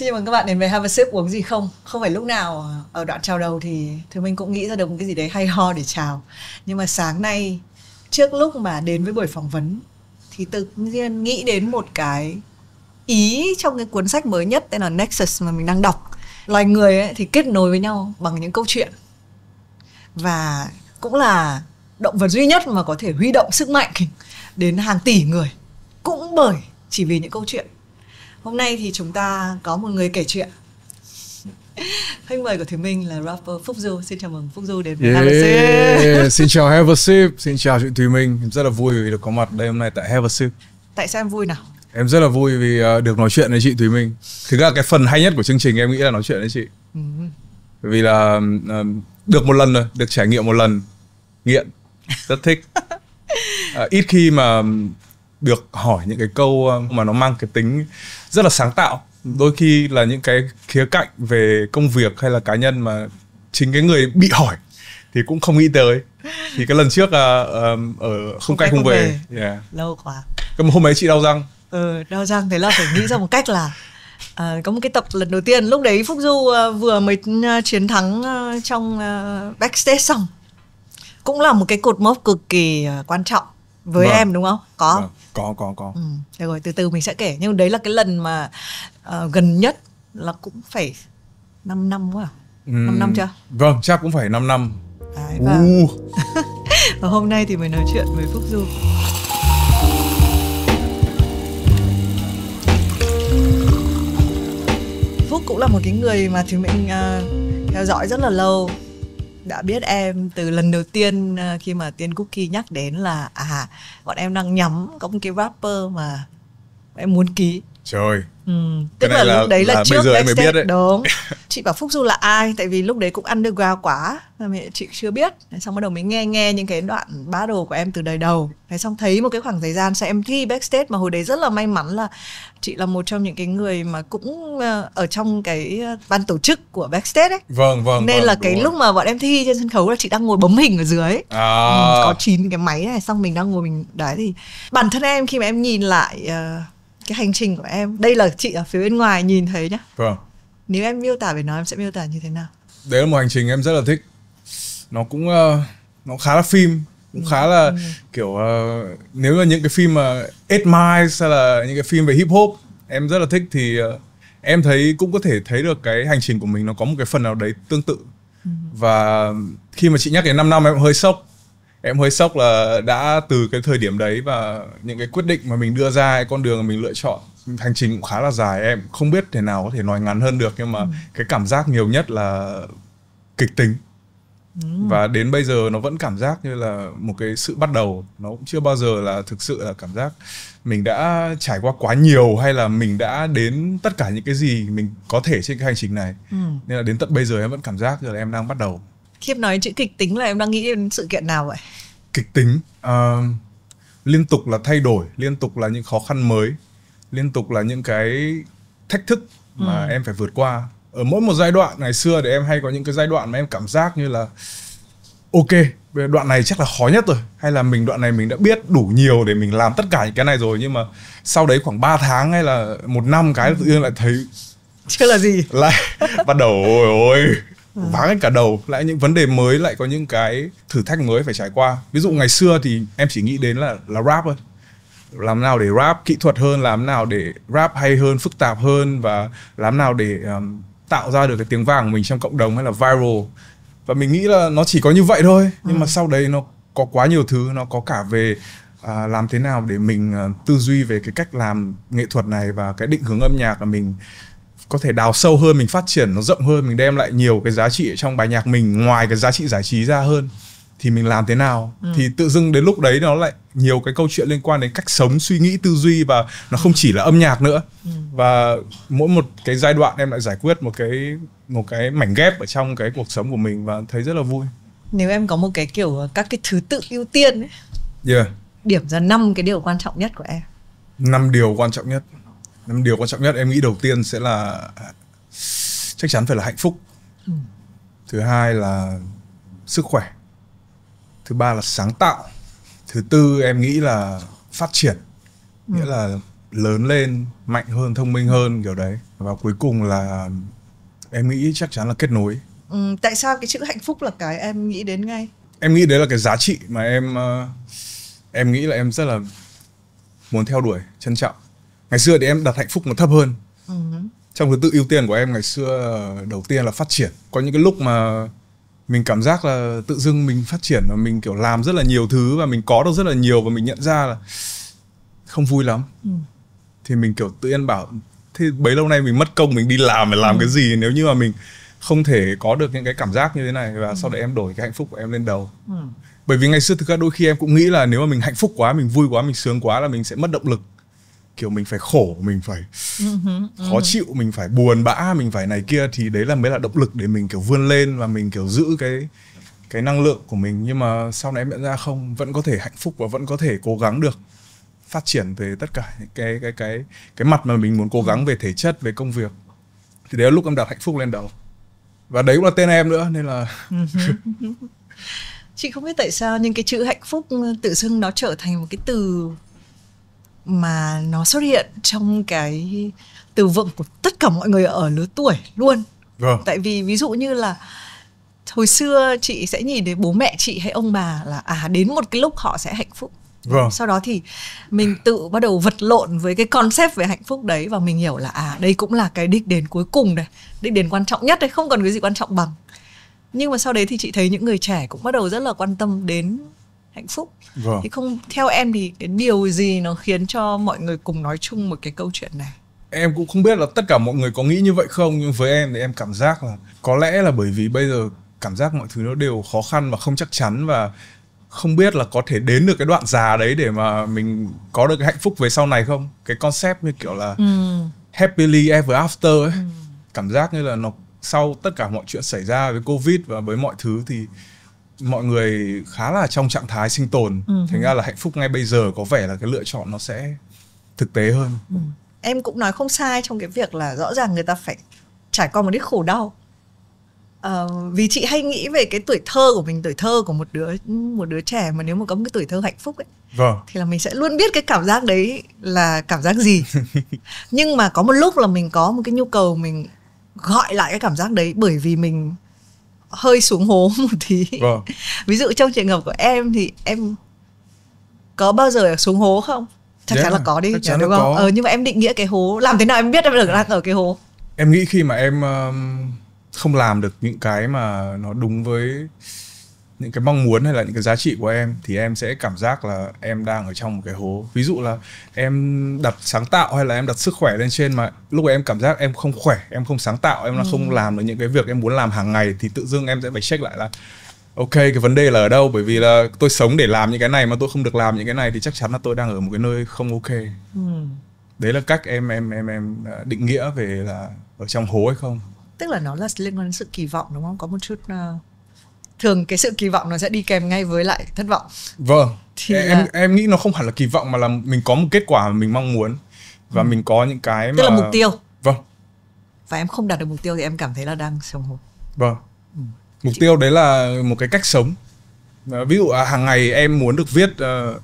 Xin chào mừng các bạn đến với Have a sip uống gì không? Không phải lúc nào ở đoạn chào đầu thì Thứ mình cũng nghĩ ra được một cái gì đấy hay ho để chào. Nhưng mà sáng nay trước lúc mà đến với buổi phỏng vấn thì tự nhiên nghĩ đến một cái ý trong cái cuốn sách mới nhất tên là Nexus mà mình đang đọc. Loài người ấy thì kết nối với nhau bằng những câu chuyện. Và cũng là động vật duy nhất mà có thể huy động sức mạnh đến hàng tỷ người cũng bởi chỉ vì những câu chuyện Hôm nay thì chúng ta có một người kể chuyện Khách mời của Thúy Minh là rapper Phúc Du Xin chào mừng Phúc Du đến với yeah. yeah. Xin chào Have a Sip Xin chào chị Thúy Minh Em rất là vui vì được có mặt đây hôm nay tại Have a Sip Tại sao em vui nào? Em rất là vui vì à, được nói chuyện với chị Thúy Minh Thực ra cái phần hay nhất của chương trình em nghĩ là nói chuyện với chị ừ. Vì là à, được một lần rồi, được trải nghiệm một lần Nghiện, rất thích uh, Ít khi mà được hỏi những cái câu um, mà nó mang cái tính rất là sáng tạo đôi khi là những cái khía cạnh về công việc hay là cá nhân mà chính cái người bị hỏi thì cũng không nghĩ tới thì cái lần trước uh, um, ở không cách không về, về. Yeah. lâu quá cái hôm ấy chị đau răng ừ, đau răng thế là phải nghĩ ra một cách là À, có một cái tập lần đầu tiên lúc đấy Phúc Du à, vừa mới à, chiến thắng à, trong à, backstage xong cũng là một cái cột mốc cực kỳ à, quan trọng với vâng. em đúng không có vâng. có có có ừ. được rồi từ từ mình sẽ kể nhưng đấy là cái lần mà uh, gần nhất là cũng phải 5 năm quá à? ừ. 5 năm chưa vâng chắc cũng phải 5 năm đấy, và... Vâng. và hôm nay thì mình nói chuyện với Phúc Du Phúc cũng là một cái người mà thì mình uh, theo dõi rất là lâu đã biết em từ lần đầu tiên ờ, khi mà tiên cookie nhắc đến là à bọn em đang nhắm có một cái rapper mà em muốn ký trời Ừ. Tức là, là lúc đấy là, là trước bây giờ mới biết đấy. Đúng. chị bảo Phúc Du là ai? Tại vì lúc đấy cũng ăn được underground quá, mẹ chị chưa biết. Xong bắt đầu mới nghe nghe những cái đoạn bá đồ của em từ đời đầu. Thế xong thấy một cái khoảng thời gian sau em thi backstage mà hồi đấy rất là may mắn là chị là một trong những cái người mà cũng ờ, ở trong cái ban tổ chức của backstage ấy. Vâng vâng. Nên vâng, là cái rồi. lúc mà bọn em thi trên sân khấu là chị đang ngồi bấm hình ở dưới. À. Ừ, có chín cái máy này xong mình đang ngồi mình đấy thì bản thân em khi mà em nhìn lại uh, cái hành trình của em đây là chị ở phía bên ngoài nhìn thấy nhá vâng nếu em miêu tả về nó em sẽ miêu tả như thế nào đấy là một hành trình em rất là thích nó cũng uh, nó khá là phim cũng khá là ừ. kiểu uh, nếu là những cái phim mà uh, Eight Miles hay là những cái phim về hip hop em rất là thích thì uh, em thấy cũng có thể thấy được cái hành trình của mình nó có một cái phần nào đấy tương tự ừ. và khi mà chị nhắc đến 5 năm em hơi sốc em hơi sốc là đã từ cái thời điểm đấy và những cái quyết định mà mình đưa ra con đường mà mình lựa chọn hành trình cũng khá là dài em không biết thế nào có thể nói ngắn hơn được nhưng mà ừ. cái cảm giác nhiều nhất là kịch tính ừ. và đến bây giờ nó vẫn cảm giác như là một cái sự bắt đầu nó cũng chưa bao giờ là thực sự là cảm giác mình đã trải qua quá nhiều hay là mình đã đến tất cả những cái gì mình có thể trên cái hành trình này ừ. nên là đến tận bây giờ em vẫn cảm giác là em đang bắt đầu khiếp nói chữ kịch tính là em đang nghĩ đến sự kiện nào vậy kịch tính uh, liên tục là thay đổi liên tục là những khó khăn mới liên tục là những cái thách thức mà ừ. em phải vượt qua ở mỗi một giai đoạn ngày xưa thì em hay có những cái giai đoạn mà em cảm giác như là ok đoạn này chắc là khó nhất rồi hay là mình đoạn này mình đã biết đủ nhiều để mình làm tất cả những cái này rồi nhưng mà sau đấy khoảng 3 tháng hay là một năm cái tự nhiên lại thấy chưa là gì lại bắt đầu ôi ôi à. Ừ. váng hết cả đầu lại những vấn đề mới lại có những cái thử thách mới phải trải qua ví dụ ngày xưa thì em chỉ nghĩ đến là là rap thôi làm nào để rap kỹ thuật hơn làm nào để rap hay hơn phức tạp hơn và làm nào để um, tạo ra được cái tiếng vàng của mình trong cộng đồng hay là viral và mình nghĩ là nó chỉ có như vậy thôi nhưng à. mà ừ. sau đấy nó có quá nhiều thứ nó có cả về à, làm thế nào để mình à, tư duy về cái cách làm nghệ thuật này và cái định hướng âm nhạc là mình có thể đào sâu hơn mình phát triển nó rộng hơn mình đem lại nhiều cái giá trị trong bài nhạc mình ngoài cái giá trị giải trí ra hơn thì mình làm thế nào ừ. thì tự dưng đến lúc đấy nó lại nhiều cái câu chuyện liên quan đến cách sống suy nghĩ tư duy và nó không chỉ là âm nhạc nữa ừ. và mỗi một cái giai đoạn em lại giải quyết một cái một cái mảnh ghép ở trong cái cuộc sống của mình và thấy rất là vui nếu em có một cái kiểu các cái thứ tự ưu tiên ấy yeah. điểm ra năm cái điều quan trọng nhất của em năm điều quan trọng nhất điều quan trọng nhất em nghĩ đầu tiên sẽ là chắc chắn phải là hạnh phúc ừ. thứ hai là sức khỏe thứ ba là sáng tạo thứ tư em nghĩ là phát triển ừ. nghĩa là lớn lên mạnh hơn thông minh hơn kiểu đấy và cuối cùng là em nghĩ chắc chắn là kết nối ừ, tại sao cái chữ hạnh phúc là cái em nghĩ đến ngay em nghĩ đấy là cái giá trị mà em ờ, em nghĩ là em rất là muốn theo đuổi trân trọng ngày xưa thì em đặt hạnh phúc nó thấp hơn ừ. trong thứ tự ưu tiên của em ngày xưa đầu tiên là phát triển có những cái lúc mà mình cảm giác là tự dưng mình phát triển và mình kiểu làm rất là nhiều thứ và mình có được rất là nhiều và mình nhận ra là không vui lắm ừ. thì mình kiểu tự nhiên bảo thế bấy lâu nay mình mất công mình đi làm phải làm ừ. cái gì nếu như mà mình không thể có được những cái cảm giác như thế này và ừ. sau đấy em đổi cái hạnh phúc của em lên đầu ừ. bởi vì ngày xưa thực ra đôi khi em cũng nghĩ là nếu mà mình hạnh phúc quá mình vui quá mình sướng quá là mình sẽ mất động lực kiểu mình phải khổ mình phải khó ừ ừ chịu mình phải buồn bã mình phải này kia thì đấy là mới là động lực để mình kiểu vươn lên và mình kiểu giữ cái cái năng lượng của mình nhưng mà sau này em nhận ra không vẫn có thể hạnh phúc và vẫn có thể cố gắng được phát triển về tất cả những cái cái cái cái mặt mà mình muốn cố gắng về thể chất về công việc thì đấy là lúc em đặt hạnh phúc lên đầu và đấy cũng là tên em nữa nên là ừ chị không biết tại sao nhưng cái chữ hạnh phúc tự dưng nó trở thành một cái từ mà nó xuất hiện trong cái từ vựng của tất cả mọi người ở lứa tuổi luôn vâng. tại vì ví dụ như là hồi xưa chị sẽ nhìn thấy bố mẹ chị hay ông bà là à đến một cái lúc họ sẽ hạnh phúc vâng. sau đó thì mình tự bắt đầu vật lộn với cái concept về hạnh phúc đấy và mình hiểu là à đây cũng là cái đích đến cuối cùng này đích đến quan trọng nhất đấy không còn cái gì quan trọng bằng nhưng mà sau đấy thì chị thấy những người trẻ cũng bắt đầu rất là quan tâm đến hạnh phúc vâng. thì không theo em thì cái điều gì nó khiến cho mọi người cùng nói chung một cái câu chuyện này em cũng không biết là tất cả mọi người có nghĩ như vậy không nhưng với em thì em cảm giác là có lẽ là bởi vì bây giờ cảm giác mọi thứ nó đều khó khăn và không chắc chắn và không biết là có thể đến được cái đoạn già đấy để mà mình có được cái hạnh phúc về sau này không cái concept như kiểu là ừ. happily ever after ấy ừ. cảm giác như là nó sau tất cả mọi chuyện xảy ra với covid và với mọi thứ thì mọi người khá là trong trạng thái sinh tồn ừ. thành ra là hạnh phúc ngay bây giờ có vẻ là cái lựa chọn nó sẽ thực tế hơn ừ. em cũng nói không sai trong cái việc là rõ ràng người ta phải trải qua một ít khổ đau à, vì chị hay nghĩ về cái tuổi thơ của mình tuổi thơ của một đứa một đứa trẻ mà nếu mà có một cái tuổi thơ hạnh phúc ấy vâng. thì là mình sẽ luôn biết cái cảm giác đấy là cảm giác gì nhưng mà có một lúc là mình có một cái nhu cầu mình gọi lại cái cảm giác đấy bởi vì mình hơi xuống hố một tí vâng. ví dụ trong trường hợp của em thì em có bao giờ xuống hố không chắc dạ. chắn là có đi chắc dạ, đúng không có. ờ nhưng mà em định nghĩa cái hố làm thế nào em biết em đang ở cái hố em nghĩ khi mà em um, không làm được những cái mà nó đúng với những cái mong muốn hay là những cái giá trị của em thì em sẽ cảm giác là em đang ở trong một cái hố ví dụ là em đặt sáng tạo hay là em đặt sức khỏe lên trên mà lúc em cảm giác em không khỏe em không sáng tạo em là ừ. không làm được những cái việc em muốn làm hàng ngày thì tự dưng em sẽ phải check lại là ok cái vấn đề là ở đâu bởi vì là tôi sống để làm những cái này mà tôi không được làm những cái này thì chắc chắn là tôi đang ở một cái nơi không ok ừ. đấy là cách em em em em à, định nghĩa về là ở trong hố hay không tức là nó là liên quan đến sự kỳ vọng đúng không có một chút uh thường cái sự kỳ vọng nó sẽ đi kèm ngay với lại thất vọng vâng thì em là... em nghĩ nó không hẳn là kỳ vọng mà là mình có một kết quả mà mình mong muốn và ừ. mình có những cái mà... tức là mục tiêu vâng và em không đạt được mục tiêu thì em cảm thấy là đang sống hụt vâng ừ. mục Chị... tiêu đấy là một cái cách sống ví dụ à, hàng ngày em muốn được viết uh,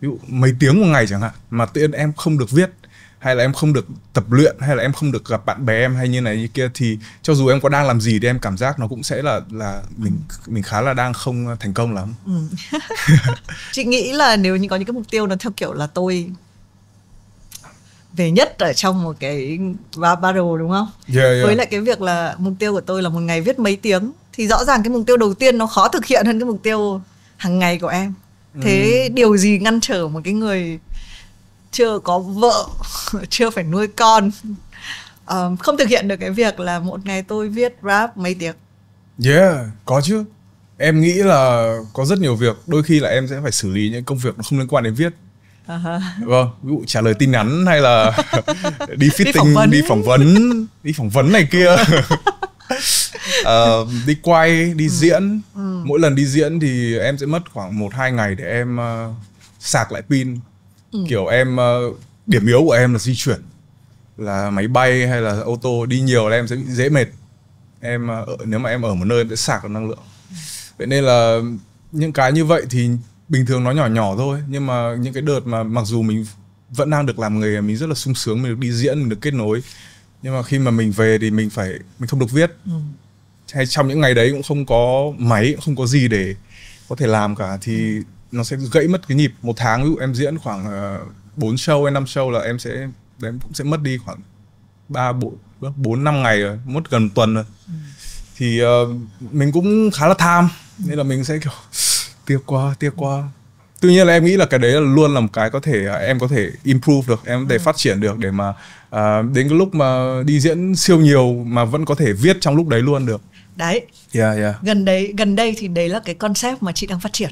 ví dụ mấy tiếng một ngày chẳng hạn mà tự nhiên em không được viết hay là em không được tập luyện hay là em không được gặp bạn bè em hay như này như kia thì cho dù em có đang làm gì thì em cảm giác nó cũng sẽ là là mình mình khá là đang không thành công lắm ừ. chị nghĩ là nếu như có những cái mục tiêu nó theo kiểu là tôi về nhất ở trong một cái ba ba barrel đúng không? Yeah, yeah. Với lại cái việc là mục tiêu của tôi là một ngày viết mấy tiếng thì rõ ràng cái mục tiêu đầu tiên nó khó thực hiện hơn cái mục tiêu hàng ngày của em. Ừ. Thế ừ. điều gì ngăn trở một cái người chưa có vợ chưa phải nuôi con um, không thực hiện được cái việc là một ngày tôi viết rap mấy tiếng yeah có chứ em nghĩ là có rất nhiều việc đôi khi là em sẽ phải xử lý những công việc nó không liên quan đến viết Uh-huh. vâng ví dụ trả lời tin nhắn hay là đi fitting đi phỏng vấn đi phỏng vấn, đi phỏng vấn này kia uh, đi quay đi ừ. diễn ừ. mỗi lần đi diễn thì em sẽ mất khoảng một hai ngày để em uh, sạc lại pin Ừ. kiểu em ờ, điểm yếu của em là di chuyển là máy bay hay là ô tô đi nhiều là em sẽ bị dễ mệt em ờ, ở nếu mà em ở một nơi em sẽ sạc được năng lượng vậy nên là những cái như vậy thì bình thường nó nhỏ nhỏ thôi nhưng mà những cái đợt mà mặc dù mình vẫn đang được làm nghề mình rất là sung sướng mình được đi diễn mình được kết nối nhưng mà khi mà mình về thì mình phải mình không được viết ừ. hay trong những ngày đấy cũng không có máy cũng không có gì để có thể làm cả thì nó sẽ gãy mất cái nhịp một tháng ví dụ em diễn khoảng uh, ờ, 4 show hay 5 show là em sẽ em cũng sẽ mất đi khoảng ba bộ bốn năm ngày rồi mất gần tuần rồi ừ. thì uh, mình cũng khá là tham nên là mình sẽ kiểu tiếc quá tiếc quá tuy nhiên là em nghĩ là cái đấy là luôn là một cái có thể à, em có thể improve được em để ừ. phát triển được để mà uh, đến cái lúc mà đi diễn siêu nhiều mà vẫn có thể viết trong lúc đấy luôn được đấy yeah, yeah. gần đấy gần đây thì đấy là cái concept mà chị đang phát triển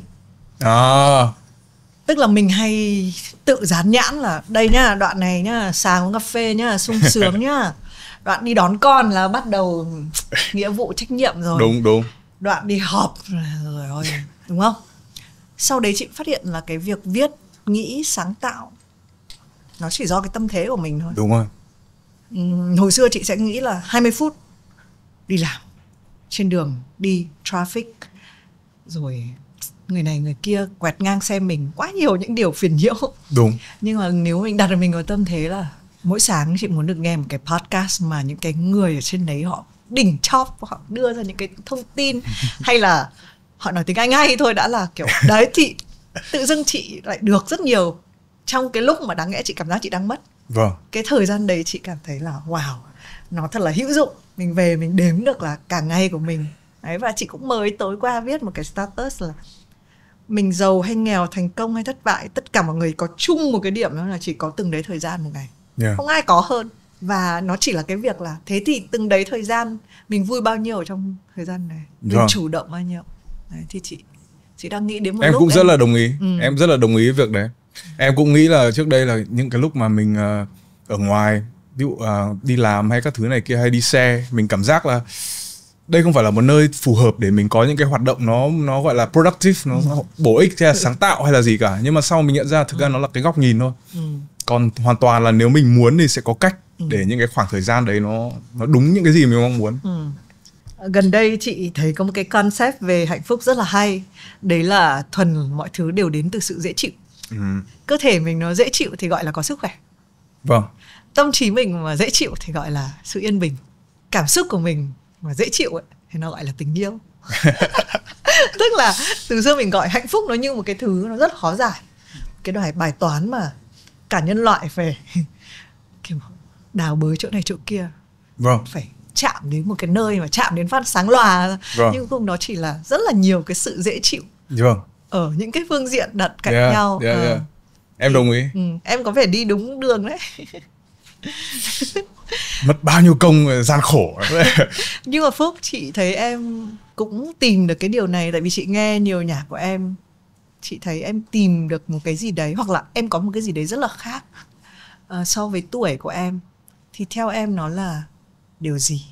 à. tức là mình hay tự dán nhãn là đây nhá đoạn này nhá sáng uống cà phê nhá sung sướng nhá đoạn đi đón con là bắt đầu nghĩa vụ trách nhiệm rồi đúng đúng đoạn đi họp rồi ôi đúng không sau đấy chị phát hiện là cái việc viết nghĩ sáng tạo nó chỉ do cái tâm thế của mình thôi đúng rồi ừ, hồi xưa chị sẽ nghĩ là 20 phút đi làm trên đường đi traffic rồi người này người kia quẹt ngang xe mình quá nhiều những điều phiền nhiễu đúng nhưng mà nếu mình đặt mình vào tâm thế là mỗi sáng chị muốn được nghe một cái podcast mà những cái người ở trên đấy họ đỉnh chóp họ đưa ra những cái thông tin hay là họ nói tiếng anh ngay thôi đã là kiểu đấy chị tự dưng chị lại được rất nhiều trong cái lúc mà đáng lẽ chị cảm giác chị đang mất vâng cái thời gian đấy chị cảm thấy là wow nó thật là hữu dụng mình về mình đếm được là cả ngày của mình đấy và chị cũng mới tối qua viết một cái status là mình giàu hay nghèo thành công hay thất bại tất cả mọi người có chung một cái điểm đó là chỉ có từng đấy thời gian một ngày yeah. không ai có hơn và nó chỉ là cái việc là thế thì từng đấy thời gian mình vui bao nhiêu trong thời gian này mình yeah. chủ động bao nhiêu đấy, thì chị chị đang nghĩ đến một em lúc cũng rất em... là đồng ý ừ. em rất là đồng ý việc đấy em cũng nghĩ là trước đây là những cái lúc mà mình uh, ở ngoài ví dụ uh, đi làm hay các thứ này kia hay đi xe mình cảm giác là đây không phải là một nơi phù hợp để mình có những cái hoạt động nó nó gọi là productive nó ừ. bổ ích hay là sáng tạo hay là gì cả nhưng mà sau mình nhận ra thực ra ừ. nó là cái góc nhìn thôi ừ. còn hoàn toàn là nếu mình muốn thì sẽ có cách ừ. để những cái khoảng thời gian đấy nó nó đúng những cái gì mình mong muốn ừ. gần đây chị thấy có một cái concept về hạnh phúc rất là hay đấy là thuần mọi thứ đều đến từ sự dễ chịu ừ. cơ thể mình nó dễ chịu thì gọi là có sức khỏe vâng tâm trí mình mà dễ chịu thì gọi là sự yên bình cảm xúc của mình mà dễ chịu ấy thì nó gọi là tình yêu tức là từ xưa mình gọi hạnh phúc nó như một cái thứ nó rất khó giải cái bài bài toán mà cả nhân loại phải kiểu đào bới chỗ này chỗ kia vâng. phải chạm đến một cái nơi mà chạm đến phát sáng lòa vâng. nhưng không nó chỉ là rất là nhiều cái sự dễ chịu vâng. ở những cái phương diện đặt cạnh yeah, nhau yeah, à, em đồng ý ừ, em có vẻ đi đúng đường đấy mất bao nhiêu công gian khổ nhưng mà phúc chị thấy em cũng tìm được cái điều này tại vì chị nghe nhiều nhạc của em chị thấy em tìm được một cái gì đấy hoặc là em có một cái gì đấy rất là khác uh, so với tuổi của em thì theo em nó là điều gì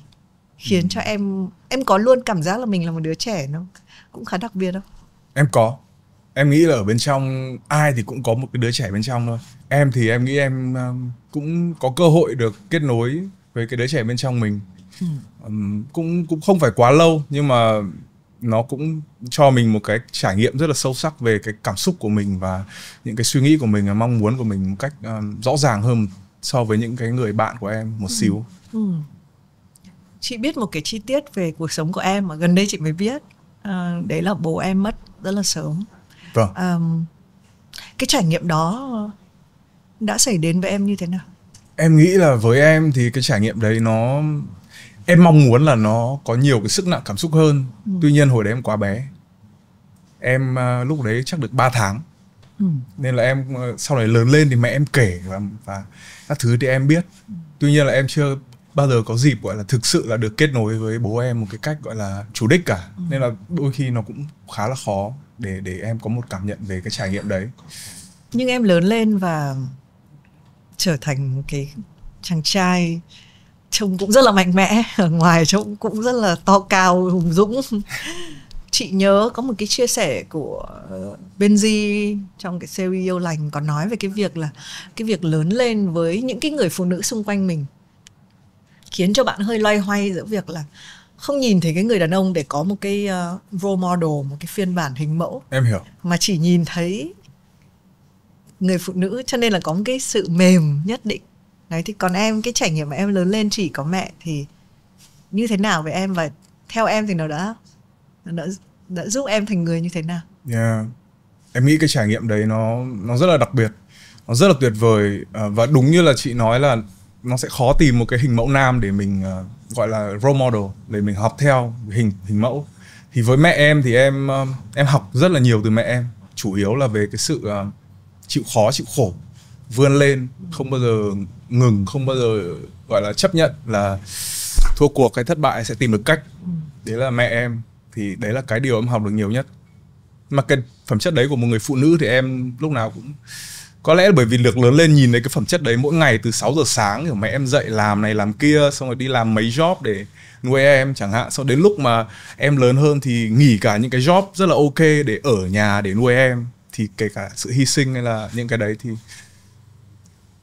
khiến ừ. cho em em có luôn cảm giác là mình là một đứa trẻ nó cũng khá đặc biệt không em có em nghĩ là ở bên trong ai thì cũng có một cái đứa trẻ bên trong thôi em thì em nghĩ em um, cũng có cơ hội được kết nối với cái đứa trẻ bên trong mình ừ. um, cũng cũng không phải quá lâu nhưng mà nó cũng cho mình một cái trải nghiệm rất là sâu sắc về cái cảm xúc của mình và những cái suy nghĩ của mình và mong muốn của mình một cách um, rõ ràng hơn so với những cái người bạn của em một ừ. xíu ừ. chị biết một cái chi tiết về cuộc sống của em mà gần đây chị mới biết à, đấy là bố em mất rất là sớm Vâng. Um, cái trải nghiệm đó đã xảy đến với em như thế nào? Em nghĩ là với em thì cái trải nghiệm đấy nó em mong muốn là nó có nhiều cái sức nặng cảm xúc hơn. Ừ. Tuy nhiên hồi đấy em quá bé. Em uh, lúc đấy chắc được 3 tháng. Ừ. Nên là em uh, sau này lớn lên thì mẹ em kể và, và các thứ thì em biết. Ừ. Tuy nhiên là em chưa bao giờ có dịp gọi là thực sự là được kết nối với bố em một cái cách gọi là chủ đích cả ừ. nên là đôi khi nó cũng khá là khó để để em có một cảm nhận về cái trải nghiệm đấy nhưng em lớn lên và trở thành cái chàng trai trông cũng rất là mạnh mẽ ở ngoài trông cũng rất là to cao hùng dũng chị nhớ có một cái chia sẻ của ờ, Benji trong cái series yêu lành có nói về cái việc là cái việc lớn lên với những cái người phụ nữ xung quanh mình khiến cho bạn hơi loay hoay giữa việc là không nhìn thấy cái người đàn ông để có một cái uh, role model một cái phiên bản hình mẫu em hiểu mà chỉ nhìn thấy người phụ nữ cho nên là có một cái sự mềm nhất định đấy thì còn em cái trải nghiệm mà em lớn lên chỉ có mẹ thì như thế nào với em và theo em thì nó đã đã, đã giúp em thành người như thế nào yeah. em nghĩ cái trải nghiệm đấy nó nó rất là đặc biệt nó rất là tuyệt vời à, và đúng như là chị nói là nó sẽ khó tìm một cái hình mẫu nam để mình uh, gọi là role model để mình học theo hình hình mẫu thì với mẹ em thì em uh, em học rất là nhiều từ mẹ em chủ yếu là về cái sự uh, chịu khó chịu khổ vươn lên không bao giờ ngừng không bao giờ gọi là chấp nhận là thua cuộc cái thất bại sẽ tìm được cách ừ. đấy là mẹ em thì đấy là cái điều em học được nhiều nhất mà cái phẩm chất đấy của một người phụ nữ thì em lúc nào cũng có lẽ bởi vì được lớn lên nhìn thấy cái phẩm chất đấy mỗi ngày từ 6 giờ sáng kiểu mẹ em dậy làm này làm kia xong rồi đi làm mấy job để nuôi em chẳng hạn sau đến lúc mà em lớn hơn thì nghỉ cả những cái job rất là ok để ở nhà để nuôi em thì kể cả sự hy sinh hay là những cái đấy thì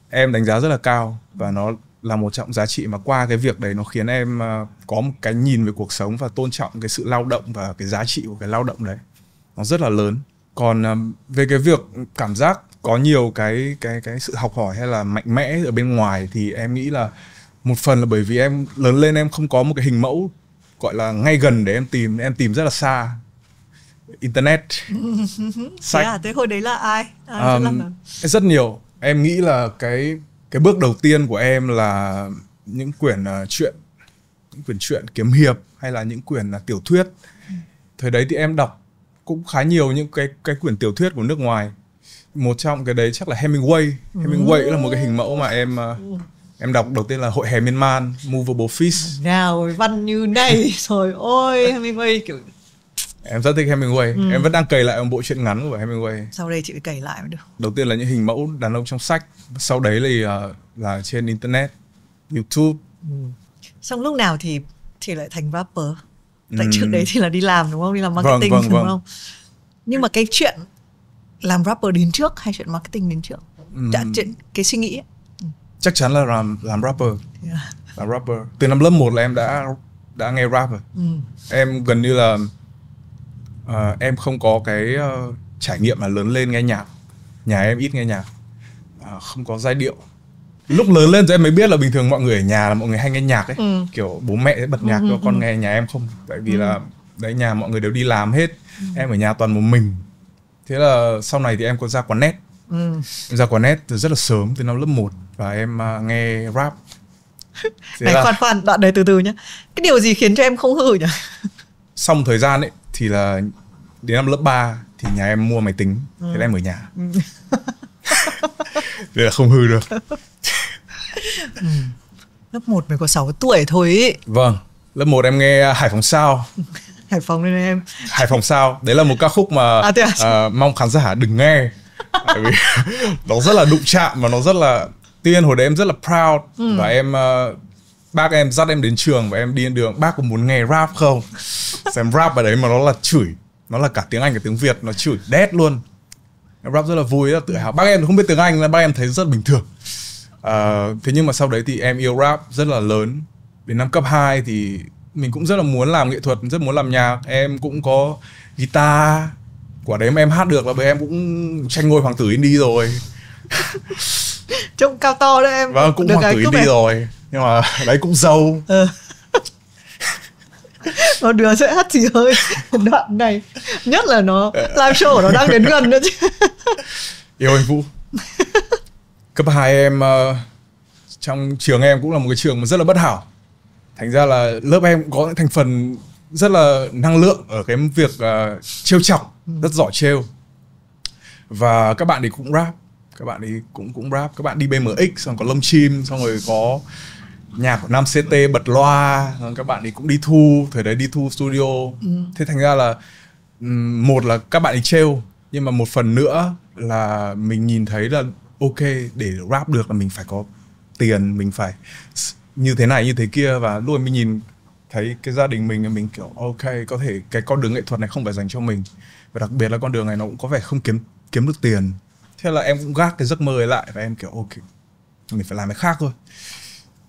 em đánh giá rất là cao và nó là một trọng giá trị mà qua cái việc đấy nó khiến em à, có một cái nhìn về cuộc sống và tôn trọng cái sự lao động và cái giá trị của cái lao động đấy nó rất là lớn còn à, về cái việc cảm giác có nhiều cái cái cái sự học hỏi hay là mạnh mẽ ở bên ngoài thì em nghĩ là một phần là bởi vì em lớn lên em không có một cái hình mẫu gọi là ngay gần để em tìm em tìm rất là xa internet sách à, tới hồi đấy là ai, ai um, rất nhiều em nghĩ là cái cái bước đầu tiên của em là những quyển uh, à, truyện những quyển chuyện kiếm hiệp hay là những quyển uh, tiểu thuyết thời đấy thì em đọc cũng khá nhiều những cái cái quyển tiểu thuyết của nước ngoài một trong cái đấy chắc là Hemingway Hemingway là một cái hình mẫu mà em à, em đọc đầu tiên là hội hè miên man movable feast nào văn như này rồi ôi Hemingway kiểu em rất thích Hemingway ừ. em vẫn đang cày lại một bộ truyện ngắn của Hemingway sau đây chị cày lại mới được đầu tiên là những hình mẫu đàn ông trong sách sau đấy là là trên internet YouTube ừ. xong lúc nào thì thì lại thành rapper tại trước đấy thì là đi làm đúng không đi làm marketing vâng, vâng, đúng vâng. không nhưng mà cái chuyện làm rapper đến trước hay chuyện marketing đến trước đã dạ, chuyện cái suy nghĩ ấy. chắc chắn là làm làm rapper yeah. làm rapper từ năm lớp 1 là em đã đã nghe rap ừ. em gần như là uh, em không có cái uh, trải nghiệm là lớn lên nghe nhạc nhà em ít nghe nhạc uh, không có giai điệu lúc lớn lên rồi em mới biết là bình thường mọi người ở nhà là mọi người hay nghe nhạc ấy ừ. kiểu bố mẹ sẽ bật nhạc ừ, cho con ừ, ừ, nghe ừ. nhà em không tại vì ừ. là đấy nhà mọi người đều đi làm hết ừ. em ở nhà toàn một mình thế là sau này thì em có ra quán net ừ. ra quán net từ rất là sớm từ năm lớp 1 và em uh, nghe rap thế này là... khoan khoan đoạn đấy từ từ nhá cái điều gì khiến cho em không hư nhỉ xong thời gian ấy thì là đến năm lớp 3 thì nhà em mua máy tính ừ. thế là em ở nhà ừ. thế là không hư được Ừ. lớp 1 mới có 6 tuổi thôi ý. vâng lớp 1 em nghe hải phòng sao hải phòng nên em hải phòng sao đấy là một ca khúc mà à, à? À, mong khán giả đừng nghe vì nó rất là đụng chạm và nó rất là tuy nhiên hồi đấy em rất là proud ừ. và em uh, bác em dắt em đến trường và em đi đến đường bác có muốn nghe rap không xem rap vào đấy mà nó là chửi nó là cả tiếng anh cả tiếng việt nó chửi đét luôn em rap rất là vui rất là tự hào bác em không biết tiếng anh bác em thấy rất bình thường Ờ, thế nhưng mà sau đấy thì em yêu rap rất là lớn đến năm cấp 2 thì mình cũng rất là muốn làm nghệ thuật rất muốn làm nhạc em cũng có guitar quả đấy em hát được là bởi em cũng tranh ngôi hoàng tử indie rồi trông cao to đấy em vâng cũng được hoàng tử indie rồi nhưng mà đấy cũng dâu nó ờ. đứa sẽ hát gì hơi đoạn này nhất là nó ờ. live show của nó đang đến gần nữa chứ yêu anh vũ cấp 2 em uh, trong trường em cũng là một cái trường mà rất là bất hảo thành ra là lớp em có những thành phần rất là năng lượng ở cái việc uh, trêu chọc rất giỏi trêu và các bạn thì cũng rap các bạn đi cũng cũng rap các bạn đi BMX xong có lông chim xong rồi có nhạc của nam CT bật loa xong các bạn đi cũng đi thu thời đấy đi thu studio ừ. thế thành ra là một là các bạn đi trêu nhưng mà một phần nữa là mình nhìn thấy là ok để rap được là mình phải có tiền mình phải như thế này như thế kia và luôn mình nhìn thấy cái gia đình mình mình kiểu ok có thể cái con đường nghệ thuật này không phải dành cho mình và đặc biệt là con đường này nó cũng có vẻ không kiếm kiếm được tiền thế là em cũng gác cái giấc mơ ấy lại và em kiểu ok mình phải làm cái khác thôi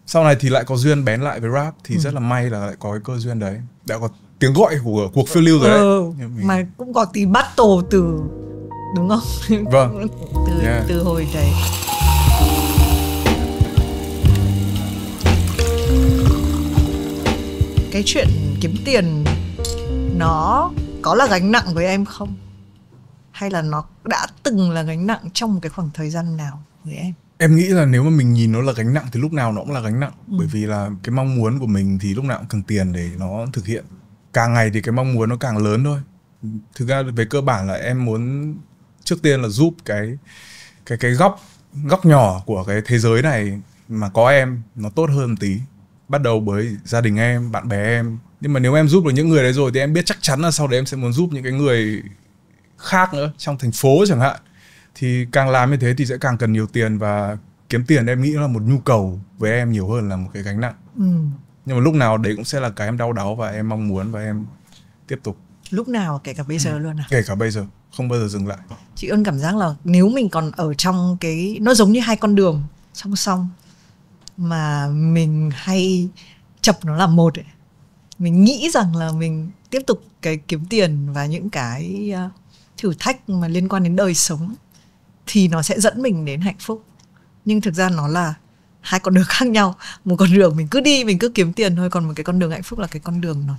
sau này thì lại có duyên bén lại với rap thì ừ. rất là may là lại có cái cơ duyên đấy đã có tiếng gọi của cuộc phiêu lưu rồi đấy ừ, mình... mà cũng có tí bắt battle từ đúng không vâng từ yeah. từ hồi đấy cái chuyện kiếm tiền nó có là gánh nặng với em không hay là nó đã từng là gánh nặng trong một cái khoảng thời gian nào với em em nghĩ là nếu mà mình nhìn nó là gánh nặng thì lúc nào nó cũng là gánh nặng ừ. bởi vì là cái mong muốn của mình thì lúc nào cũng cần tiền để nó thực hiện càng ngày thì cái mong muốn nó càng lớn thôi thực ra về cơ bản là em muốn trước tiên là giúp cái cái cái góc góc nhỏ của cái thế giới này mà có em nó tốt hơn một tí bắt đầu bởi gia đình em bạn bè em nhưng mà nếu em giúp được những người đấy rồi thì em biết chắc chắn là sau đấy em sẽ muốn giúp những cái người khác nữa trong thành phố chẳng hạn thì càng làm như thế thì sẽ càng cần nhiều tiền và kiếm tiền em nghĩ là một nhu cầu với em nhiều hơn là một cái gánh nặng ừ. nhưng mà lúc nào đấy cũng sẽ là cái em đau đáu và em mong muốn và em tiếp tục lúc nào kể cả bây giờ ừ. luôn à kể cả bây giờ không bao giờ dừng lại chị ơn cảm giác là nếu mình còn ở trong cái nó giống như hai con đường song song mà mình hay chập nó là một ấy. mình nghĩ rằng là mình tiếp tục cái kiếm tiền và những cái ờ, thử thách mà liên quan đến đời sống thì nó sẽ dẫn mình đến hạnh phúc nhưng thực ra nó là hai con đường khác nhau một con đường mình cứ đi mình cứ kiếm tiền thôi còn một cái con đường hạnh phúc là cái con đường nó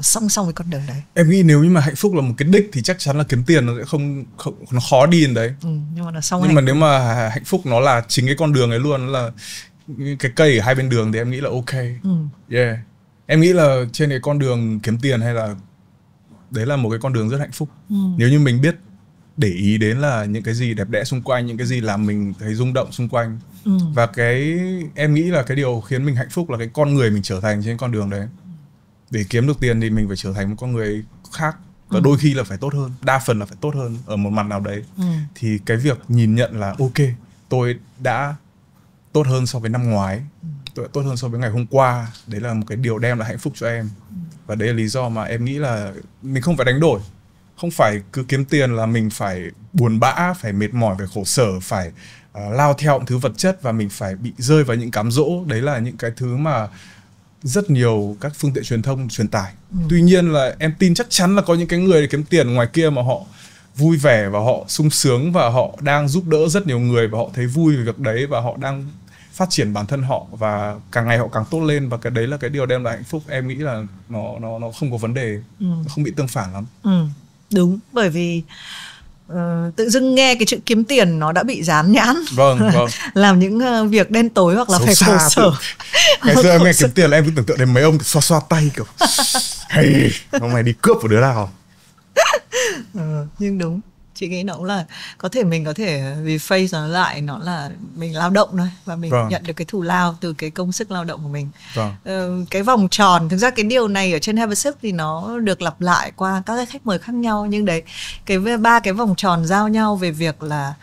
song song với con đường đấy em nghĩ nếu như mà hạnh phúc là một cái đích thì chắc chắn là kiếm tiền nó sẽ không, không nó khó đi đến đấy ừ, nhưng mà nó nhưng hạnh... mà nếu mà hạnh phúc nó là chính cái con đường ấy luôn là cái cây ở hai bên đường thì em nghĩ là ok ừ. yeah em nghĩ là trên cái con đường kiếm tiền hay là đấy là một cái con đường rất hạnh phúc ừ. nếu như mình biết để ý đến là những cái gì đẹp đẽ xung quanh những cái gì làm mình thấy rung động xung quanh ừ. và cái em nghĩ là cái điều khiến mình hạnh phúc là cái con người mình trở thành trên con đường đấy để kiếm được tiền thì mình phải trở thành một con người khác và ừ. đôi khi là phải tốt hơn đa phần là phải tốt hơn ở một mặt nào đấy ừ. thì cái việc nhìn nhận là ok tôi đã tốt hơn so với năm ngoái ừ. tôi đã tốt hơn so với ngày hôm qua đấy là một cái điều đem lại hạnh phúc cho em ừ. và đấy là lý do mà em nghĩ là mình không phải đánh đổi không phải cứ kiếm tiền là mình phải buồn bã phải mệt mỏi phải khổ sở phải uh, lao theo những thứ vật chất và mình phải bị rơi vào những cám dỗ đấy là những cái thứ mà rất nhiều các phương tiện truyền thông truyền tải ừ. tuy nhiên là em tin chắc chắn là có những cái người kiếm tiền ngoài kia mà họ vui vẻ và họ sung sướng và họ đang giúp đỡ rất nhiều người và họ thấy vui về việc đấy và họ đang phát triển bản thân họ và càng ngày họ càng tốt lên và cái đấy là cái điều đem lại hạnh phúc em nghĩ là nó nó nó không có vấn đề ừ. không bị tương phản lắm ừ. đúng bởi vì uh, tự dưng nghe cái chữ kiếm tiền nó đã bị dán nhãn vâng, vâng. làm những uh, việc đen tối hoặc là Xấu phải khổ sở ngày xưa em nghe kiếm tiền là em cứ tưởng tượng đến mấy ông xoa xoa tay kiểu hey, ông mày đi cướp của đứa nào ừ, nhưng đúng chị nghĩ nó cũng là có thể mình có thể vì face nó lại nó là mình lao động thôi và mình vâng. nhận được cái thù lao từ cái công sức lao động của mình vâng. ờ, cái vòng tròn thực ra cái điều này ở trên Habership thì nó được lặp lại qua các cái khách mời khác nhau nhưng đấy cái ba cái vòng tròn giao nhau về việc là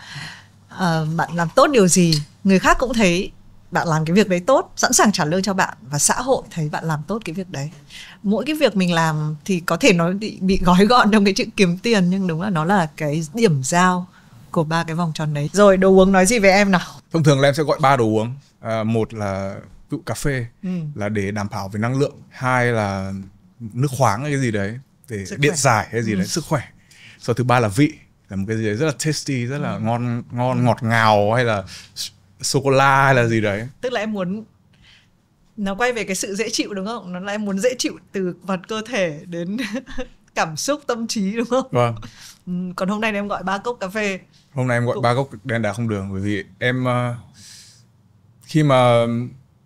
uh, bạn làm tốt điều gì người khác cũng thấy bạn làm cái việc đấy tốt sẵn sàng trả lương cho bạn và xã hội thấy bạn làm tốt cái việc đấy mỗi cái việc mình làm thì có thể nó bị, bị gói gọn trong cái chữ kiếm tiền nhưng đúng là nó là cái điểm giao của ba cái vòng tròn đấy rồi đồ uống nói gì về em nào thông thường là em sẽ gọi ba đồ uống à, một là ví dụ cà phê ừ. là để đảm bảo về năng lượng hai là nước khoáng hay cái gì đấy để điện giải hay gì ừ. đấy sức khỏe rồi thứ ba là vị là một cái gì đấy rất là tasty rất là ừ. ngon ngon ngọt ngào hay là sô cô la hay là gì đấy tức là em muốn nó quay về cái sự dễ chịu đúng không nó là em muốn dễ chịu từ vật cơ thể đến cảm xúc tâm trí đúng không vâng ừ, còn hôm nay em gọi ba cốc cà phê hôm nay em gọi ba cốc đen đá không đường bởi vì em ờ, khi mà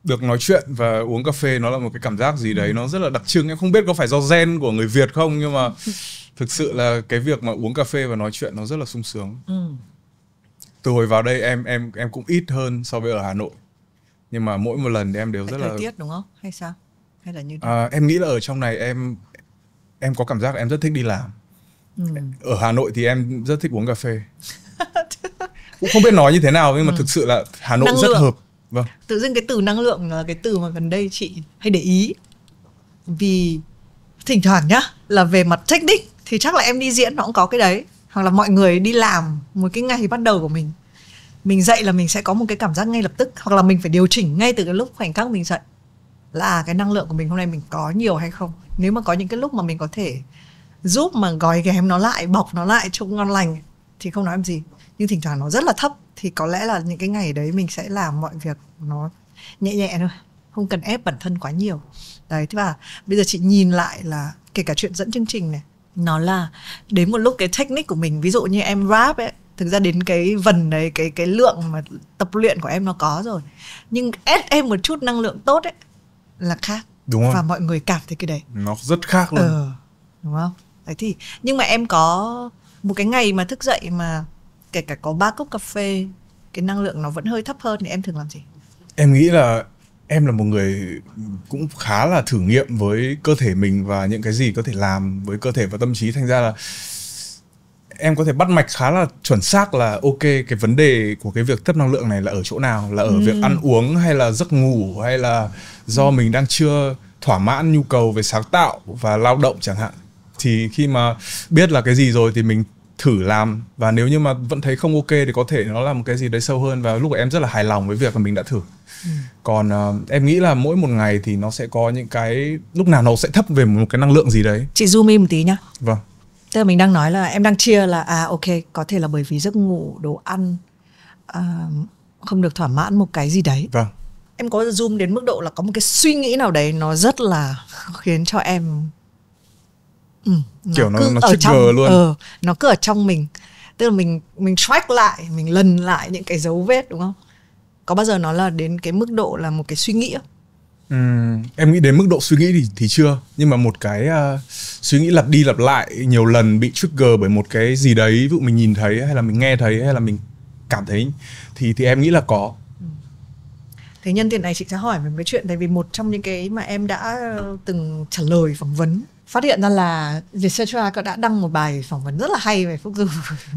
được nói chuyện và uống cà phê nó là một cái cảm giác gì đấy ừ. nó rất là đặc trưng em không biết có phải do gen của người việt không nhưng mà thực sự là cái việc mà uống cà phê và nói chuyện nó rất là sung sướng ừ từ hồi vào đây em em em cũng ít hơn so với ở Hà Nội nhưng mà mỗi một lần thì em đều rất thời là tiết đúng không hay sao hay là như à, em nghĩ là ở trong này em em có cảm giác là em rất thích đi làm ừ. ở Hà Nội thì em rất thích uống cà phê cũng không biết nói như thế nào nhưng mà ừ. thực sự là Hà Nội năng rất lượng. hợp vâng tự dưng cái từ năng lượng là cái từ mà gần đây chị hay để ý vì thỉnh thoảng nhá là về mặt technique thì chắc là em đi diễn nó cũng có cái đấy hoặc là mọi người đi làm một cái ngày bắt đầu của mình mình dậy là mình sẽ có một cái cảm giác ngay lập tức hoặc là mình phải điều chỉnh ngay từ cái lúc khoảnh khắc mình dậy là cái năng lượng của mình hôm nay mình có nhiều hay không nếu mà có những cái lúc mà mình có thể giúp mà gói ghém nó lại bọc nó lại trông ngon lành thì không nói làm gì nhưng thỉnh thoảng nó rất là thấp thì có lẽ là những cái ngày đấy mình sẽ làm mọi việc nó nhẹ nhẹ thôi không cần ép bản thân quá nhiều đấy thế và bây giờ chị nhìn lại là kể cả chuyện dẫn chương trình này nó là đến một lúc cái technique của mình ví dụ như em rap ấy thực ra đến cái vần đấy cái cái lượng mà tập luyện của em nó có rồi nhưng ép em một chút năng lượng tốt ấy là khác đúng không? và mọi người cảm thấy cái đấy nó rất khác luôn ừ, đúng không đấy thì nhưng mà em có một cái ngày mà thức dậy mà kể cả có ba cốc cà phê cái năng lượng nó vẫn hơi thấp hơn thì em thường làm gì em nghĩ là em là một người cũng khá là thử nghiệm với cơ thể mình và những cái gì có thể làm với cơ thể và tâm trí thành ra là em có thể bắt mạch khá là chuẩn xác là ok cái vấn đề của cái việc thấp năng lượng này là ở chỗ nào là ở ừ. việc ăn uống hay là giấc ngủ hay là do ừ. mình đang chưa thỏa mãn nhu cầu về sáng tạo và lao động chẳng hạn thì khi mà biết là cái gì rồi thì mình thử làm và nếu như mà vẫn thấy không ok thì có thể nó là một cái gì đấy sâu hơn và lúc em rất là hài lòng với việc mà mình đã thử còn uh, em nghĩ là mỗi một ngày thì nó sẽ có những cái lúc nào nó sẽ thấp về một cái năng lượng gì đấy chị zoom in một tí nhá vâng tức là mình đang nói là em đang chia là à ok có thể là bởi vì giấc ngủ đồ ăn uh, không được thỏa mãn một cái gì đấy vâng em có zoom đến mức độ là có một cái suy nghĩ nào đấy nó rất là khiến cho em ừ, nó kiểu nó, nó ở trong luôn ừ, nó cứ ở trong mình tức là mình mình track lại mình lần lại những cái dấu vết đúng không có bao giờ nó là đến cái mức độ là một cái suy nghĩ không? Ừ, em nghĩ đến mức độ suy nghĩ thì thì chưa nhưng mà một cái uh, suy nghĩ lặp đi lặp lại nhiều lần bị trigger bởi một cái gì đấy ví dụ mình nhìn thấy hay là mình nghe thấy hay là mình cảm thấy thì thì em nghĩ là có ừ. thế nhân tiện này chị sẽ hỏi về cái chuyện tại vì một trong những cái mà em đã ờ, từng trả lời phỏng vấn phát hiện ra là Vietcetera có đã đăng một bài phỏng vấn rất là hay về Phúc Du.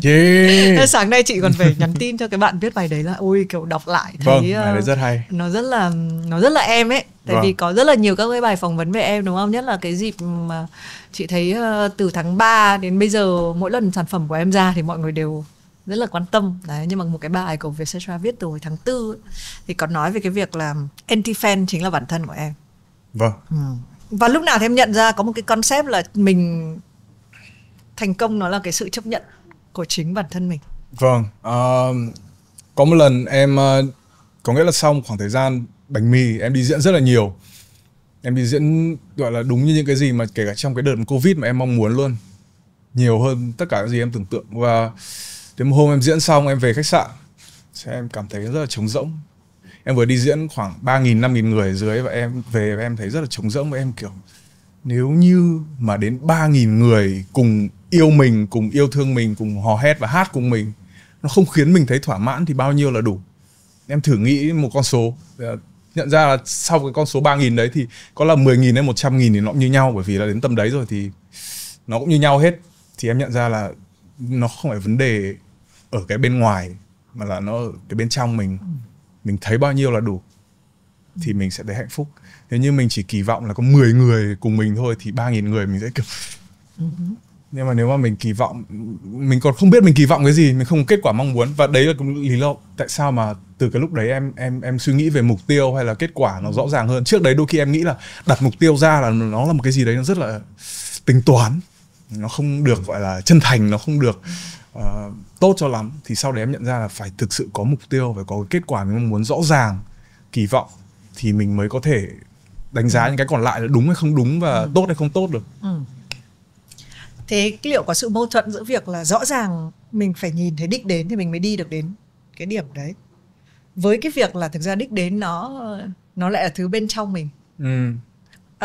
Yeah. Sáng nay chị còn phải nhắn tin cho cái bạn viết bài đấy là ui kiểu đọc lại thấy vâng, bài ờ, đấy rất hay. Nó rất là nó rất là em ấy, tại vâng. vì có rất là nhiều các cái bài phỏng vấn về em đúng không? Nhất là cái dịp mà chị thấy ờ, từ tháng 3 đến bây giờ mỗi lần sản phẩm của em ra thì mọi người đều rất là quan tâm đấy nhưng mà một cái bài của Vietcetera viết từ hồi tháng tư ấy, thì còn nói về cái việc là anti fan chính là bản thân của em. Vâng. Ừ và lúc nào thì em nhận ra có một cái concept là mình thành công nó là cái sự chấp nhận của chính bản thân mình vâng uh, có một lần em uh, có nghĩa là xong khoảng thời gian bánh mì em đi diễn rất là nhiều em đi diễn gọi là đúng như những cái gì mà kể cả trong cái đợt covid mà em mong muốn luôn nhiều hơn tất cả những gì em tưởng tượng và đến một hôm em diễn xong em về khách sạn sẽ em cảm thấy rất là trống rỗng em vừa đi diễn khoảng ba nghìn năm nghìn người dưới và em về và em thấy rất là trống rỗng và em kiểu nếu như mà đến ba nghìn người cùng yêu mình cùng yêu thương mình cùng hò hét và hát cùng mình nó không khiến mình thấy thỏa mãn thì bao nhiêu là đủ em thử nghĩ một con số à, nhận ra là sau cái con số 3.000 đấy thì có là 10.000 hay 100.000 thì nó cũng như nhau bởi vì là đến tầm đấy rồi thì nó cũng như nhau hết thì em nhận ra là nó không phải vấn đề ở cái bên ngoài mà là nó ở cái bên trong mình mình thấy bao nhiêu là đủ thì mình sẽ thấy hạnh phúc nếu như mình chỉ kỳ vọng là có 10 người cùng mình thôi thì ba nghìn người mình sẽ kiểu ừ nhưng mà nếu mà mình kỳ vọng mình còn không biết mình kỳ vọng cái gì mình không có kết quả mong muốn và đấy là cũng lý do tại sao mà từ cái lúc đấy em em em suy nghĩ về mục tiêu hay là kết quả nó rõ ràng hơn trước đấy đôi khi em nghĩ là đặt mục tiêu ra là nó là một cái gì đấy nó rất là tính toán nó không được gọi là chân thành nó không được Ờ, tốt cho lắm thì sau đấy em nhận ra là phải thực sự có mục tiêu phải có kết quả mình muốn rõ ràng kỳ vọng thì mình mới có thể đánh giá ừ. những cái còn lại là đúng hay không đúng và ừ. tốt hay không tốt được ừ. thế liệu có sự mâu thuẫn giữa việc là rõ ràng mình phải nhìn thấy đích đến thì mình mới đi được đến cái điểm đấy với cái việc là thực ra đích đến nó nó lại là thứ bên trong mình ừ.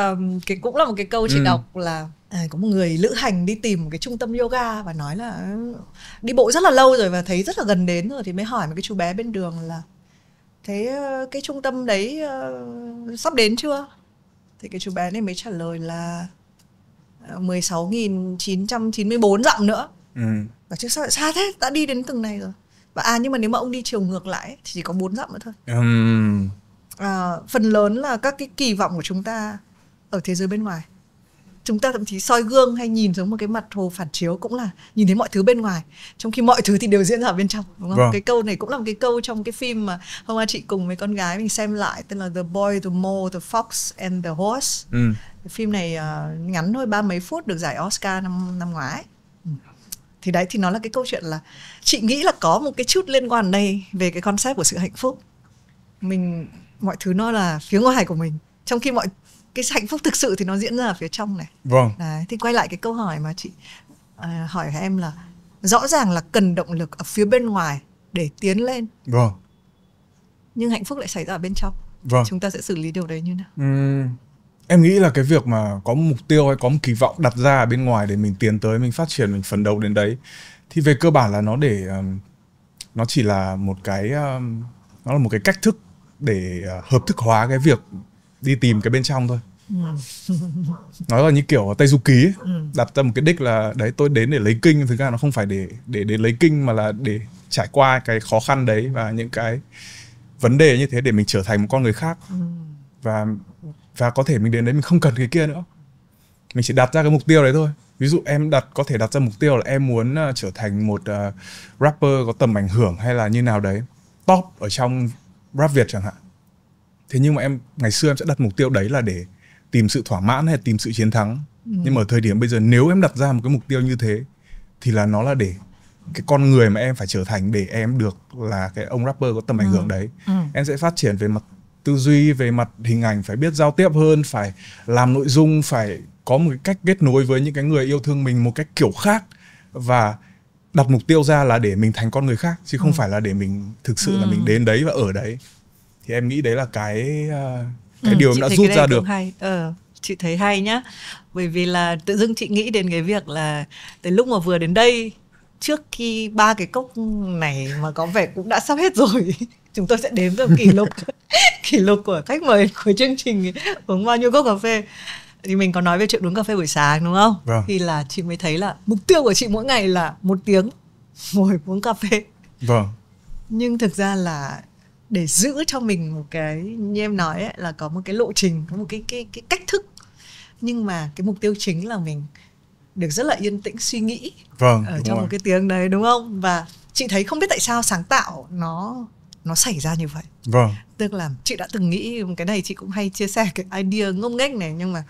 um, cái cũng là một cái câu chị ừ. đọc là À, có một người lữ hành đi tìm một cái trung tâm yoga và nói là ừ, đi bộ rất là lâu rồi và thấy rất là gần đến rồi thì mới hỏi một cái chú bé bên đường là thế ờ, cái trung tâm đấy uh, sắp đến chưa thì cái chú bé này mới trả lời là 16.994 ờ, dặm nữa ừ. và chứ sao xa thế đã đi đến từng này rồi và à nhưng mà nếu mà ông đi chiều ngược lại thì chỉ có 4 dặm nữa thôi ừ. à, phần lớn là các cái kỳ vọng của chúng ta ở thế giới bên ngoài chúng ta thậm chí soi gương hay nhìn giống một cái mặt hồ phản chiếu cũng là nhìn thấy mọi thứ bên ngoài trong khi mọi thứ thì đều diễn ra ở bên trong đúng không vâng. cái câu này cũng là một cái câu trong cái phim mà hôm qua chị cùng với con gái mình xem lại tên là The Boy, The Mole, The Fox and The Horse ừ. cái phim này uh, ngắn thôi ba mấy phút được giải Oscar năm năm ngoái ừ. thì đấy thì nó là cái câu chuyện là chị nghĩ là có một cái chút liên quan đây về cái concept của sự hạnh phúc mình mọi thứ nó là phía ngoài của mình trong khi mọi cái hạnh phúc thực sự thì nó diễn ra ở phía trong này vâng Đấy, thì quay lại cái câu hỏi mà chị à, hỏi em là rõ ràng là cần động lực ở phía bên ngoài để tiến lên vâng nhưng hạnh phúc lại xảy ra ở bên trong vâng chúng ta sẽ xử lý điều đấy như nào uhm, em nghĩ là cái việc mà có một mục tiêu hay có một kỳ vọng đặt ra ở bên ngoài để mình tiến tới mình phát triển mình phấn đấu đến đấy thì về cơ bản là nó để um, nó chỉ là một cái um, nó là một cái cách thức để uh, hợp thức hóa cái việc đi tìm cái bên trong thôi nó là như kiểu ở tây du ký ấy. Ừ. đặt ra một cái đích là đấy tôi đến để lấy kinh thực ra nó không phải để để để lấy kinh mà là để trải qua cái khó khăn đấy và những cái vấn đề như thế để mình trở thành một con người khác ừ. và và có thể mình đến đấy mình không cần cái kia nữa mình chỉ đặt ra cái mục tiêu đấy thôi ví dụ em đặt có thể đặt ra mục tiêu là em muốn ờ, trở thành một uh, rapper có tầm ảnh hưởng hay là như nào đấy top ở trong rap việt chẳng hạn thế nhưng mà em ngày xưa em sẽ đặt mục tiêu đấy là để tìm sự thỏa mãn hay tìm sự chiến thắng ừ. nhưng mà ở thời điểm bây giờ nếu em đặt ra một cái mục tiêu như thế thì là nó là để cái con người mà em phải trở thành để em được là cái ông rapper có tầm ảnh ừ. hưởng đấy ừ. em sẽ phát triển về mặt tư duy về mặt hình ảnh phải biết giao tiếp hơn phải làm nội dung phải có một cái cách kết nối với những cái người yêu thương mình một cách kiểu khác và đặt mục tiêu ra là để mình thành con người khác chứ không ừ. phải là để mình thực sự ừ. là mình ừ. đến đấy và ở đấy thì em nghĩ đấy là cái ờ, cái ừ, điều đã rút ra được hay. Ờ, chị thấy hay nhá bởi vì là tự dưng chị nghĩ đến cái việc là từ lúc mà vừa đến đây trước khi ba cái cốc này mà có vẻ cũng đã sắp hết rồi chúng tôi sẽ đếm được kỷ lục kỷ lục của khách mời của chương trình uống bao nhiêu cốc cà phê thì mình có nói về chuyện uống cà phê buổi sáng đúng không vâng. thì là chị mới thấy là mục tiêu của chị mỗi ngày là một tiếng ngồi uống cà phê vâng nhưng thực ra là để giữ cho mình một cái như em nói ấy, là có một cái lộ trình có một cái cái cái cách thức nhưng mà cái mục tiêu chính là mình được rất là yên tĩnh suy nghĩ vâng, ở trong rồi. một cái tiếng đấy đúng không và chị thấy không biết tại sao sáng tạo nó nó xảy ra như vậy vâng tức là chị đã từng nghĩ cái này chị cũng hay chia sẻ cái idea ngông nghếch này nhưng mà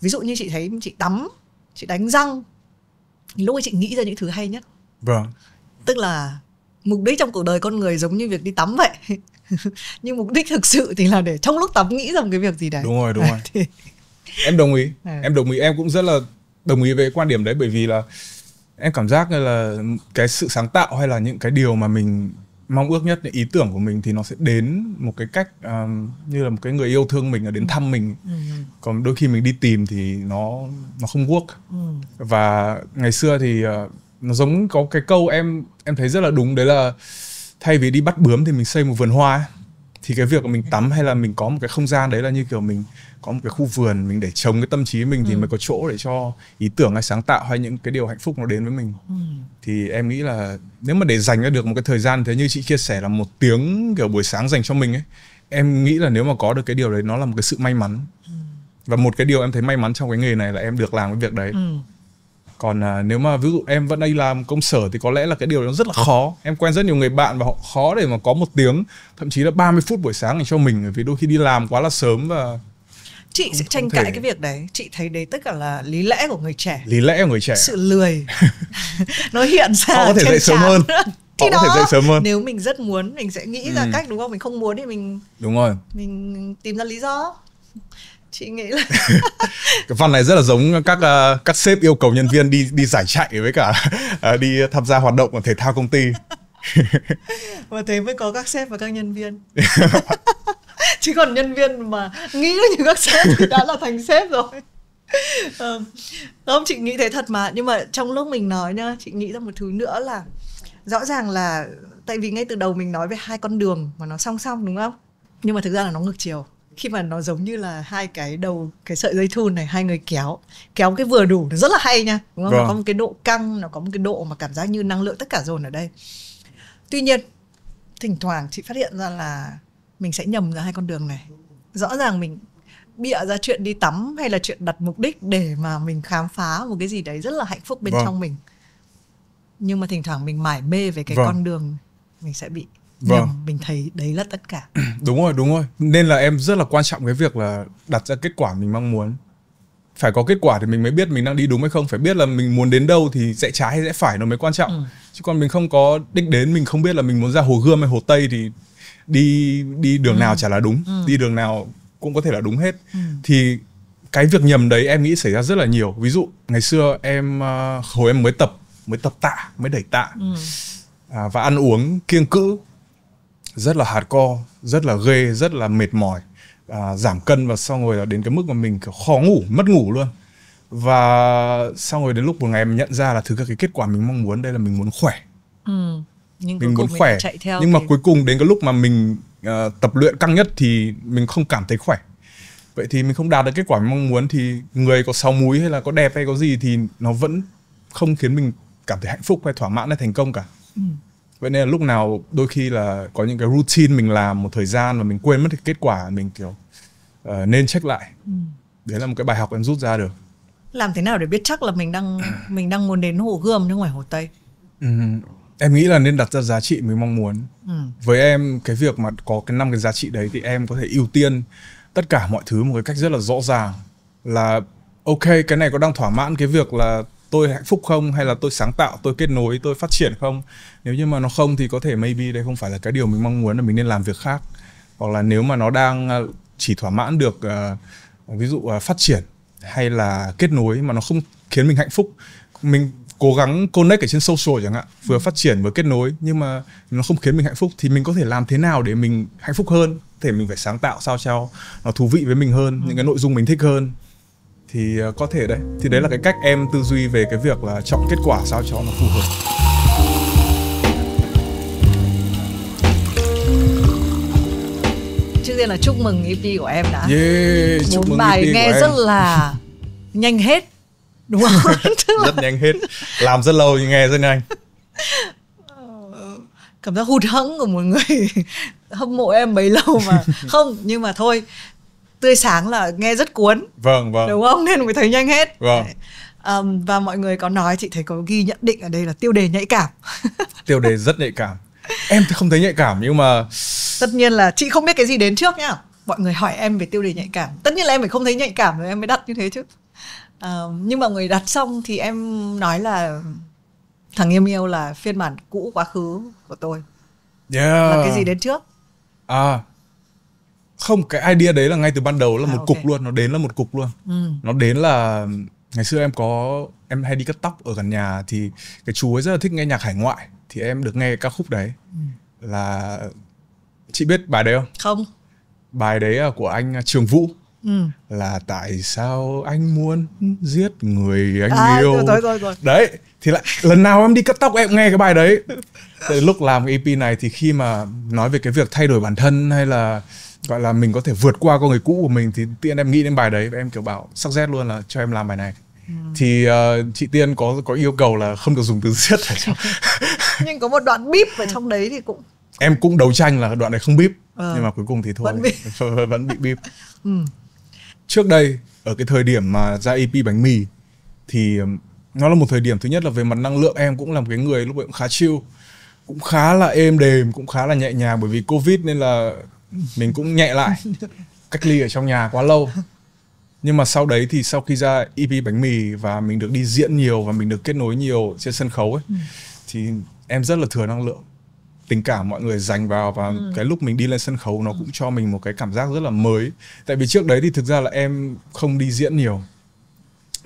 ví dụ như chị thấy chị tắm chị đánh răng lúc ấy chị nghĩ ra những thứ hay nhất vâng tức là mục đích trong cuộc đời con người giống như việc đi tắm vậy nhưng mục đích thực sự thì là để trong lúc tắm nghĩ ra một cái việc gì đấy đúng rồi đúng rồi thì... em đồng ý à. em đồng ý em cũng rất là đồng ý về quan điểm đấy bởi vì là em cảm giác là cái sự sáng tạo hay là những cái điều mà mình mong ước nhất những ý tưởng của mình thì nó sẽ đến một cái cách um, như là một cái người yêu thương mình là đến thăm mình ừ. ừ. còn đôi khi mình đi tìm thì nó nó không work ừ. và ngày xưa thì uh, nó giống có cái câu em em thấy rất là đúng đấy là thay vì đi bắt bướm thì mình xây một vườn hoa thì cái việc mình tắm hay là mình có một cái không gian đấy là như kiểu mình có một cái khu vườn mình để trồng cái tâm trí mình thì ừ. mới có chỗ để cho ý tưởng hay sáng tạo hay những cái điều hạnh phúc nó đến với mình ừ. thì em nghĩ là nếu mà để dành ra được một cái thời gian thế như chị chia sẻ là một tiếng kiểu buổi sáng dành cho mình ấy em nghĩ là nếu mà có được cái điều đấy nó là một cái sự may mắn ừ. và một cái điều em thấy may mắn trong cái nghề này là em được làm cái việc đấy ừ còn à, nếu mà ví dụ em vẫn đây làm công sở thì có lẽ là cái điều đó rất là khó em quen rất nhiều người bạn và họ khó để mà có một tiếng thậm chí là 30 phút buổi sáng dành cho mình vì đôi khi đi làm quá là sớm và chị không, sẽ tranh không cãi cái việc đấy chị thấy đấy tất cả là lý lẽ của người trẻ lý lẽ của người trẻ sự lười nó hiện ra họ có thể dậy sớm hơn thì họ đó, có thể dậy sớm hơn nếu mình rất muốn mình sẽ nghĩ ừ. ra cách đúng không mình không muốn thì mình đúng rồi mình tìm ra lý do chị nghĩ là cái phần này rất là giống các uh, các sếp yêu cầu nhân viên đi đi giải chạy với cả uh, đi tham gia hoạt động của thể thao công ty và thế mới có các sếp và các nhân viên chứ còn nhân viên mà nghĩ như các sếp thì đã là thành sếp rồi ừ. không chị nghĩ thế thật mà nhưng mà trong lúc mình nói nhá chị nghĩ ra một thứ nữa là rõ ràng là tại vì ngay từ đầu mình nói về hai con đường mà nó song song đúng không nhưng mà thực ra là nó ngược chiều khi mà nó giống như là hai cái đầu cái sợi dây thun này hai người kéo kéo cái vừa đủ nó rất là hay nha đúng không vâng. nó có một cái độ căng nó có một cái độ mà cảm giác như năng lượng tất cả dồn ở đây tuy nhiên thỉnh thoảng chị phát hiện ra là mình sẽ nhầm ra hai con đường này rõ ràng mình bịa ra chuyện đi tắm hay là chuyện đặt mục đích để mà mình khám phá một cái gì đấy rất là hạnh phúc bên vâng. trong mình nhưng mà thỉnh thoảng mình mải mê về cái vâng. con đường mình sẽ bị vâng. Nhưng mình thấy đấy là tất cả đúng rồi đúng rồi nên là em rất là quan trọng cái việc là đặt ra kết quả mình mong muốn phải có kết quả thì mình mới biết mình đang đi đúng hay không phải biết là mình muốn đến đâu thì rẽ trái hay rẽ phải nó mới quan trọng ừ. chứ còn mình không có đích đến mình không biết là mình muốn ra hồ gươm hay hồ tây thì đi đi đường ừ. nào chả là đúng ừ. đi đường nào cũng có thể là đúng hết ừ. thì cái việc nhầm đấy em nghĩ xảy ra rất là nhiều ví dụ ngày xưa em ờ, hồi em mới tập mới tập tạ mới đẩy tạ ừ. à, và ăn uống kiêng cữ rất là hạt co, rất là ghê rất là mệt mỏi à, giảm cân và sau rồi là đến cái mức mà mình kiểu khó ngủ mất ngủ luôn và sau rồi đến lúc một ngày mình nhận ra là thứ các cái kết quả mình mong muốn đây là mình muốn khỏe ừ. nhưng mình muốn khỏe mình theo nhưng thì... mà cuối cùng đến cái lúc mà mình uh, tập luyện căng nhất thì mình không cảm thấy khỏe vậy thì mình không đạt được kết quả mình mong muốn thì người có sáu múi hay là có đẹp hay có gì thì nó vẫn không khiến mình cảm thấy hạnh phúc hay thỏa mãn hay thành công cả ừ vậy nên là lúc nào đôi khi là có những cái routine mình làm một thời gian mà mình quên mất cái kết quả mình kiểu uh, nên check lại ừ. đấy là một cái bài học em rút ra được làm thế nào để biết chắc là mình đang mình đang muốn đến hồ gươm chứ ngoài hồ tây ừ. em nghĩ là nên đặt ra giá trị mình mong muốn ừ. với em cái việc mà có cái năm cái giá trị đấy thì em có thể ưu tiên tất cả mọi thứ một cái cách rất là rõ ràng là ok cái này có đang thỏa mãn cái việc là tôi hạnh phúc không hay là tôi sáng tạo tôi kết nối tôi phát triển không nếu như mà nó không thì có thể maybe đây không phải là cái điều mình mong muốn là mình nên làm việc khác hoặc là nếu mà nó đang ờ, chỉ thỏa mãn được uh, ví dụ uh, phát triển hay là kết nối mà nó không khiến mình hạnh phúc mình cố gắng connect ở trên social chẳng hạn vừa phát triển vừa kết nối nhưng mà nó không khiến mình hạnh phúc thì mình có thể làm thế nào để mình hạnh phúc hơn thể mình phải sáng tạo sao cho nó thú vị với mình hơn ừ. những cái nội dung mình thích hơn thì ờ, có thể đấy thì đấy là cái cách em tư duy về cái việc là chọn kết quả sao cho nó phù hợp trước tiên là chúc mừng EP của em đã yeah, chúc mừng bài EP nghe rất là nhanh hết đúng không rất nhanh hết làm rất lâu nhưng nghe rất nhanh cảm giác hụt hẫng của một người hâm mộ em mấy lâu mà không nhưng mà thôi tươi sáng là nghe rất cuốn vâng vâng đúng không nên mới thấy nhanh hết vâng Um, và mọi người có nói chị thấy có ghi nhận định ở đây là tiêu đề nhạy cảm tiêu đề rất nhạy cảm em thì không thấy nhạy cảm nhưng mà tất nhiên là chị không biết cái gì đến trước nhá mọi người hỏi em về tiêu đề nhạy cảm tất nhiên là em phải không thấy nhạy cảm rồi em mới đặt như thế chứ uh, nhưng mà người đặt xong thì em nói là thằng em yêu là phiên bản cũ quá khứ của tôi yeah. là cái gì đến trước à không cái idea đấy là ngay từ ban đầu là à, một okay. cục luôn nó đến là một cục luôn ừ. nó đến là ngày xưa em có em hay đi cắt tóc ở gần nhà thì cái chú ấy rất là thích nghe nhạc hải ngoại thì em được nghe ca khúc đấy ừ. là chị biết bài đấy không không bài đấy là của anh à, trường vũ Ừ. là tại sao anh muốn ừ. giết người anh à, yêu rồi, rồi, rồi, đấy thì lại lần nào em đi cắt tóc em nghe cái bài đấy Từ lúc làm cái ep này thì khi mà nói về cái việc thay đổi bản thân hay là gọi là mình có thể vượt qua con người cũ của mình thì tiên em nghĩ đến bài đấy và em kiểu bảo sắc rét luôn là cho em làm bài này Ừ. thì uh, chị Tiên có có yêu cầu là không được dùng từ giết ở trong nhưng có một đoạn bíp ở trong đấy thì cũng em cũng đấu tranh là đoạn này không bíp ờ, nhưng mà cuối cùng thì thôi vẫn bị, vẫn bị bíp ừ. trước đây ở cái thời điểm mà ra EP bánh mì thì nó là một thời điểm thứ nhất là về mặt năng lượng em cũng là một cái người lúc ấy cũng khá chill cũng khá là êm đềm cũng khá là nhẹ nhàng bởi vì covid nên là mình cũng nhẹ lại cách ly ở trong nhà quá lâu nhưng mà sau đấy thì sau khi ra EP bánh mì và mình được đi diễn nhiều và mình được kết nối nhiều trên sân khấu ấy ừ. thì em rất là thừa năng lượng tình cảm mọi người dành vào và ừ. cái lúc mình đi lên sân khấu nó cũng cho mình một cái cảm giác rất là mới tại vì trước đấy thì thực ra là em không đi diễn nhiều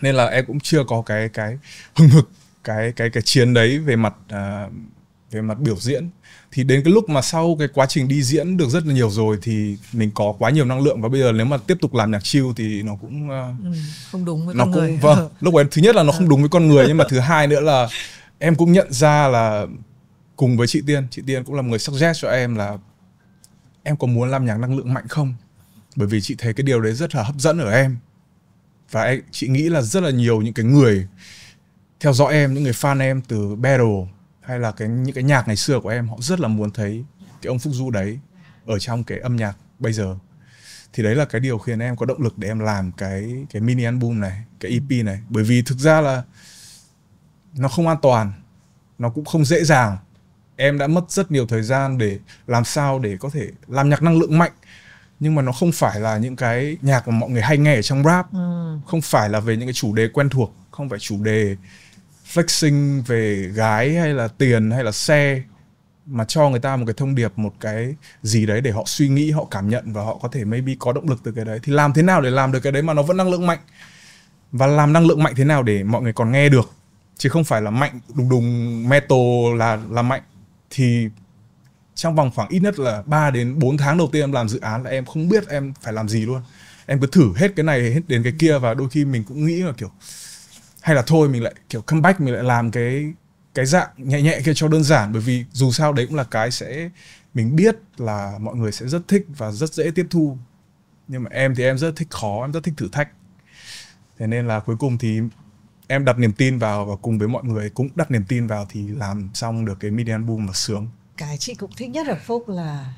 nên là em cũng chưa có cái cái hưng hực cái cái cái chiến đấy về mặt uh, về mặt biểu diễn thì đến cái lúc mà sau cái quá trình đi diễn được rất là nhiều rồi thì mình có quá nhiều năng lượng và bây giờ nếu mà tiếp tục làm nhạc chill thì nó cũng ờ, ừ, không đúng với nó con cũng, người vâng lúc ấy thứ nhất là nó không ừ. đúng với con người nhưng mà thứ hai nữa là em cũng nhận ra là cùng với chị Tiên chị Tiên cũng là người suggest cho em là em có muốn làm nhạc năng lượng mạnh không bởi vì chị thấy cái điều đấy rất là hấp dẫn ở em và chị nghĩ là rất là nhiều những cái người theo dõi em những người fan em từ battle hay là cái những cái nhạc ngày xưa của em họ rất là muốn thấy cái ông Phúc Du đấy ở trong cái âm nhạc bây giờ thì đấy là cái điều khiến em có động lực để em làm cái cái mini album này cái EP này bởi vì thực ra là nó không an toàn nó cũng không dễ dàng em đã mất rất nhiều thời gian để làm sao để có thể làm nhạc năng lượng mạnh nhưng mà nó không phải là những cái nhạc mà mọi người hay nghe ở trong rap ừ. không phải là về những cái chủ đề quen thuộc không phải chủ đề flexing về gái hay là tiền hay là xe mà cho người ta một cái thông điệp một cái gì đấy để họ suy nghĩ họ cảm nhận và họ có thể maybe có động lực từ cái đấy thì làm thế nào để làm được cái đấy mà nó vẫn năng lượng mạnh và làm năng lượng mạnh thế nào để mọi người còn nghe được chứ không phải là mạnh đùng đùng metal là là mạnh thì trong vòng khoảng ít nhất là 3 đến 4 tháng đầu tiên em làm dự án là em không biết em phải làm gì luôn em cứ thử hết cái này hết đến cái kia và đôi khi mình cũng nghĩ là kiểu hay là thôi mình lại kiểu comeback mình lại làm cái cái dạng nhẹ nhẹ kia cho đơn giản bởi vì dù sao đấy cũng là cái sẽ mình biết là mọi người sẽ rất thích và rất dễ tiếp thu nhưng mà em thì em rất thích khó em rất thích thử thách thế nên là cuối cùng thì em đặt niềm tin vào và cùng với mọi người cũng đặt niềm tin vào thì làm xong được cái mini album mà sướng cái chị cũng thích nhất ở phúc là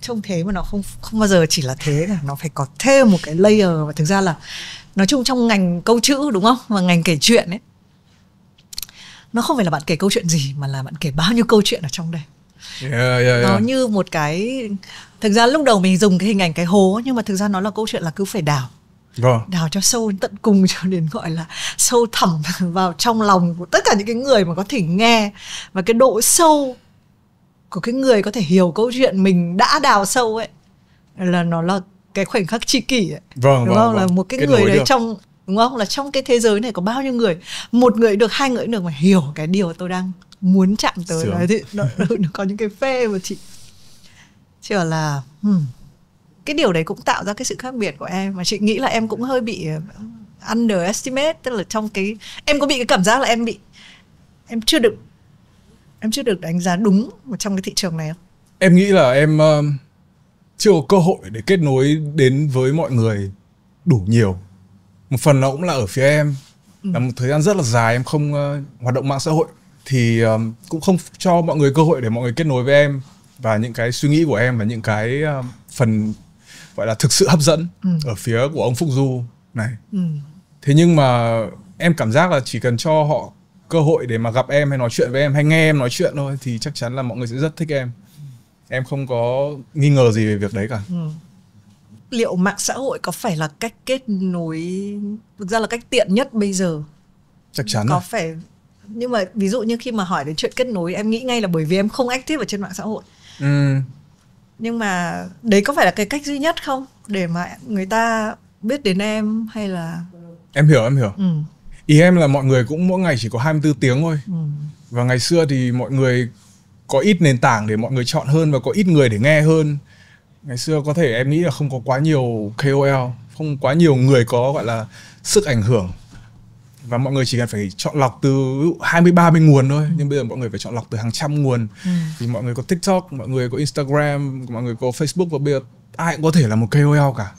trông thế mà nó không không bao giờ chỉ là thế cả nó phải có thêm một cái layer và thực ra là nói chung trong ngành câu chữ đúng không và ngành kể chuyện ấy nó không phải là bạn kể câu chuyện gì mà là bạn kể bao nhiêu câu chuyện ở trong đây yeah, yeah, yeah. nó như một cái thực ra lúc đầu mình dùng cái hình ảnh cái hố nhưng mà thực ra nó là câu chuyện là cứ phải đào Vâng. đào cho sâu tận cùng cho đến gọi là sâu thẳm vào trong lòng của tất cả những cái người mà có thể nghe và cái độ sâu của cái người có thể hiểu câu chuyện mình đã đào sâu ấy là nó là cái khoảnh khắc tri kỷ ấy. Vâng, đúng vâng, không vâng. là một cái, cái người đấy được. trong đúng không là trong cái thế giới này có bao nhiêu người một người được hai người được mà hiểu cái điều tôi đang muốn chạm tới là thì nó, nó, có những cái phê mà chị chỉ là hmm, cái điều đấy cũng tạo ra cái sự khác biệt của em mà chị nghĩ là em cũng hơi bị uh, underestimate tức là trong cái em có bị cái cảm giác là em bị em chưa được em chưa được đánh giá đúng mà trong cái thị trường này không em nghĩ là em uh, chưa có cơ hội để kết nối đến với mọi người đủ nhiều một phần nó cũng là ở phía em ừ. là một thời gian rất là dài em không uh, hoạt động mạng xã hội thì um, cũng không cho mọi người cơ hội để mọi người kết nối với em và những cái suy nghĩ của em và những cái uh, phần gọi là thực sự hấp dẫn ừ. ở phía của ông Phúc Du này ừ. thế nhưng mà em cảm giác là chỉ cần cho họ cơ hội để mà gặp em hay nói chuyện với em hay nghe em nói chuyện thôi thì chắc chắn là mọi người sẽ rất thích em em không có nghi ngờ gì về việc đấy cả ừ. liệu mạng xã hội có phải là cách kết nối thực ra là cách tiện nhất bây giờ chắc chắn có à. phải nhưng mà ví dụ như khi mà hỏi đến chuyện kết nối em nghĩ ngay là bởi vì em không active ở trên mạng xã hội ừ. nhưng mà đấy có phải là cái cách duy nhất không để mà người ta biết đến em hay là em hiểu em hiểu ừ. ý em là mọi người cũng mỗi ngày chỉ có 24 tiếng thôi ừ. và ngày xưa thì mọi người có ít nền tảng để mọi người chọn hơn và có ít người để nghe hơn ngày xưa có thể em nghĩ là không có quá nhiều KOL không quá nhiều người có gọi là sức ảnh hưởng và mọi người chỉ cần phải chọn lọc từ 20 30 nguồn thôi nhưng bây giờ mọi người phải chọn lọc từ hàng trăm nguồn ừ. thì mọi người có TikTok, mọi người có Instagram, mọi người có Facebook và bây giờ ai cũng có thể là một KOL cả.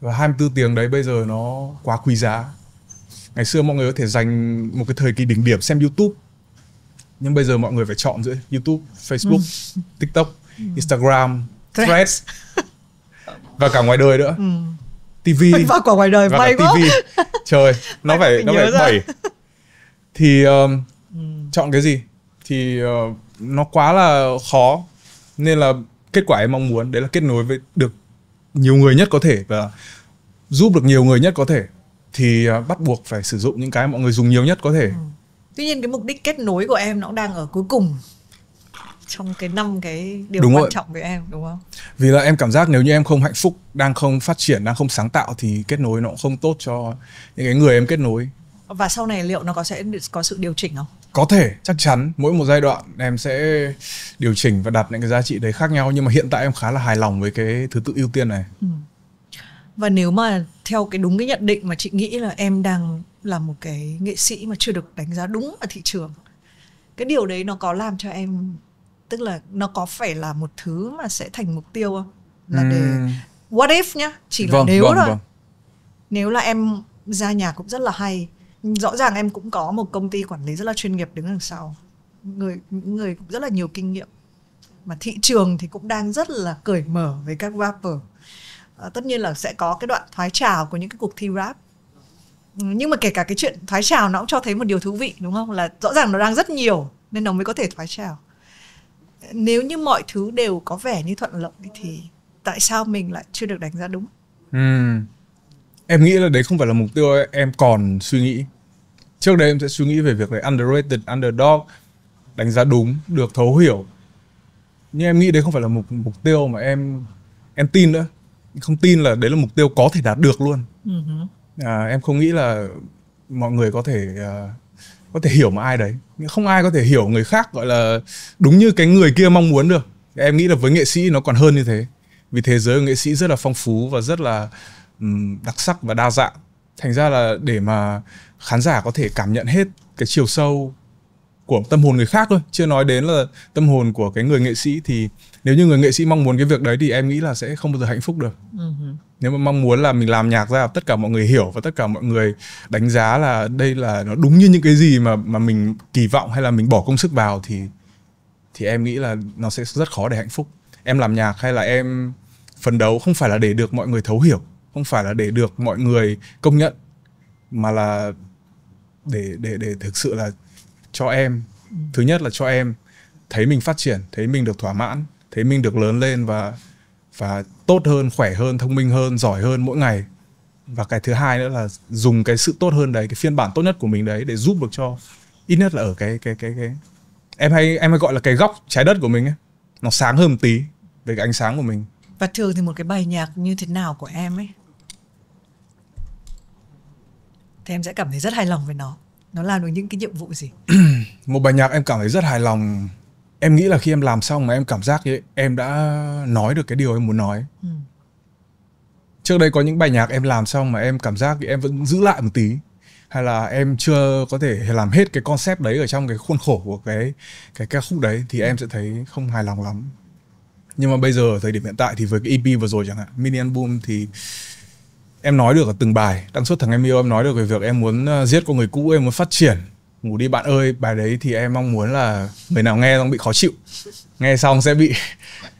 Và 24 tiếng đấy bây giờ nó quá quý giá. Ngày xưa mọi người có thể dành một cái thời kỳ đỉnh điểm xem YouTube nhưng bây giờ mọi người phải chọn giữa YouTube, Facebook, ừ. TikTok, ừ. Instagram, Threads và cả ngoài đời nữa. Ừ. TV và cả ngoài đời và may cả quá. TV. Trời, nó phải nó phải bảy. Thì um, ừ. chọn cái gì? Thì uh, nó quá là khó nên là kết quả em mong muốn đấy là kết nối với được nhiều người nhất có thể và giúp được nhiều người nhất có thể thì uh, bắt buộc phải sử dụng những cái mọi người dùng nhiều nhất có thể. Ừ tuy nhiên cái mục đích kết nối của em nó cũng đang ở cuối cùng trong cái năm cái điều đúng quan rồi. trọng với em đúng không vì là em cảm giác nếu như em không hạnh phúc đang không phát triển đang không sáng tạo thì kết nối nó cũng không tốt cho những cái người em kết nối và sau này liệu nó có sẽ có sự điều chỉnh không có thể chắc chắn mỗi một giai đoạn em sẽ điều chỉnh và đặt những cái giá trị đấy khác nhau nhưng mà hiện tại em khá là hài lòng với cái thứ tự ưu tiên này ừ. và nếu mà theo cái đúng cái nhận định mà chị nghĩ là em đang là một cái nghệ sĩ mà chưa được đánh giá đúng ở thị trường cái điều đấy nó có làm cho em tức là nó có phải là một thứ mà sẽ thành mục tiêu không là uhm. để what if nhá chỉ là vâng, nếu vâng, thôi vâng. nếu là em ra nhà cũng rất là hay rõ ràng em cũng có một công ty quản lý rất là chuyên nghiệp đứng đằng sau người người cũng rất là nhiều kinh nghiệm mà thị trường thì cũng đang rất là cởi mở với các rapper à, tất nhiên là sẽ có cái đoạn thoái trào của những cái cuộc thi rap nhưng mà kể cả cái chuyện thoái trào nó cũng cho thấy một điều thú vị đúng không là rõ ràng nó đang rất nhiều nên nó mới có thể thoái trào nếu như mọi thứ đều có vẻ như thuận lợi thì tại sao mình lại chưa được đánh giá đúng ừ. em nghĩ là đấy không phải là mục tiêu em còn suy nghĩ trước đây em sẽ suy nghĩ về việc là underrated underdog đánh giá đúng được thấu hiểu nhưng em nghĩ đấy không phải là mục mục tiêu mà em em tin nữa không tin là đấy là mục tiêu có thể đạt được luôn uh-huh à, em không nghĩ là mọi người có thể à, có thể hiểu mà ai đấy không ai có thể hiểu người khác gọi là đúng như cái người kia mong muốn được em nghĩ là với nghệ sĩ nó còn hơn như thế vì thế giới của nghệ sĩ rất là phong phú và rất là um, đặc sắc và đa dạng thành ra là để mà khán giả có thể cảm nhận hết cái chiều sâu của tâm hồn người khác thôi chưa nói đến là tâm hồn của cái người nghệ sĩ thì nếu như người nghệ sĩ mong muốn cái việc đấy thì em nghĩ là sẽ không bao giờ hạnh phúc được uh-huh. nếu mà mong muốn là mình làm nhạc ra tất cả mọi người hiểu và tất cả mọi người đánh giá là đây là nó đúng như những cái gì mà mà mình kỳ vọng hay là mình bỏ công sức vào thì thì em nghĩ là nó sẽ rất khó để hạnh phúc em làm nhạc hay là em phấn đấu không phải là để được mọi người thấu hiểu không phải là để được mọi người công nhận mà là để để để thực sự là cho em ừ. thứ nhất là cho em thấy mình phát triển thấy mình được thỏa mãn thấy mình được lớn lên và và tốt hơn khỏe hơn thông minh hơn giỏi hơn mỗi ngày và cái thứ hai nữa là dùng cái sự tốt hơn đấy cái phiên bản tốt nhất của mình đấy để giúp được cho ít nhất là ở cái cái cái cái em hay em hay gọi là cái góc trái đất của mình ấy nó sáng hơn một tí về cái ánh sáng của mình và thường thì một cái bài nhạc như thế nào của em ấy thì em sẽ cảm thấy rất hài lòng với nó nó làm được những cái nhiệm vụ gì một bài nhạc em cảm thấy rất hài lòng em nghĩ là khi em làm xong mà em cảm giác như em đã nói được cái điều em muốn nói ừ. trước đây có những bài nhạc em làm xong mà em cảm giác em vẫn giữ lại một tí hay là em chưa có thể làm hết cái concept đấy ở trong cái khuôn khổ của cái cái ca khúc đấy thì em sẽ thấy không hài lòng lắm nhưng mà bây giờ ở thời điểm hiện tại thì với cái EP vừa rồi chẳng hạn mini album thì em nói được ở từng bài đăng xuất thằng em yêu em nói được về việc em muốn ờ, giết con người cũ em muốn phát triển ngủ đi bạn ơi bài đấy thì em mong muốn là người nào nghe xong bị khó chịu nghe xong sẽ bị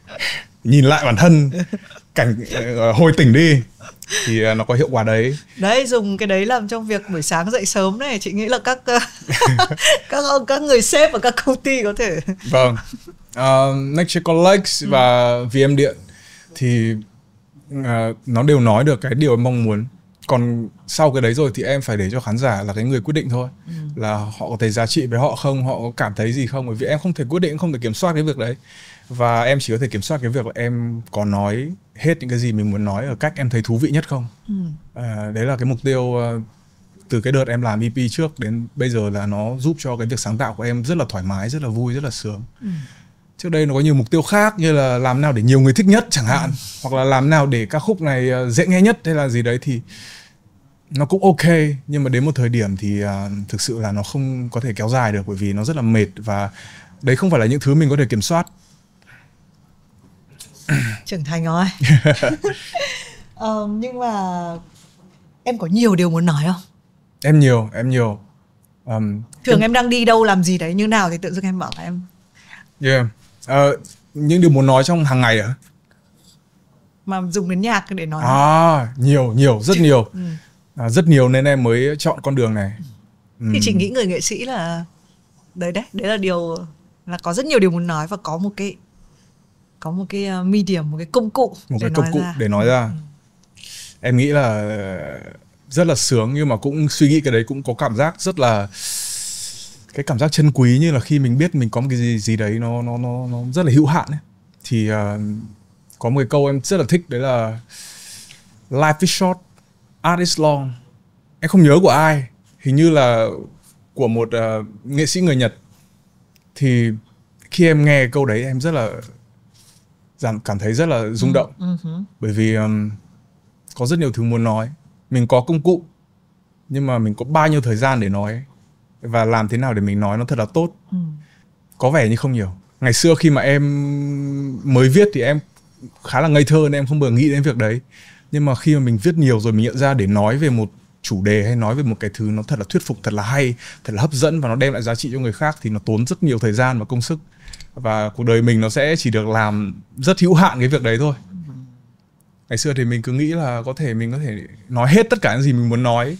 nhìn lại bản thân cảnh ờ, hồi tỉnh đi thì ờ, nó có hiệu quả đấy đấy dùng cái đấy làm trong việc buổi sáng dậy sớm này chị nghĩ là các ờ, các ông các người sếp và các công ty có thể vâng uh, next colleagues ừ. và vm điện thì uh, nó đều nói được cái điều em mong muốn còn sau cái đấy rồi thì em phải để cho khán giả là cái người quyết định thôi ừ. là họ có thấy giá trị với họ không họ có cảm thấy gì không bởi vì em không thể quyết định không thể kiểm soát cái việc đấy và em chỉ có thể kiểm soát cái việc là em có nói hết những cái gì mình muốn nói ở cách em thấy thú vị nhất không ừ. à, đấy là cái mục tiêu ờ, từ cái đợt em làm EP trước đến bây giờ là nó giúp cho cái việc sáng tạo của em rất là thoải mái rất là vui rất là sướng ừ. trước đây nó có nhiều mục tiêu khác như là làm nào để nhiều người thích nhất chẳng hạn ừ. hoặc là làm nào để ca khúc này ờ, dễ nghe nhất hay là gì đấy thì nó cũng ok nhưng mà đến một thời điểm thì uh, thực sự là nó không có thể kéo dài được bởi vì nó rất là mệt và đấy không phải là những thứ mình có thể kiểm soát trưởng thành rồi uh, nhưng mà em có nhiều điều muốn nói không em nhiều em nhiều um, thường em... đang đi đâu làm gì đấy như nào thì tự dưng em bảo là em yeah uh, những điều muốn nói trong hàng ngày hả à? mà dùng đến nhạc để nói à nhiều nhiều rất nhiều ừ à, rất nhiều nên em mới chọn con đường này ừ. thì chị nghĩ người nghệ sĩ là đấy đấy đấy là điều là có rất nhiều điều muốn nói và có một cái có một cái ờ, medium một cái công cụ một cái công cụ ra. để nói ra ừ. em nghĩ là rất là sướng nhưng mà cũng suy nghĩ cái đấy cũng có cảm giác rất là cái cảm giác chân quý như là khi mình biết mình có một cái gì gì đấy nó nó nó, nó rất là hữu hạn ấy. thì uh, có một cái câu em rất là thích đấy là life is short Artist Long em không nhớ của ai hình như là của một uh, nghệ sĩ người Nhật thì khi em nghe câu đấy em rất là cảm thấy rất là rung ừ, động ừ, ừ. bởi vì um, có rất nhiều thứ muốn nói mình có công cụ nhưng mà mình có bao nhiêu thời gian để nói và làm thế nào để mình nói nó thật là tốt ừ. có vẻ như không nhiều ngày xưa khi mà em mới viết thì em khá là ngây thơ nên em không bao giờ nghĩ đến việc đấy nhưng mà khi mà mình viết nhiều rồi mình nhận ra để nói về một chủ đề hay nói về một cái thứ nó thật là thuyết phục thật là hay thật là hấp dẫn và nó đem lại giá trị cho người khác thì nó tốn rất nhiều thời gian và công sức và cuộc đời mình nó sẽ chỉ được làm rất hữu hạn cái việc đấy thôi ngày xưa thì mình cứ nghĩ là có thể mình có thể nói hết tất cả những gì mình muốn nói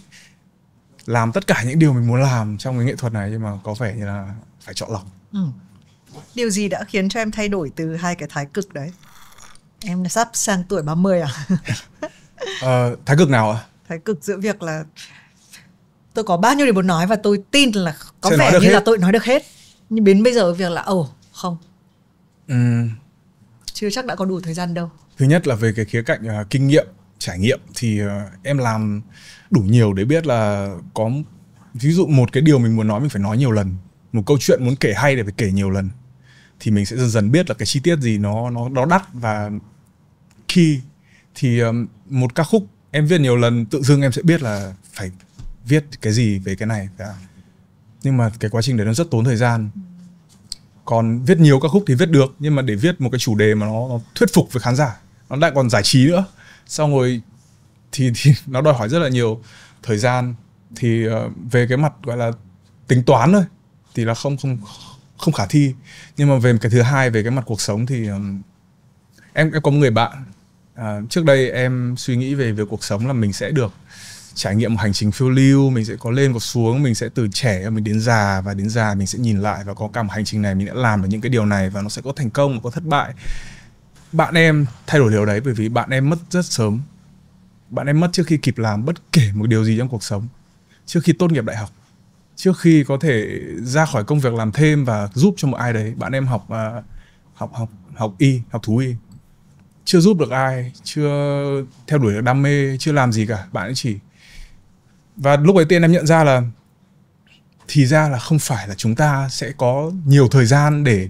làm tất cả những điều mình muốn làm trong cái nghệ thuật này nhưng mà có vẻ như là phải chọn lọc ừ. điều gì đã khiến cho em thay đổi từ hai cái thái cực đấy Em sắp sang tuổi 30 à? à thái cực nào ạ? À? Thái cực giữa việc là tôi có bao nhiêu để muốn nói và tôi tin là có Sẽ vẻ như hết. là tôi nói được hết. Nhưng đến bây giờ việc là ồ oh, không. Ừ. Chưa chắc đã có đủ thời gian đâu. Thứ nhất là về cái khía cạnh uh, kinh nghiệm, trải nghiệm thì uh, em làm đủ nhiều để biết là có ví dụ một cái điều mình muốn nói mình phải nói nhiều lần, một câu chuyện muốn kể hay để phải kể nhiều lần thì mình sẽ dần dần biết là cái chi tiết gì nó nó nó đắt và key thì một ca khúc em viết nhiều lần tự dưng em sẽ biết là phải viết cái gì về cái này cả. nhưng mà cái quá trình đấy nó rất tốn thời gian còn viết nhiều ca khúc thì viết được nhưng mà để viết một cái chủ đề mà nó, nó thuyết phục với khán giả nó lại còn giải trí nữa xong rồi thì, thì nó đòi hỏi rất là nhiều thời gian thì ờ, về cái mặt gọi là tính toán thôi thì là không không không khả thi nhưng mà về cái thứ hai về cái mặt cuộc sống thì em em có một người bạn à, trước đây em suy nghĩ về việc cuộc sống là mình sẽ được trải nghiệm một hành trình phiêu lưu mình sẽ có lên có xuống mình sẽ từ trẻ mình đến già và đến già mình sẽ nhìn lại và có cả một hành trình này mình đã làm được những cái điều này và nó sẽ có thành công có thất bại bạn em thay đổi điều đấy bởi vì bạn em mất rất sớm bạn em mất trước khi kịp làm bất kể một điều gì trong cuộc sống trước khi tốt nghiệp đại học trước khi có thể ra khỏi công việc làm thêm và giúp cho một ai đấy bạn em học uh, học học học y học thú y chưa giúp được ai chưa theo đuổi được đam mê chưa làm gì cả bạn ấy chỉ và lúc ấy tiên em nhận ra là thì ra là không phải là chúng ta sẽ có nhiều thời gian để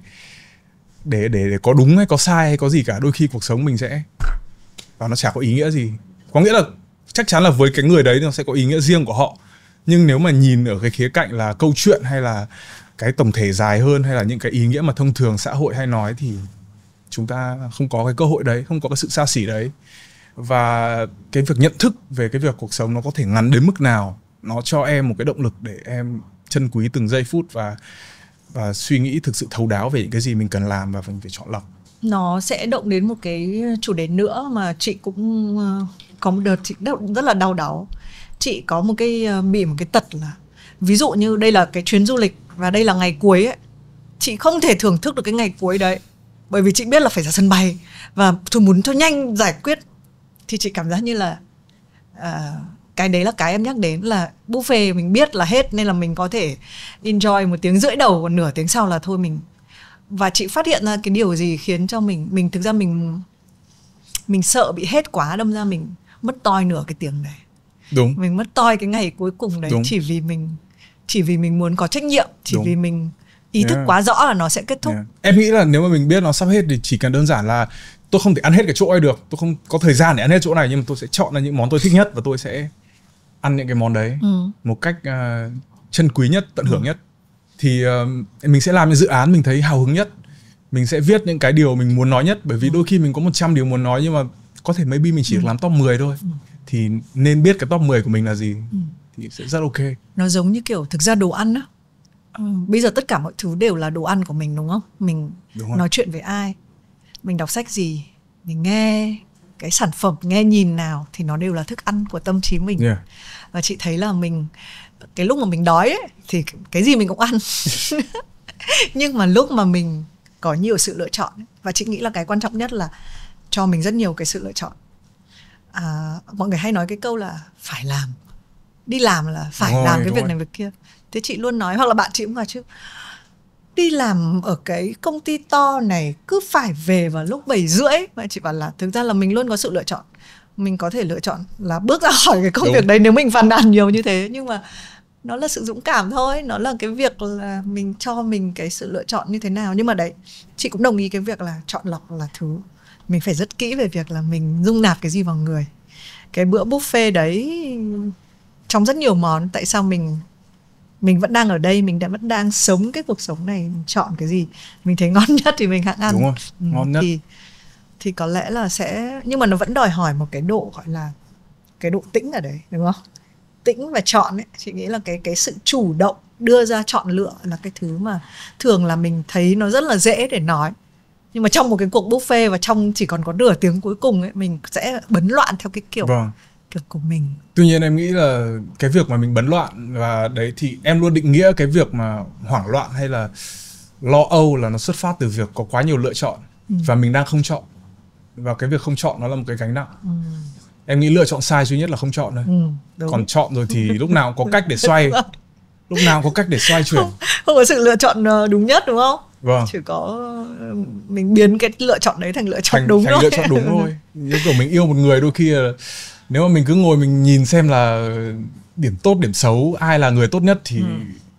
để để, để có đúng hay có sai hay có gì cả đôi khi cuộc sống mình sẽ và nó chả có ý nghĩa gì có nghĩa là chắc chắn là với cái người đấy nó sẽ có ý nghĩa riêng của họ nhưng nếu mà nhìn ở cái khía cạnh là câu chuyện hay là cái tổng thể dài hơn hay là những cái ý nghĩa mà thông thường xã hội hay nói thì chúng ta không có cái cơ hội đấy không có cái sự xa xỉ đấy và cái việc nhận thức về cái việc cuộc sống nó có thể ngắn đến mức nào nó cho em một cái động lực để em trân quý từng giây phút và và suy nghĩ thực sự thấu đáo về những cái gì mình cần làm và mình phải chọn lọc nó sẽ động đến một cái chủ đề nữa mà chị cũng ờ, có một đợt chị rất là đau đớn chị có một cái ờ, bị một cái tật là ví dụ như đây là cái chuyến du lịch và đây là ngày cuối ấy chị không thể thưởng thức được cái ngày cuối đấy bởi vì chị biết là phải ra sân bay và tôi muốn cho nhanh giải quyết thì chị cảm giác như là à, cái đấy là cái em nhắc đến là buffet mình biết là hết nên là mình có thể enjoy một tiếng rưỡi đầu còn nửa tiếng sau là thôi mình và chị phát hiện ra cái điều gì khiến cho mình mình thực ra mình mình sợ bị hết quá đâm ra mình mất toi nửa cái tiếng này đúng mình mất toi cái ngày cuối cùng đấy Đúng. chỉ vì mình chỉ vì mình muốn có trách nhiệm chỉ Đúng. vì mình ý thức yeah. quá rõ là nó sẽ kết thúc yeah. em nghĩ là nếu mà mình biết nó sắp hết thì chỉ cần đơn giản là tôi không thể ăn hết cái chỗ ấy được tôi không có thời gian để ăn hết chỗ này nhưng mà tôi sẽ chọn ra những món tôi thích nhất và tôi sẽ ăn những cái món đấy ừ. một cách uh, chân quý nhất tận ừ. hưởng nhất thì uh, mình sẽ làm những dự án mình thấy hào hứng nhất mình sẽ viết những cái điều mình muốn nói nhất bởi vì ừ. đôi khi mình có 100 điều muốn nói nhưng mà có thể maybe mình chỉ ừ. được làm top 10 thôi ừ. thì nên biết cái top 10 của mình là gì ừ. thì sẽ rất ok nó giống như kiểu thực ra đồ ăn á Ờ, bây giờ tất cả mọi thứ đều là đồ ăn của mình đúng không mình đúng rồi. nói chuyện với ai mình đọc sách gì mình nghe cái sản phẩm nghe nhìn nào thì nó đều là thức ăn của tâm trí mình yeah. và chị thấy là mình cái lúc mà mình đói ấy, thì cái gì mình cũng ăn nhưng mà lúc mà mình có nhiều sự lựa chọn và chị nghĩ là cái quan trọng nhất là cho mình rất nhiều cái sự lựa chọn à, mọi người hay nói cái câu là phải làm đi làm là phải Ôi, làm cái việc rồi. này việc kia thế chị luôn nói hoặc là bạn chị cũng nói chứ đi làm ở cái công ty to này cứ phải về vào lúc 7 rưỡi mà chị bảo là thực ra là mình luôn có sự lựa chọn mình có thể lựa chọn là bước ra khỏi cái công Đúng. việc đấy nếu mình phàn nàn nhiều như thế nhưng mà nó là sự dũng cảm thôi nó là cái việc là mình cho mình cái sự lựa chọn như thế nào nhưng mà đấy chị cũng đồng ý cái việc là chọn lọc là thứ mình phải rất kỹ về việc là mình dung nạp cái gì vào người cái bữa buffet đấy trong rất nhiều món tại sao mình mình vẫn đang ở đây mình đã vẫn đang sống cái cuộc sống này mình chọn cái gì mình thấy ngon nhất thì mình hãng ăn đúng rồi, ừ, ngon nhất thì thì có lẽ là sẽ nhưng mà nó vẫn đòi hỏi một cái độ gọi là cái độ tĩnh ở đấy đúng không tĩnh và chọn ấy chị nghĩ là cái cái sự chủ động đưa ra chọn lựa là cái thứ mà thường là mình thấy nó rất là dễ để nói nhưng mà trong một cái cuộc buffet và trong chỉ còn có nửa tiếng cuối cùng ấy mình sẽ bấn loạn theo cái kiểu vâng lực của mình tuy nhiên em nghĩ là cái việc mà mình bấn loạn và đấy thì em luôn định nghĩa cái việc mà hoảng loạn hay là lo âu là nó xuất phát từ việc có quá nhiều lựa chọn ừ. và mình đang không chọn và cái việc không chọn nó là một cái gánh nặng ừ. em nghĩ lựa chọn sai duy nhất là không chọn thôi ừ, còn chọn rồi thì lúc nào cũng có cách để xoay lúc nào cũng có cách để xoay chuyển không, không có sự lựa chọn ờ, đúng nhất đúng không vâng. chỉ có ờ, mình biến cái lựa chọn đấy thành lựa chọn thành, đúng thành thôi lựa chọn đúng thôi như kiểu mình yêu một người đôi khi là nếu mà mình cứ ngồi mình nhìn xem là điểm tốt điểm xấu ai là người tốt nhất thì ừ.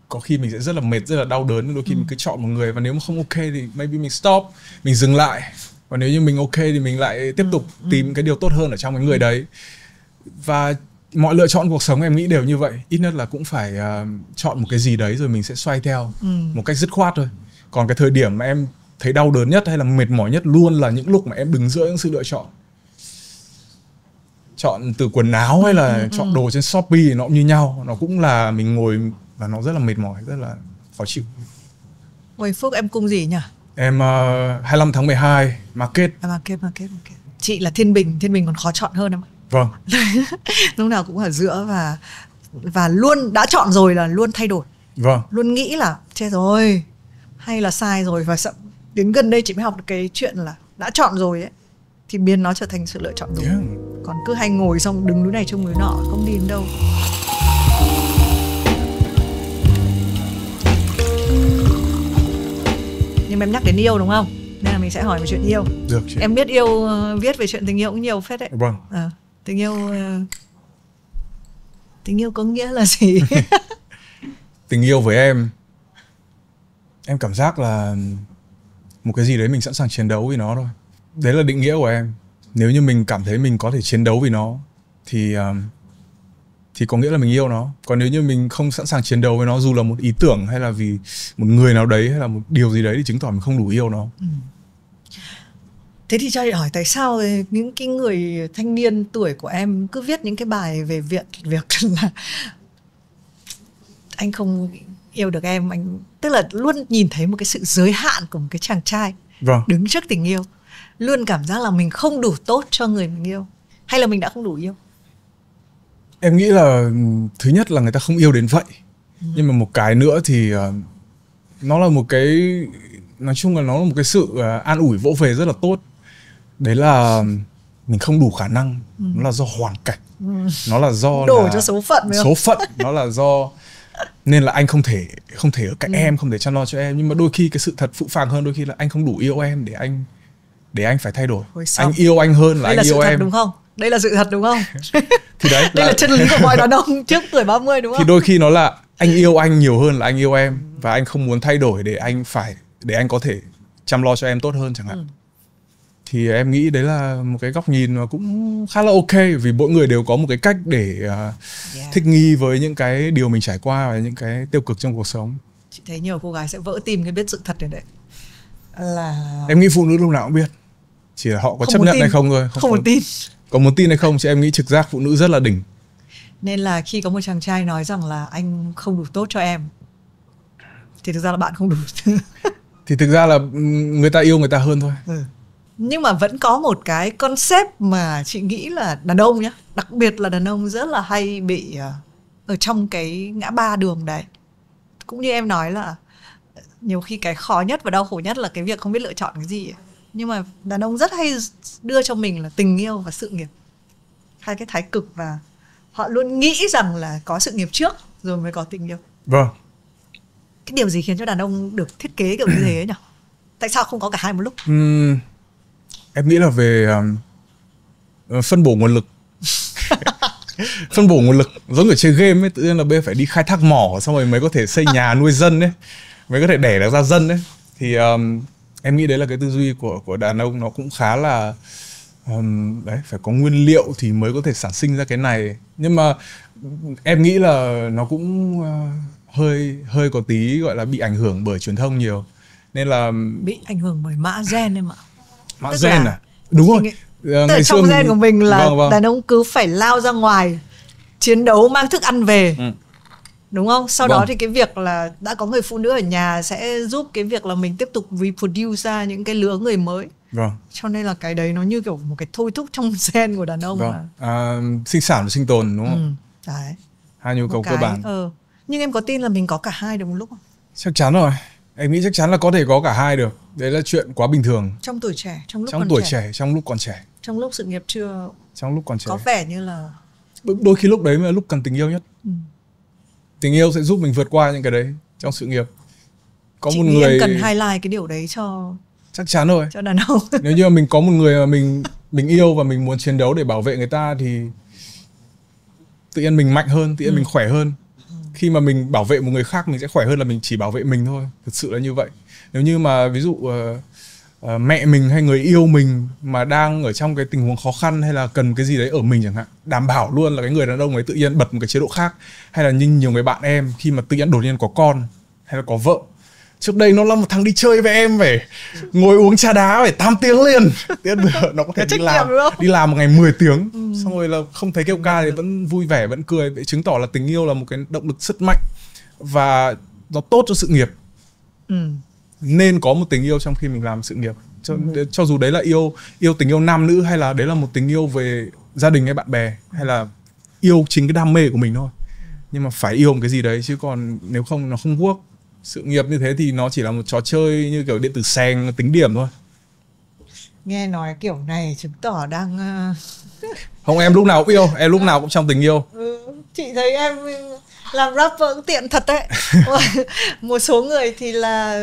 có khi mình sẽ rất là mệt rất là đau đớn đôi khi ừ. mình cứ chọn một người và nếu mà không ok thì maybe mình stop mình dừng lại và nếu như mình ok thì mình lại tiếp ừ, tục ừ. tìm cái điều tốt hơn ở trong cái người đấy và mọi lựa chọn cuộc sống em nghĩ đều như vậy ít nhất là cũng phải uh, chọn một cái gì đấy rồi mình sẽ xoay theo ừ. một cách dứt khoát thôi còn cái thời điểm mà em thấy đau đớn nhất hay là mệt mỏi nhất luôn là những lúc mà em đứng giữa những sự lựa chọn chọn từ quần áo hay là ừ, ừ. chọn ừ. đồ trên shopee nó cũng như nhau nó cũng là mình ngồi và nó rất là mệt mỏi rất là khó chịu Ôi Phúc em cung gì nhỉ? Em uh, ờ, 25 tháng 12 market. À, market market market. Chị là Thiên Bình, Thiên Bình còn khó chọn hơn em ạ. Vâng. Lúc nào cũng ở giữa và và luôn đã chọn rồi là luôn thay đổi. Vâng. Luôn nghĩ là chết rồi hay là sai rồi và sợ đến gần đây chị mới học được cái chuyện là đã chọn rồi ấy thì biến nó trở thành sự lựa chọn đúng yeah. còn cứ hay ngồi xong đứng núi này trông núi nọ không đi đến đâu nhưng em nhắc đến yêu đúng không nên là mình sẽ hỏi về chuyện yêu được chị. em biết yêu ờ, viết về chuyện tình yêu cũng nhiều phết đấy vâng à, tình yêu ờ, tình yêu có nghĩa là gì tình yêu với em em cảm giác là một cái gì đấy mình sẵn sàng chiến đấu vì nó thôi đấy là định nghĩa của em nếu như mình cảm thấy mình có thể chiến đấu vì nó thì uh, thì có nghĩa là mình yêu nó còn nếu như mình không sẵn sàng chiến đấu với nó dù là một ý tưởng hay là vì một người nào đấy hay là một điều gì đấy thì chứng tỏ mình không đủ yêu nó ừ. thế thì cho chị hỏi tại sao những cái người thanh niên tuổi của em cứ viết những cái bài về việc việc là anh không yêu được em anh tức là luôn nhìn thấy một cái sự giới hạn của một cái chàng trai vâng. đứng trước tình yêu luôn cảm giác là mình không đủ tốt cho người mình yêu hay là mình đã không đủ yêu em nghĩ là ừ, thứ nhất là người ta không yêu đến vậy ừ. nhưng mà một cái nữa thì ờ, nó là một cái nói chung là nó là một cái sự ờ, an ủi vỗ về rất là tốt đấy là mình không đủ khả năng ừ. nó là do hoàn cảnh ừ. nó là do đổ là cho số phận số phận nó là do nên là anh không thể không thể ở cạnh ừ. em không thể chăm lo cho em nhưng mà đôi khi cái sự thật phụ phàng hơn đôi khi là anh không đủ yêu em để anh để anh phải thay đổi anh yêu anh hơn là đây anh là yêu sự thật, em đúng không đây là sự thật đúng không thì đấy đây là, là chân lý của mọi đàn ông trước tuổi 30 đúng không thì đôi khi nó là anh yêu anh nhiều hơn là anh yêu em và anh không muốn thay đổi để anh phải để anh có thể chăm lo cho em tốt hơn chẳng hạn ừ. thì em nghĩ đấy là một cái góc nhìn mà cũng khá là ok vì mỗi người đều có một cái cách để uh, yeah. thích nghi với những cái điều mình trải qua và những cái tiêu cực trong cuộc sống chị thấy nhiều cô gái sẽ vỡ tim khi biết sự thật này đấy là em nghĩ phụ nữ lúc nào cũng biết chỉ là họ có không chấp nhận tin. hay không thôi không, không muốn tin có muốn tin hay không Chị em nghĩ trực giác phụ nữ rất là đỉnh nên là khi có một chàng trai nói rằng là anh không đủ tốt cho em thì thực ra là bạn không đủ thì thực ra là ừ, người ta yêu người ta hơn thôi ừ. nhưng mà vẫn có một cái concept mà chị nghĩ là đàn ông nhá đặc biệt là đàn ông rất là hay bị ờ, ở trong cái ngã ba đường đấy cũng như em nói là ờ, nhiều khi cái khó nhất và đau khổ nhất là cái việc không biết lựa chọn cái gì nhưng mà đàn ông rất hay đưa cho mình là tình yêu và sự nghiệp hai cái thái cực và họ luôn nghĩ rằng là có sự nghiệp trước rồi mới có tình yêu vâng cái điều gì khiến cho đàn ông được thiết kế kiểu như thế nhỉ tại sao không có cả hai một lúc uhm, em nghĩ là về um, ờ, phân bổ nguồn lực phân bổ nguồn lực giống kiểu chơi game ấy tự nhiên là bên phải đi khai thác mỏ xong rồi mới có thể xây nhà nuôi dân ấy mới có thể đẻ được ra dân ấy thì um, em nghĩ đấy là cái tư duy của của đàn ông nó cũng khá là um, đấy phải có nguyên liệu thì mới có thể sản sinh ra cái này nhưng mà em nghĩ là nó cũng uh, hơi hơi có tí gọi là bị ảnh hưởng bởi truyền thông nhiều nên là bị ảnh hưởng bởi mã gen em ạ mã Tức gen à? Ờ, là... à đúng rồi Ngày trong xưa... gen của mình là vâng, vâng. đàn ông cứ phải lao ra ngoài chiến đấu mang thức ăn về ừ đúng không sau vâng. đó thì cái việc là đã có người phụ nữ ở nhà sẽ giúp cái việc là mình tiếp tục reproduce ra những cái lứa người mới vâng. cho nên là cái đấy nó như kiểu một cái thôi thúc trong gen của đàn ông vâng. mà. À, sinh sản và sinh tồn đúng không ừ. đấy hai nhu cầu cơ bản ừ. nhưng em có tin là mình có cả hai được một lúc không chắc chắn rồi em nghĩ chắc chắn là có thể có cả hai được đấy là chuyện quá bình thường trong tuổi trẻ trong lúc trong còn tuổi trẻ. trẻ trong lúc còn trẻ trong lúc sự nghiệp chưa trong lúc còn trẻ có vẻ như là đôi khi lúc đấy mới là lúc cần tình yêu nhất ừ tình yêu sẽ giúp mình vượt qua những cái đấy trong sự nghiệp có Chị một người cần highlight cái điều đấy cho chắc chắn rồi cho đàn ông nếu như mình có một người mà mình mình yêu và mình muốn chiến đấu để bảo vệ người ta thì tự nhiên mình mạnh hơn tự nhiên ừ. mình khỏe hơn ừ. khi mà mình bảo vệ một người khác mình sẽ khỏe hơn là mình chỉ bảo vệ mình thôi thực sự là như vậy nếu như mà ví dụ uh, Ờ, mẹ mình hay người yêu mình mà đang ở trong cái tình huống khó khăn hay là cần cái gì đấy ở mình chẳng hạn đảm bảo luôn là cái người đàn ông ấy tự nhiên bật một cái chế độ khác hay là như nhiều người bạn em khi mà tự nhiên đột nhiên có con hay là có vợ trước đây nó là một thằng đi chơi với em về ngồi uống trà đá phải 8 tiếng liền tiếng tiết nó có thể đi làm đi làm một ngày 10 tiếng ừ. xong rồi là không thấy kêu ca thì vẫn vui vẻ vẫn cười vậy chứng tỏ là tình yêu là một cái động lực rất mạnh và nó tốt cho sự nghiệp ừ nên có một tình yêu trong khi mình làm sự nghiệp cho, ừ. cho dù đấy là yêu yêu tình yêu nam nữ hay là đấy là một tình yêu về gia đình hay bạn bè hay là yêu chính cái đam mê của mình thôi nhưng mà phải yêu một cái gì đấy chứ còn nếu không nó không work sự nghiệp như thế thì nó chỉ là một trò chơi như kiểu điện tử sèn tính điểm thôi nghe nói kiểu này chứng tỏ đang ờ, không em lúc nào cũng yêu em lúc nào cũng trong tình yêu ừ, chị thấy em làm rapper cũng tiện thật đấy một số người thì là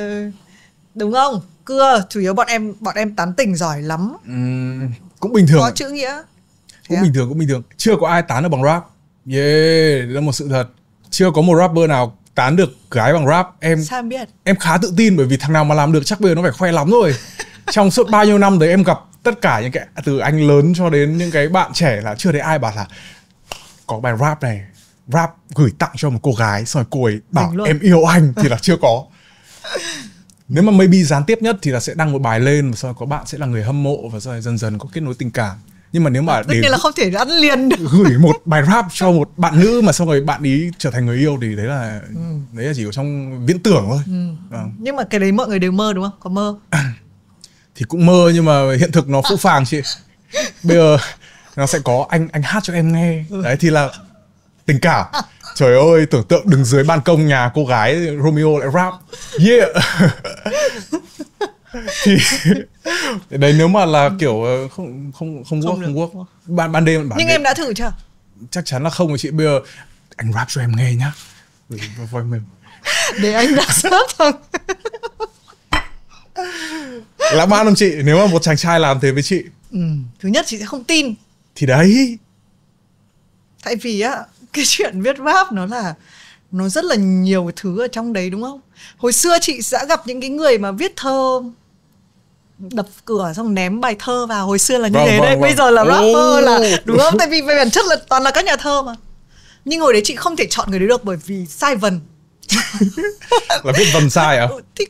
đúng không cưa chủ yếu bọn em bọn em tán tình giỏi lắm ừ, cũng bình thường có chữ nghĩa cũng à? bình thường cũng bình thường chưa có ai tán được bằng rap yeah đó là một sự thật chưa có một rapper nào tán được gái bằng rap em sao em biết em khá tự tin bởi vì thằng nào mà làm được chắc bây giờ nó phải khoe lắm rồi trong suốt bao nhiêu năm đấy em gặp tất cả những cái từ anh lớn cho đến những cái bạn trẻ là chưa thấy ai bảo là có bài rap này rap gửi tặng cho một cô gái xong rồi cô ấy bảo em yêu anh thì là chưa có nếu mà maybe gián tiếp nhất thì là sẽ đăng một bài lên và sau đó có bạn sẽ là người hâm mộ và rồi dần dần có kết nối tình cảm nhưng mà nếu mà để là không thể ăn liền được. gửi một bài rap cho một bạn nữ mà xong rồi bạn ý trở thành người yêu thì đấy là ừ. đấy là chỉ có trong viễn tưởng thôi ừ. à. nhưng mà cái đấy mọi người đều mơ đúng không có mơ thì cũng mơ nhưng mà hiện thực nó phũ phàng chị bây giờ nó sẽ có anh anh hát cho em nghe ừ. đấy thì là tình cảm trời ơi tưởng tượng đứng dưới ban công nhà cô gái Romeo lại rap yeah thì đấy nếu mà là ừ. kiểu ờ, không không không quốc không, quốc ban ban đêm bản nhưng đêm. em đã thử chưa chắc chắn là không chị bây giờ anh rap cho em nghe nhá ừ, để anh đã sớm thật lãng mạn không chị nếu mà một chàng trai làm thế với chị ừ. thứ nhất chị sẽ không tin thì đấy tại vì á cái chuyện viết rap nó là nó rất là nhiều thứ ở trong đấy đúng không hồi xưa chị đã gặp những cái người mà viết thơ đập cửa xong ném bài thơ vào hồi xưa là như vâng, thế vâng, đấy vâng. bây giờ là rapper oh. là đúng không tại vì về bản chất là toàn là các nhà thơ mà nhưng hồi đấy chị không thể chọn người đấy được bởi vì sai vần là viết vần sai à ừ, thì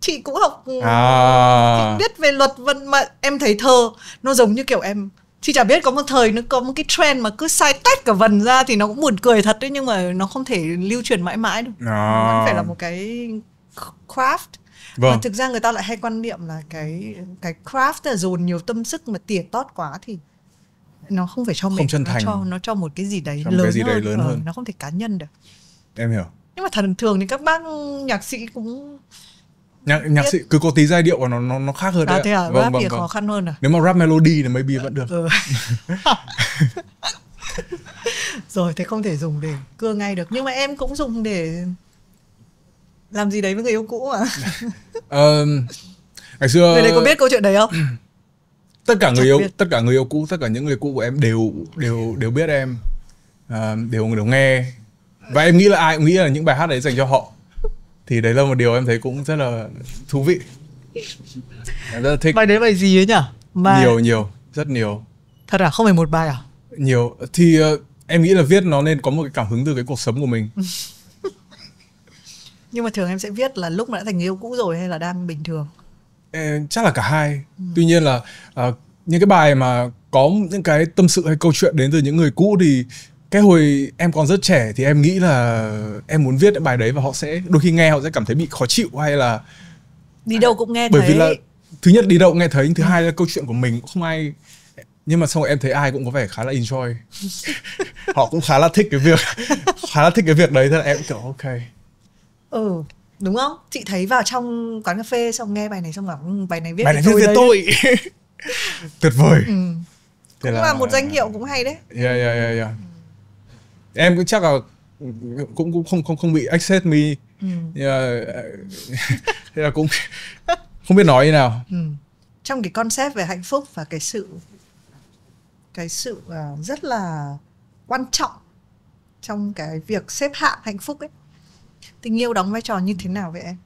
chị cũng học à. chị biết về luật vần mà em thấy thơ nó giống như kiểu em chị chả biết có một thời nó có một cái trend mà cứ sai tách cả vần ra thì nó cũng buồn cười thật đấy nhưng mà nó không thể lưu truyền mãi mãi được à. Ờ. nó phải là một cái craft vâng. mà thực ra người ta lại hay quan niệm là cái cái craft là dồn nhiều tâm sức mà tỉa tót quá thì nó không phải cho mình nó cho nó cho một cái gì đấy, cho lớn, cái gì hơn, đấy lớn vâng, hơn nó không thể cá nhân được em hiểu nhưng mà thần thường thì các bác nhạc sĩ cũng nhạc nhạc sĩ cứ có tí giai điệu và nó nó nó khác hơn à, đấy thế à, vâng, rap vâng, thì vâng. khó khăn hơn à nếu mà rap melody thì maybe vẫn được ừ. rồi thế không thể dùng để cưa ngay được nhưng mà em cũng dùng để làm gì đấy với người yêu cũ mà um, ngày xưa người đấy có biết câu chuyện đấy không tất cả người Chắc yêu biết. tất cả người yêu cũ tất cả những người cũ của em đều đều đều biết em uh, đều đều nghe và em nghĩ là ai cũng nghĩ là những bài hát đấy dành cho họ thì đấy là một điều em thấy cũng rất là thú vị rất là thích bài đấy bài gì ấy nhỉ? mà... nhiều nhiều rất nhiều thật à không phải một bài à nhiều thì uh, em nghĩ là viết nó nên có một cái cảm hứng từ cái cuộc sống của mình nhưng mà thường em sẽ viết là lúc mà đã thành yêu cũ rồi hay là đang bình thường em, ờ, chắc là cả hai ừ. tuy nhiên là uh, những cái bài mà có những cái tâm sự hay câu chuyện đến từ những người cũ thì cái hồi em còn rất trẻ thì em nghĩ là em muốn viết những bài đấy và họ sẽ đôi khi nghe họ sẽ cảm thấy bị khó chịu hay là đi đâu cũng nghe bởi thấy. vì là thứ nhất đi đâu cũng nghe thấy thứ ừ. hai là câu chuyện của mình cũng không ai nhưng mà xong rồi em thấy ai cũng có vẻ khá là enjoy họ cũng khá là thích cái việc khá là thích cái việc đấy thế là em kiểu ok ừ đúng không chị thấy vào trong quán cà phê xong nghe bài này xong bảo ừ, bài này viết bài này viết về tôi tuyệt vời ừ. cũng là, là một danh hiệu cũng hay đấy yeah yeah yeah yeah em cũng chắc là cũng cũng không không không bị access me ừ. thế là cũng không biết nói như nào ừ. trong cái concept về hạnh phúc và cái sự cái sự à, rất là quan trọng trong cái việc xếp hạng hạnh phúc ấy tình yêu đóng vai trò như thế nào vậy em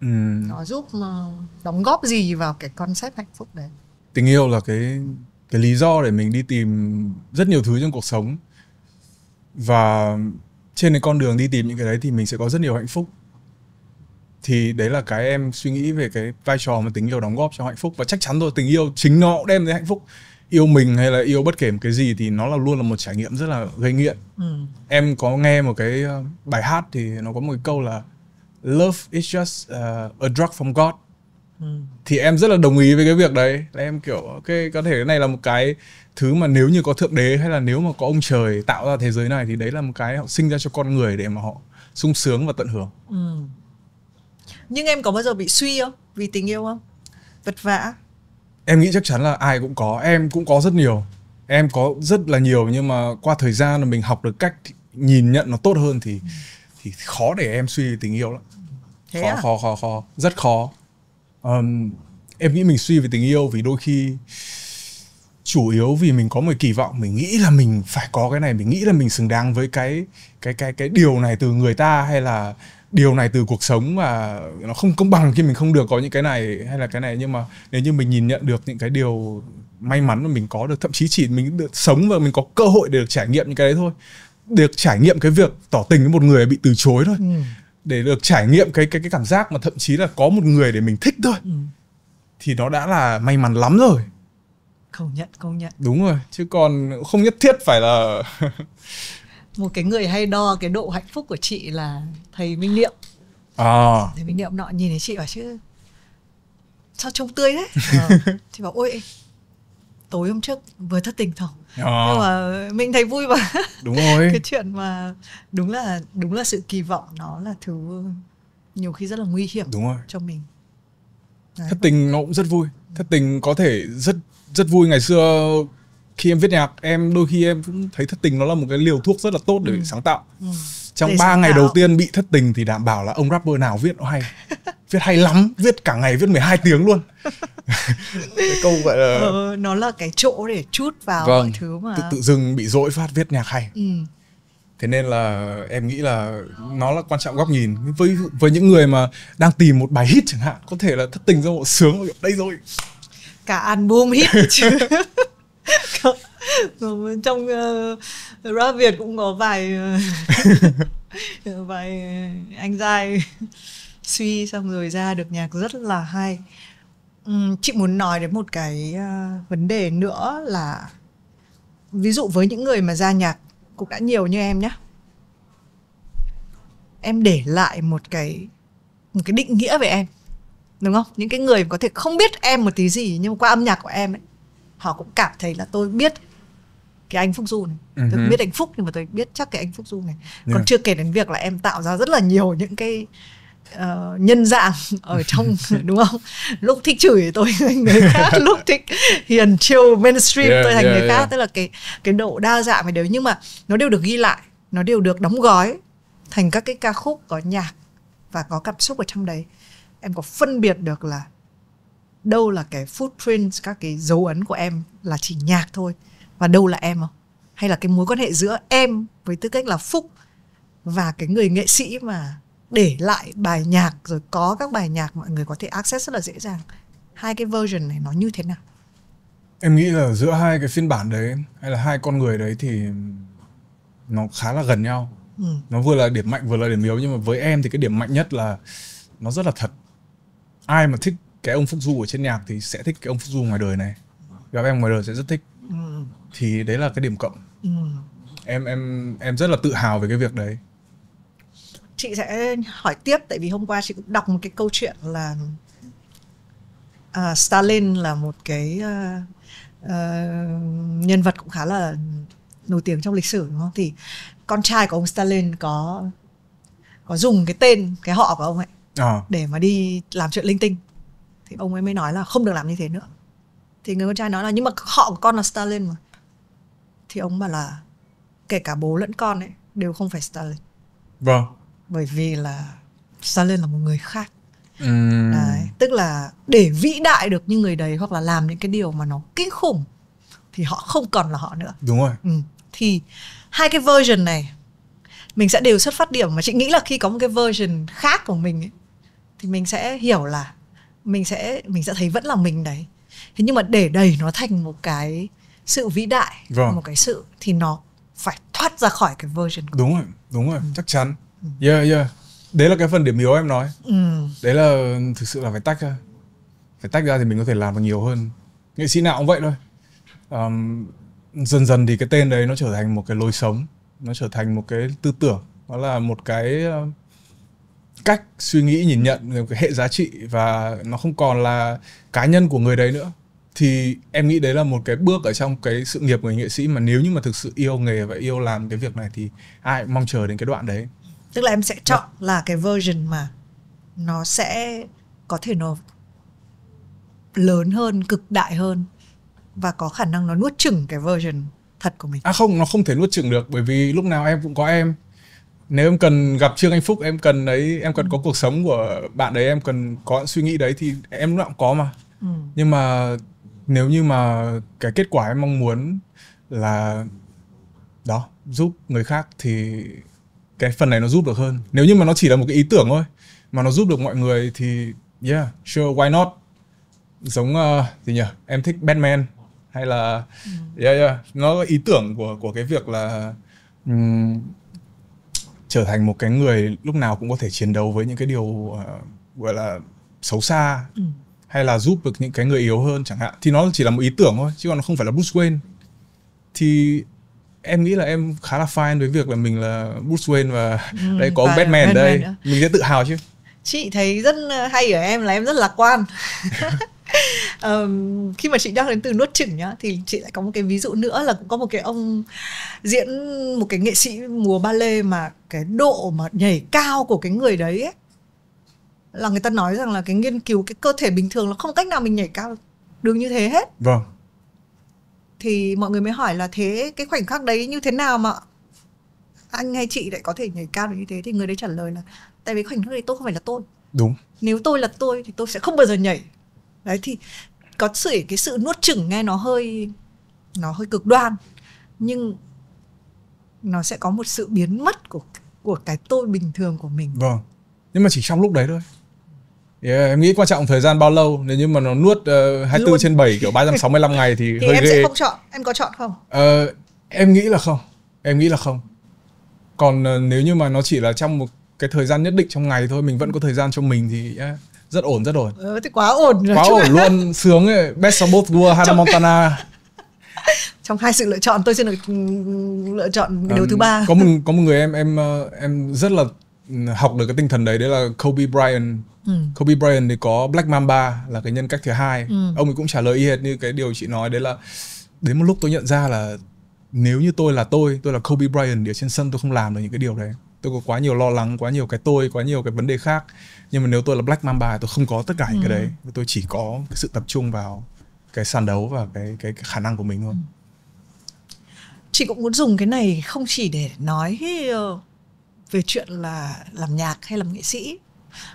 ừ. nó giúp ờ, đóng góp gì vào cái concept hạnh phúc đấy tình yêu là cái cái lý do để mình đi tìm rất nhiều thứ trong cuộc sống và trên cái con đường đi tìm những cái đấy thì mình sẽ có rất nhiều hạnh phúc thì đấy là cái em suy nghĩ về cái vai trò mà tình yêu đóng góp cho hạnh phúc và chắc chắn rồi tình yêu chính nó cũng đem đến hạnh phúc yêu mình hay là yêu bất kể một cái gì thì nó là luôn là một trải nghiệm rất là gây nghiện ừ. em có nghe một cái ờ, bài hát thì nó có một cái câu là love is just ờ, a drug from God Ừ. thì em rất là đồng ý với cái việc đấy là em kiểu ok có thể cái này là một cái thứ mà nếu như có thượng đế hay là nếu mà có ông trời tạo ra thế giới này thì đấy là một cái họ sinh ra cho con người để mà họ sung sướng và tận hưởng ừ. nhưng em có bao giờ bị suy không vì tình yêu không vật vã em nghĩ chắc chắn là ai cũng có em cũng có rất nhiều em có rất là nhiều nhưng mà qua thời gian là mình học được cách nhìn nhận nó tốt hơn thì ừ. thì khó để em suy tình yêu lắm Thế khó à? khó khó khó rất khó um, em nghĩ mình suy về tình yêu vì đôi khi chủ yếu vì mình có một kỳ vọng mình nghĩ là mình phải có cái này mình nghĩ là mình xứng đáng với cái cái cái cái điều này từ người ta hay là điều này từ cuộc sống mà nó không công bằng khi mình không được có những cái này hay là cái này nhưng mà nếu như mình nhìn nhận được những cái điều may mắn mà mình có được thậm chí chỉ mình được sống và mình có cơ hội để được trải nghiệm những cái đấy thôi được trải nghiệm cái việc tỏ tình với một người bị từ chối thôi ừ để được trải nghiệm cái cái cái cảm giác mà thậm chí là có một người để mình thích thôi ừ. thì nó đã là may mắn lắm rồi công nhận công nhận đúng rồi chứ còn không nhất thiết phải là một cái người hay đo cái độ hạnh phúc của chị là thầy minh niệm à. thầy minh niệm nọ nhìn thấy chị bảo chứ sao trông tươi thế à. chị bảo ôi tối hôm trước vừa thất tình thôi Ờ. nhưng mà mình thấy vui mà đúng rồi cái chuyện mà đúng là đúng là sự kỳ vọng nó là thứ nhiều khi rất là nguy hiểm đúng rồi. cho mình Đấy. thất tình nó cũng rất vui thất tình có thể rất rất vui ngày xưa khi em viết nhạc em đôi khi em cũng thấy thất tình nó là một cái liều thuốc rất là tốt để ừ. sáng tạo ừ. trong để 3 ngày tạo. đầu tiên bị thất tình thì đảm bảo là ông rapper nào viết nó hay viết hay lắm viết cả ngày viết 12 tiếng luôn cái câu gọi là ờ, nó là cái chỗ để chút vào vâng, mọi thứ mà tự, tự dưng bị dỗi phát viết nhạc hay ừ. thế nên là em nghĩ là nó là quan trọng góc nhìn với với những người mà đang tìm một bài hit chẳng hạn có thể là thất tình ra một sướng đây rồi cả album hit chứ vâng, trong uh, rap việt cũng có vài ờ, vài anh giai suy xong rồi ra được nhạc rất là hay chị muốn nói đến một cái ờ, vấn đề nữa là ví dụ với những người mà ra nhạc cũng đã nhiều như em nhé em để lại một cái một cái định nghĩa về em đúng không những cái người có thể không biết em một tí gì nhưng qua âm nhạc của em ấy họ cũng cảm thấy là tôi biết cái anh Phúc Du này uh-huh. tôi ừ biết anh Phúc nhưng mà tôi biết chắc cái anh Phúc Du này yeah. còn dạ. chưa kể đến việc là em tạo ra rất là nhiều những cái uh, nhân dạng ở trong đúng không lúc thích chửi tôi thành người khác lúc thích hiền chiêu mainstream yeah, tôi thành yeah, người khác yeah. tức là cái cái độ đa dạng về đấy nhưng mà nó đều được ghi lại nó đều được đóng gói thành các cái ca khúc có nhạc và có cảm xúc ở trong đấy em có phân biệt được là đâu là cái footprint các cái dấu ấn của em là chỉ nhạc thôi và đâu là em không hay là cái mối quan hệ giữa em với tư cách là phúc và cái người nghệ sĩ mà để lại bài nhạc rồi có các bài nhạc mọi người có thể access rất là dễ dàng hai cái version này nó như thế nào em nghĩ là giữa hai cái phiên bản đấy hay là hai con người đấy thì nó khá là gần nhau ừ. nó vừa là điểm mạnh vừa là điểm yếu nhưng mà với em thì cái điểm mạnh nhất là nó rất là thật ai mà thích cái ông phúc du ở trên nhạc thì sẽ thích cái ông phúc du ngoài đời này gặp em ngoài đời sẽ rất thích ừ. thì đấy là cái điểm cộng ừ. em em em rất là tự hào về cái việc đấy chị sẽ hỏi tiếp tại vì hôm qua chị cũng đọc một cái câu chuyện là uh, Stalin là một cái uh, uh, nhân vật cũng khá là nổi tiếng trong lịch sử đúng không thì con trai của ông Stalin có có dùng cái tên cái họ của ông ấy à. để mà đi làm chuyện linh tinh thì ông ấy mới nói là không được làm như thế nữa thì người con trai nói là nhưng mà họ của con là Stalin mà thì ông bảo là kể cả bố lẫn con ấy đều không phải Stalin vâng bởi vì là Stalin là một người khác uhm. đấy, tức là để vĩ đại được như người đấy hoặc là làm những cái điều mà nó kinh khủng thì họ không còn là họ nữa đúng rồi ừ. thì hai cái version này mình sẽ đều xuất phát điểm mà chị nghĩ là khi có một cái version khác của mình ấy, thì mình sẽ hiểu là mình sẽ mình sẽ thấy vẫn là mình đấy thế nhưng mà để đầy nó thành một cái sự vĩ đại vâng. một cái sự thì nó phải thoát ra khỏi cái version của đúng mình. rồi đúng rồi ừ. chắc chắn yeah yeah đấy là cái phần điểm yếu em nói ừ. đấy là thực sự là phải tách ra phải tách ra thì mình có thể làm được nhiều hơn nghệ sĩ nào cũng vậy thôi um, dần dần thì cái tên đấy nó trở thành một cái lối sống nó trở thành một cái tư tưởng nó là một cái ờ, cách suy nghĩ nhìn nhận cái hệ giá trị và nó không còn là cá nhân của người đấy nữa thì em nghĩ đấy là một cái bước ở trong cái sự nghiệp người nghệ sĩ mà nếu như mà thực sự yêu nghề và yêu làm cái việc này thì ai mong chờ đến cái đoạn đấy tức là em sẽ chọn yeah. Dạ. là cái version mà nó sẽ có thể nó lớn hơn cực đại hơn và có khả năng nó nuốt chửng cái version thật của mình à không nó không thể nuốt chửng được bởi vì lúc nào em cũng có em nếu em cần gặp trương anh phúc em cần đấy em cần ừ. có cuộc sống của bạn đấy em cần có suy nghĩ đấy thì em cũng có mà ừ. nhưng mà nếu như mà cái kết quả em mong muốn là đó giúp người khác thì cái phần này nó giúp được hơn nếu như mà nó chỉ là một cái ý tưởng thôi mà nó giúp được mọi người thì yeah sure why not giống uh, gì nhỉ em thích Batman hay là ừ. yeah yeah nó ý tưởng của của cái việc là um, trở thành một cái người lúc nào cũng có thể chiến đấu với những cái điều uh, gọi là xấu xa ừ. hay là giúp được những cái người yếu hơn chẳng hạn thì nó chỉ là một ý tưởng thôi chứ còn nó không phải là Bruce Wayne thì em nghĩ là em khá là fine với việc là mình là Bruce Wayne và ừ, đây có ông Batman ở đây nữa. mình sẽ tự hào chứ chị thấy rất hay ở em là em rất lạc quan um, khi mà chị nhắc đến từ nuốt chửng nhá thì chị lại có một cái ví dụ nữa là cũng có một cái ông diễn một cái nghệ sĩ mùa ba lê mà cái độ mà nhảy cao của cái người đấy ấy, là người ta nói rằng là cái nghiên cứu cái cơ thể bình thường là không cách nào mình nhảy cao được như thế hết vâng thì mọi người mới hỏi là thế cái khoảnh khắc đấy như thế nào mà anh hay chị lại có thể nhảy cao được như thế thì người đấy trả lời là tại vì khoảnh khắc đấy tôi không phải là tôi đúng nếu tôi là tôi thì tôi sẽ không bao giờ nhảy đấy thì có sự cái sự nuốt chửng nghe nó hơi nó hơi cực đoan nhưng nó sẽ có một sự biến mất của của cái tôi bình thường của mình vâng nhưng mà chỉ trong lúc đấy thôi Yeah, dạ, em nghĩ quan trọng thời gian bao lâu nếu như mà nó nuốt uh, 24 Luôn. trên 7 kiểu 365 ngày thì, thì hơi em ghê. sẽ không chọn, em có chọn không? Uh, em nghĩ là không. Em nghĩ là không. Còn uh, nếu như mà nó chỉ là trong một cái thời gian nhất định trong ngày thôi mình vẫn có thời gian cho mình thì yeah, rất ổn rất ổn. Ừ, ờ, thì quá ổn rồi. Quá ổn luôn, sướng ấy. Best of both worlds Hannah trong... Montana. trong hai sự lựa chọn tôi sẽ được ừ, lựa chọn điều um, thứ ba. Có một có một người em em em rất là học được cái tinh thần đấy đấy là Kobe Bryant ừ. Kobe Bryant thì có Black Mamba là cái nhân cách thứ hai ừ. ông ấy cũng trả lời y hệt như cái điều chị nói đấy là đến một lúc tôi nhận ra là nếu như tôi là tôi tôi là Kobe Bryant thì ở trên sân tôi không làm được những cái điều đấy tôi có quá nhiều lo lắng quá nhiều cái tôi quá nhiều cái vấn đề khác nhưng mà nếu tôi là Black Mamba tôi không có tất cả những ừ. cái đấy tôi chỉ có cái sự tập trung vào cái sàn đấu và cái cái, cái khả năng của mình thôi ừ. chị cũng muốn dùng cái này không chỉ để nói ờ, về chuyện là làm nhạc hay làm nghệ sĩ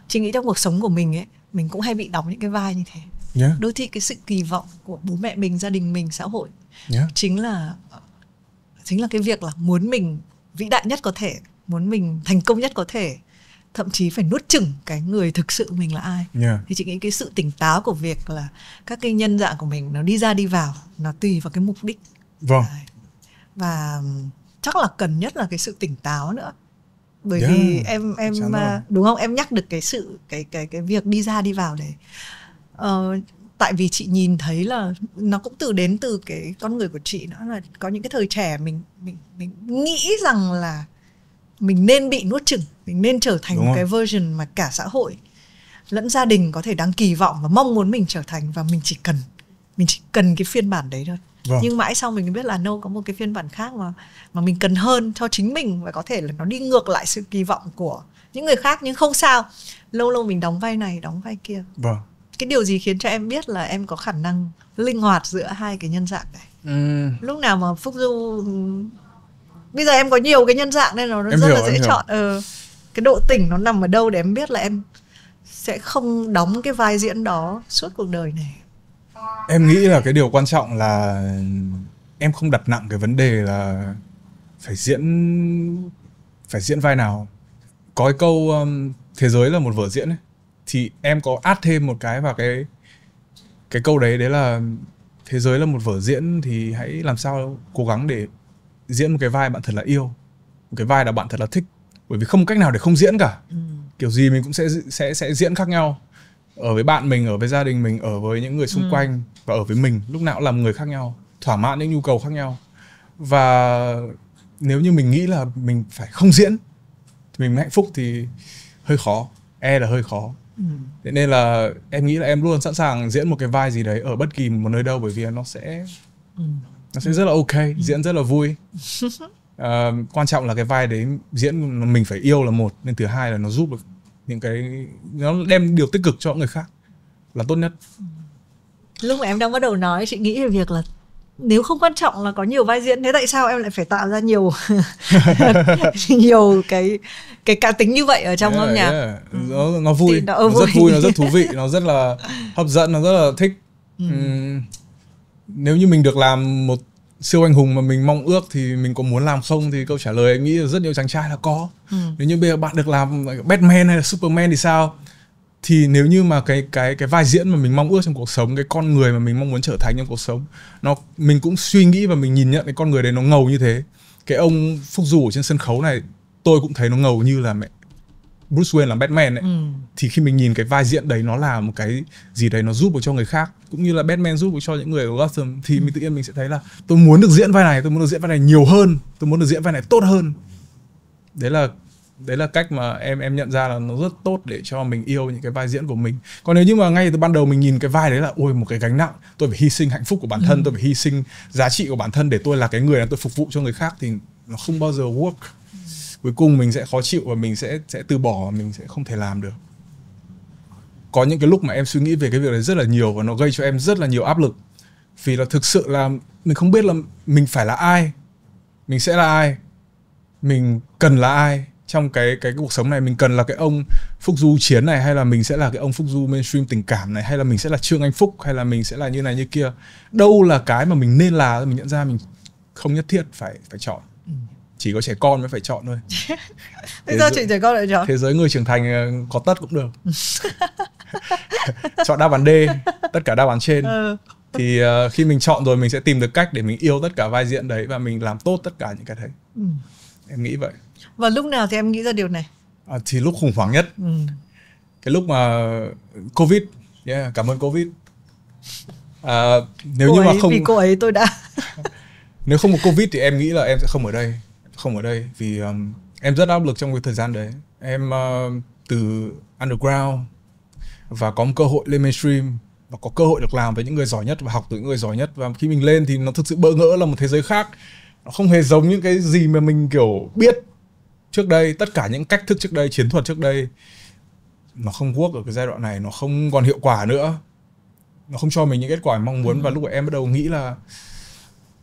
chị nghĩ trong cuộc sống của mình ấy mình cũng hay bị đóng những cái vai như thế yeah. đôi khi cái sự kỳ vọng của bố mẹ mình gia đình mình xã hội yeah. chính là chính là cái việc là muốn mình vĩ đại nhất có thể muốn mình thành công nhất có thể thậm chí phải nuốt chửng cái người thực sự mình là ai yeah. thì chị nghĩ cái sự tỉnh táo của việc là các cái nhân dạng của mình nó đi ra đi vào nó tùy vào cái mục đích vâng. và chắc là cần nhất là cái sự tỉnh táo nữa bởi yeah, dạ, vì em em à, đúng không em nhắc được cái sự cái cái cái việc đi ra đi vào để uh, ờ, tại vì chị nhìn thấy là nó cũng từ đến từ cái con người của chị nữa là có những cái thời trẻ mình mình mình nghĩ rằng là mình nên bị nuốt chửng mình nên trở thành Đúng một rồi. cái version mà cả xã hội lẫn gia đình có thể đang kỳ vọng và mong muốn mình trở thành và mình chỉ cần mình chỉ cần cái phiên bản đấy thôi vâng. nhưng mãi sau mình biết là đâu no, có một cái phiên bản khác mà mà mình cần hơn cho chính mình và có thể là nó đi ngược lại sự kỳ vọng của những người khác nhưng không sao lâu lâu mình đóng vai này đóng vai kia vâng. cái điều gì khiến cho em biết là em có khả năng linh hoạt giữa hai cái nhân dạng này ừ. lúc nào mà phúc du bây giờ em có nhiều cái nhân dạng nên nó rất hiểu, là dễ chọn ừ. cái độ tỉnh nó nằm ở đâu để em biết là em sẽ không đóng cái vai diễn đó suốt cuộc đời này em nghĩ là cái điều quan trọng là em không đặt nặng cái vấn đề là phải diễn phải diễn vai nào có cái câu um, thế giới là một vở diễn ấy thì em có add thêm một cái vào cái cái câu đấy đấy là thế giới là một vở diễn thì hãy làm sao cố gắng để diễn một cái vai bạn thật là yêu một cái vai là bạn thật là thích bởi vì không cách nào để không diễn cả ừ. kiểu gì mình cũng sẽ sẽ sẽ diễn khác nhau ở với bạn mình ở với gia đình mình ở với những người xung ừ. quanh và ở với mình lúc nào cũng làm người khác nhau thỏa mãn những nhu cầu khác nhau và nếu như mình nghĩ là mình phải không diễn thì mình hạnh phúc thì hơi khó e là hơi khó ừ. thế nên là em nghĩ là em luôn sẵn sàng diễn một cái vai gì đấy ở bất kỳ một nơi đâu bởi vì nó sẽ ừ. nó sẽ rất là ok ừ. diễn rất là vui à, quan trọng là cái vai đấy diễn mình phải yêu là một nên thứ hai là nó giúp được những cái nó đem điều tích cực cho người khác là tốt nhất lúc mà em đang bắt đầu nói chị nghĩ về việc là nếu không quan trọng là có nhiều vai diễn thế tại sao em lại phải tạo ra nhiều nhiều cái cái cá tính như vậy ở trong yeah, âm nhạc yeah. Ừ. nó nó vui nó, nó vui. rất vui nó rất thú vị nó rất là hấp dẫn nó rất là thích ừ. Uhm, nếu như mình được làm một siêu anh hùng mà mình mong ước thì mình có muốn làm không thì câu trả lời em nghĩ là rất nhiều chàng trai là có ừ. nếu như bây giờ bạn được làm Batman hay là Superman thì sao thì nếu như mà cái cái cái vai diễn mà mình mong ước trong cuộc sống cái con người mà mình mong muốn trở thành trong cuộc sống nó mình cũng suy nghĩ và mình nhìn nhận cái con người đấy nó ngầu như thế cái ông phúc dù ở trên sân khấu này tôi cũng thấy nó ngầu như là mẹ Bruce Wayne làm Batman ấy ừ. thì khi mình nhìn cái vai diễn đấy nó là một cái gì đấy nó giúp được cho người khác cũng như là Batman giúp được cho những người ở Gotham thì ừ. mình tự nhiên mình sẽ thấy là tôi muốn được diễn vai này tôi muốn được diễn vai này nhiều hơn tôi muốn được diễn vai này tốt hơn đấy là đấy là cách mà em em nhận ra là nó rất tốt để cho mình yêu những cái vai diễn của mình còn nếu như mà ngay từ ban đầu mình nhìn cái vai đấy là ôi một cái gánh nặng tôi phải hy sinh hạnh phúc của bản thân ừ. tôi phải hy sinh giá trị của bản thân để tôi là cái người là tôi phục vụ cho người khác thì nó không bao giờ work cuối cùng mình sẽ khó chịu và mình sẽ sẽ từ bỏ và mình sẽ không thể làm được có những cái lúc mà em suy nghĩ về cái việc này rất là nhiều và nó gây cho em rất là nhiều áp lực vì là thực sự là mình không biết là mình phải là ai mình sẽ là ai mình cần là ai trong cái cái cuộc sống này mình cần là cái ông phúc du chiến này hay là mình sẽ là cái ông phúc du mainstream tình cảm này hay là mình sẽ là trương anh phúc hay là mình sẽ là như này như kia đâu là cái mà mình nên là mình nhận ra mình không nhất thiết phải phải chọn chỉ có trẻ con mới phải chọn thôi bây giờ chuyện trẻ con lại chọn thế giới người trưởng thành ờ, có tất cũng được chọn đáp án D tất cả đáp án trên ừ. thì uh, khi mình chọn rồi mình sẽ tìm được cách để mình yêu tất cả vai diễn đấy và mình làm tốt tất cả những cái đấy ừ. em nghĩ vậy và lúc nào thì em nghĩ ra điều này à, thì lúc khủng hoảng nhất ừ. cái lúc mà covid yeah, cảm ơn covid à, nếu cô như ấy, mà không vì cô ấy tôi đã nếu không có covid thì em nghĩ là em sẽ không ở đây không ở đây vì um, em rất áp lực trong cái thời gian đấy em uh, từ underground và có một cơ hội lên mainstream và có cơ hội được làm với những người giỏi nhất và học từ những người giỏi nhất và khi mình lên thì nó thực sự bỡ ngỡ là một thế giới khác nó không hề giống những cái gì mà mình kiểu biết trước đây tất cả những cách thức trước đây chiến thuật trước đây nó không work ở cái giai đoạn này nó không còn hiệu quả nữa nó không cho mình những kết quả mong muốn ừ. và lúc ấy em bắt đầu nghĩ là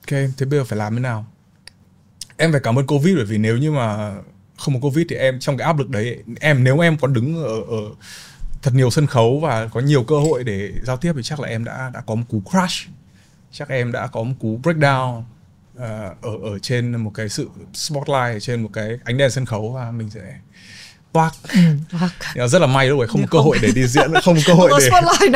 ok thế bây giờ phải làm thế nào em phải cảm ơn covid bởi vì nếu như mà không có covid thì em trong cái áp lực đấy em nếu em có đứng ở, ở thật nhiều sân khấu và có nhiều cơ hội để giao tiếp thì chắc là em đã đã có một cú crash chắc em đã có một cú breakdown uh, ở ở trên một cái sự spotlight trên một cái ánh đèn sân khấu và mình sẽ toác ừ, rất là may lúc ấy không có cơ hội để đi diễn không cơ hội để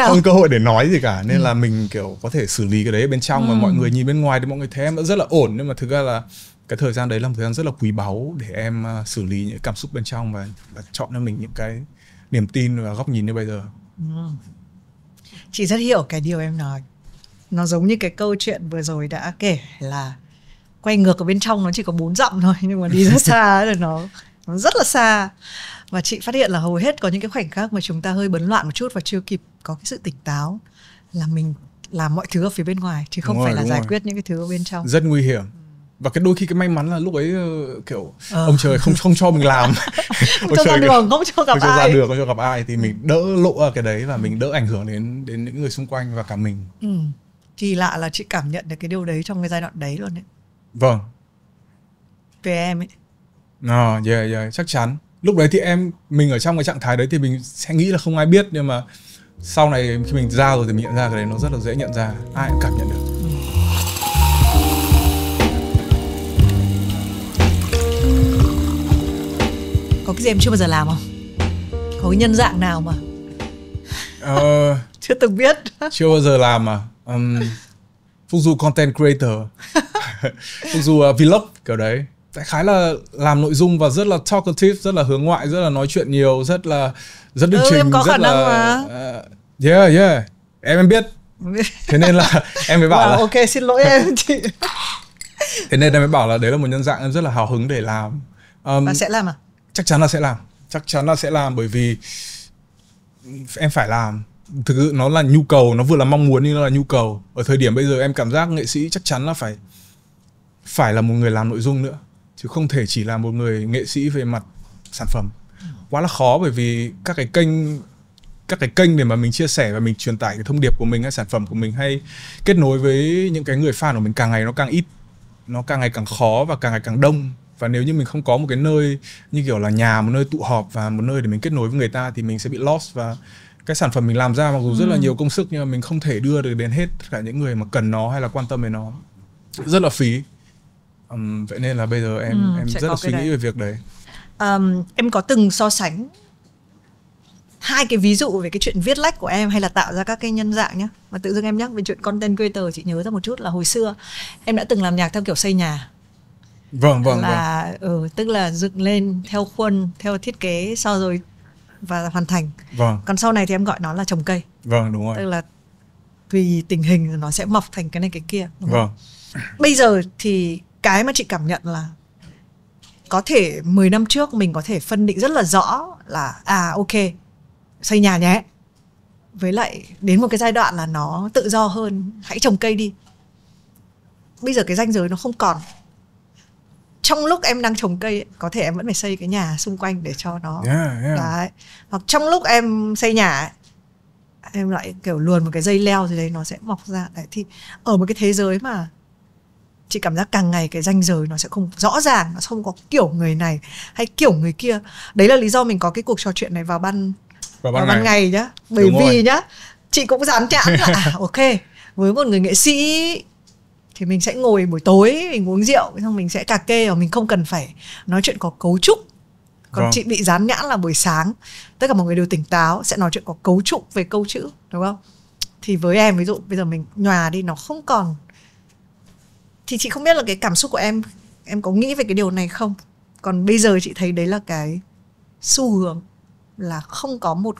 không cơ hội để nói gì cả nên ừ. là mình kiểu có thể xử lý cái đấy bên trong ừ. mà mọi người nhìn bên ngoài thì mọi người thấy em đã rất là ổn nhưng mà thực ra là cái thời gian đấy là một thời gian rất là quý báu để em à, xử lý những cảm xúc bên trong và, và chọn cho mình những cái niềm tin và góc nhìn như bây giờ vâng. chị rất hiểu cái điều em nói nó giống như cái câu chuyện vừa rồi đã kể là quay ngược ở bên trong nó chỉ có bốn dặm thôi nhưng mà đi rất xa rồi nó nó rất là xa và chị phát hiện là hầu hết có những cái khoảnh khắc mà chúng ta hơi bấn loạn một chút và chưa kịp có cái sự tỉnh táo là mình làm mọi thứ ở phía bên ngoài chứ không đúng phải rồi, là giải rồi. quyết những cái thứ ở bên trong rất nguy hiểm và cái đôi khi cái may mắn là lúc ấy ờ, kiểu à. ông trời không không cho mình làm không cho ra đường không cho gặp không ai ra đường không cho gặp ai thì mình đỡ lộ ở cái đấy và mình đỡ ảnh hưởng đến đến những người xung quanh và cả mình ừ. kỳ lạ là chị cảm nhận được cái điều đấy trong cái giai đoạn đấy luôn đấy vâng về em ấy à, yeah, yeah, chắc chắn lúc đấy thì em mình ở trong cái trạng thái đấy thì mình sẽ nghĩ là không ai biết nhưng mà sau này khi mình ra rồi thì mình nhận ra cái đấy nó rất là dễ nhận ra ai cũng cảm nhận được có cái gì em chưa bao giờ làm không có cái nhân dạng nào mà uh, chưa từng biết chưa bao giờ làm mà um, phúc du content creator phục vụ uh, vlog kiểu đấy đại khái là làm nội dung và rất là talkative rất là hướng ngoại rất là nói chuyện nhiều rất là rất thuyết ừ, trình em có rất khả là năng mà. Uh, yeah yeah em em biết thế nên là em mới bảo wow, là ok xin lỗi em chị thế nên em mới bảo là đấy là một nhân dạng em rất là hào hứng để làm um, và sẽ làm à chắc chắn là sẽ làm chắc chắn là sẽ làm bởi vì em phải làm thực sự nó là nhu cầu nó vừa là mong muốn nhưng nó là nhu cầu ở thời điểm bây giờ em cảm giác nghệ sĩ chắc chắn là phải phải là một người làm nội dung nữa chứ không thể chỉ là một người nghệ sĩ về mặt sản phẩm quá là khó bởi vì các cái kênh các cái kênh để mà mình chia sẻ và mình truyền tải cái thông điệp của mình hay sản phẩm của mình hay kết nối với những cái người fan của mình càng ngày nó càng ít nó càng ngày càng khó và càng ngày càng đông và nếu như mình không có một cái nơi như kiểu là nhà một nơi tụ họp và một nơi để mình kết nối với người ta thì mình sẽ bị lost và cái sản phẩm mình làm ra mặc dù rất là ừ. nhiều công sức nhưng mà mình không thể đưa được đến hết tất cả những người mà cần nó hay là quan tâm đến nó rất là phí um, vậy nên là bây giờ em ừ, em rất là suy đấy. nghĩ về việc đấy um, em có từng so sánh hai cái ví dụ về cái chuyện viết lách của em hay là tạo ra các cái nhân dạng nhá mà tự dưng em nhắc về chuyện content creator chị nhớ ra một chút là hồi xưa em đã từng làm nhạc theo kiểu xây nhà vâng vâng là vâng. Ừ, tức là dựng lên theo khuôn theo thiết kế sau rồi và hoàn thành vâng còn sau này thì em gọi nó là trồng cây vâng đúng rồi tức là tùy tình hình nó sẽ mọc thành cái này cái kia đúng vâng không? bây giờ thì cái mà chị cảm nhận là có thể 10 năm trước mình có thể phân định rất là rõ là à ok xây nhà nhé với lại đến một cái giai đoạn là nó tự do hơn hãy trồng cây đi bây giờ cái ranh giới nó không còn trong lúc em đang trồng cây có thể em vẫn phải xây cái nhà xung quanh để cho nó yeah, yeah. đấy hoặc trong lúc em xây nhà em lại kiểu luồn một cái dây leo gì đấy nó sẽ mọc ra đấy thì ở một cái thế giới mà chị cảm giác càng ngày cái ranh giới nó sẽ không rõ ràng nó không có kiểu người này hay kiểu người kia đấy là lý do mình có cái cuộc trò chuyện này vào ban vào ban, vào ban ngày. ngày nhá bởi Đúng vì rồi. nhá chị cũng dám chạm là à, ok với một người nghệ sĩ thì mình sẽ ngồi buổi tối mình uống rượu xong mình sẽ cà kê và mình không cần phải nói chuyện có cấu trúc còn vâng. chị bị dán nhãn là buổi sáng tất cả mọi người đều tỉnh táo sẽ nói chuyện có cấu trúc về câu chữ đúng không thì với em ví dụ bây giờ mình nhòa đi nó không còn thì chị không biết là cái cảm xúc của em em có nghĩ về cái điều này không còn bây giờ chị thấy đấy là cái xu hướng là không có một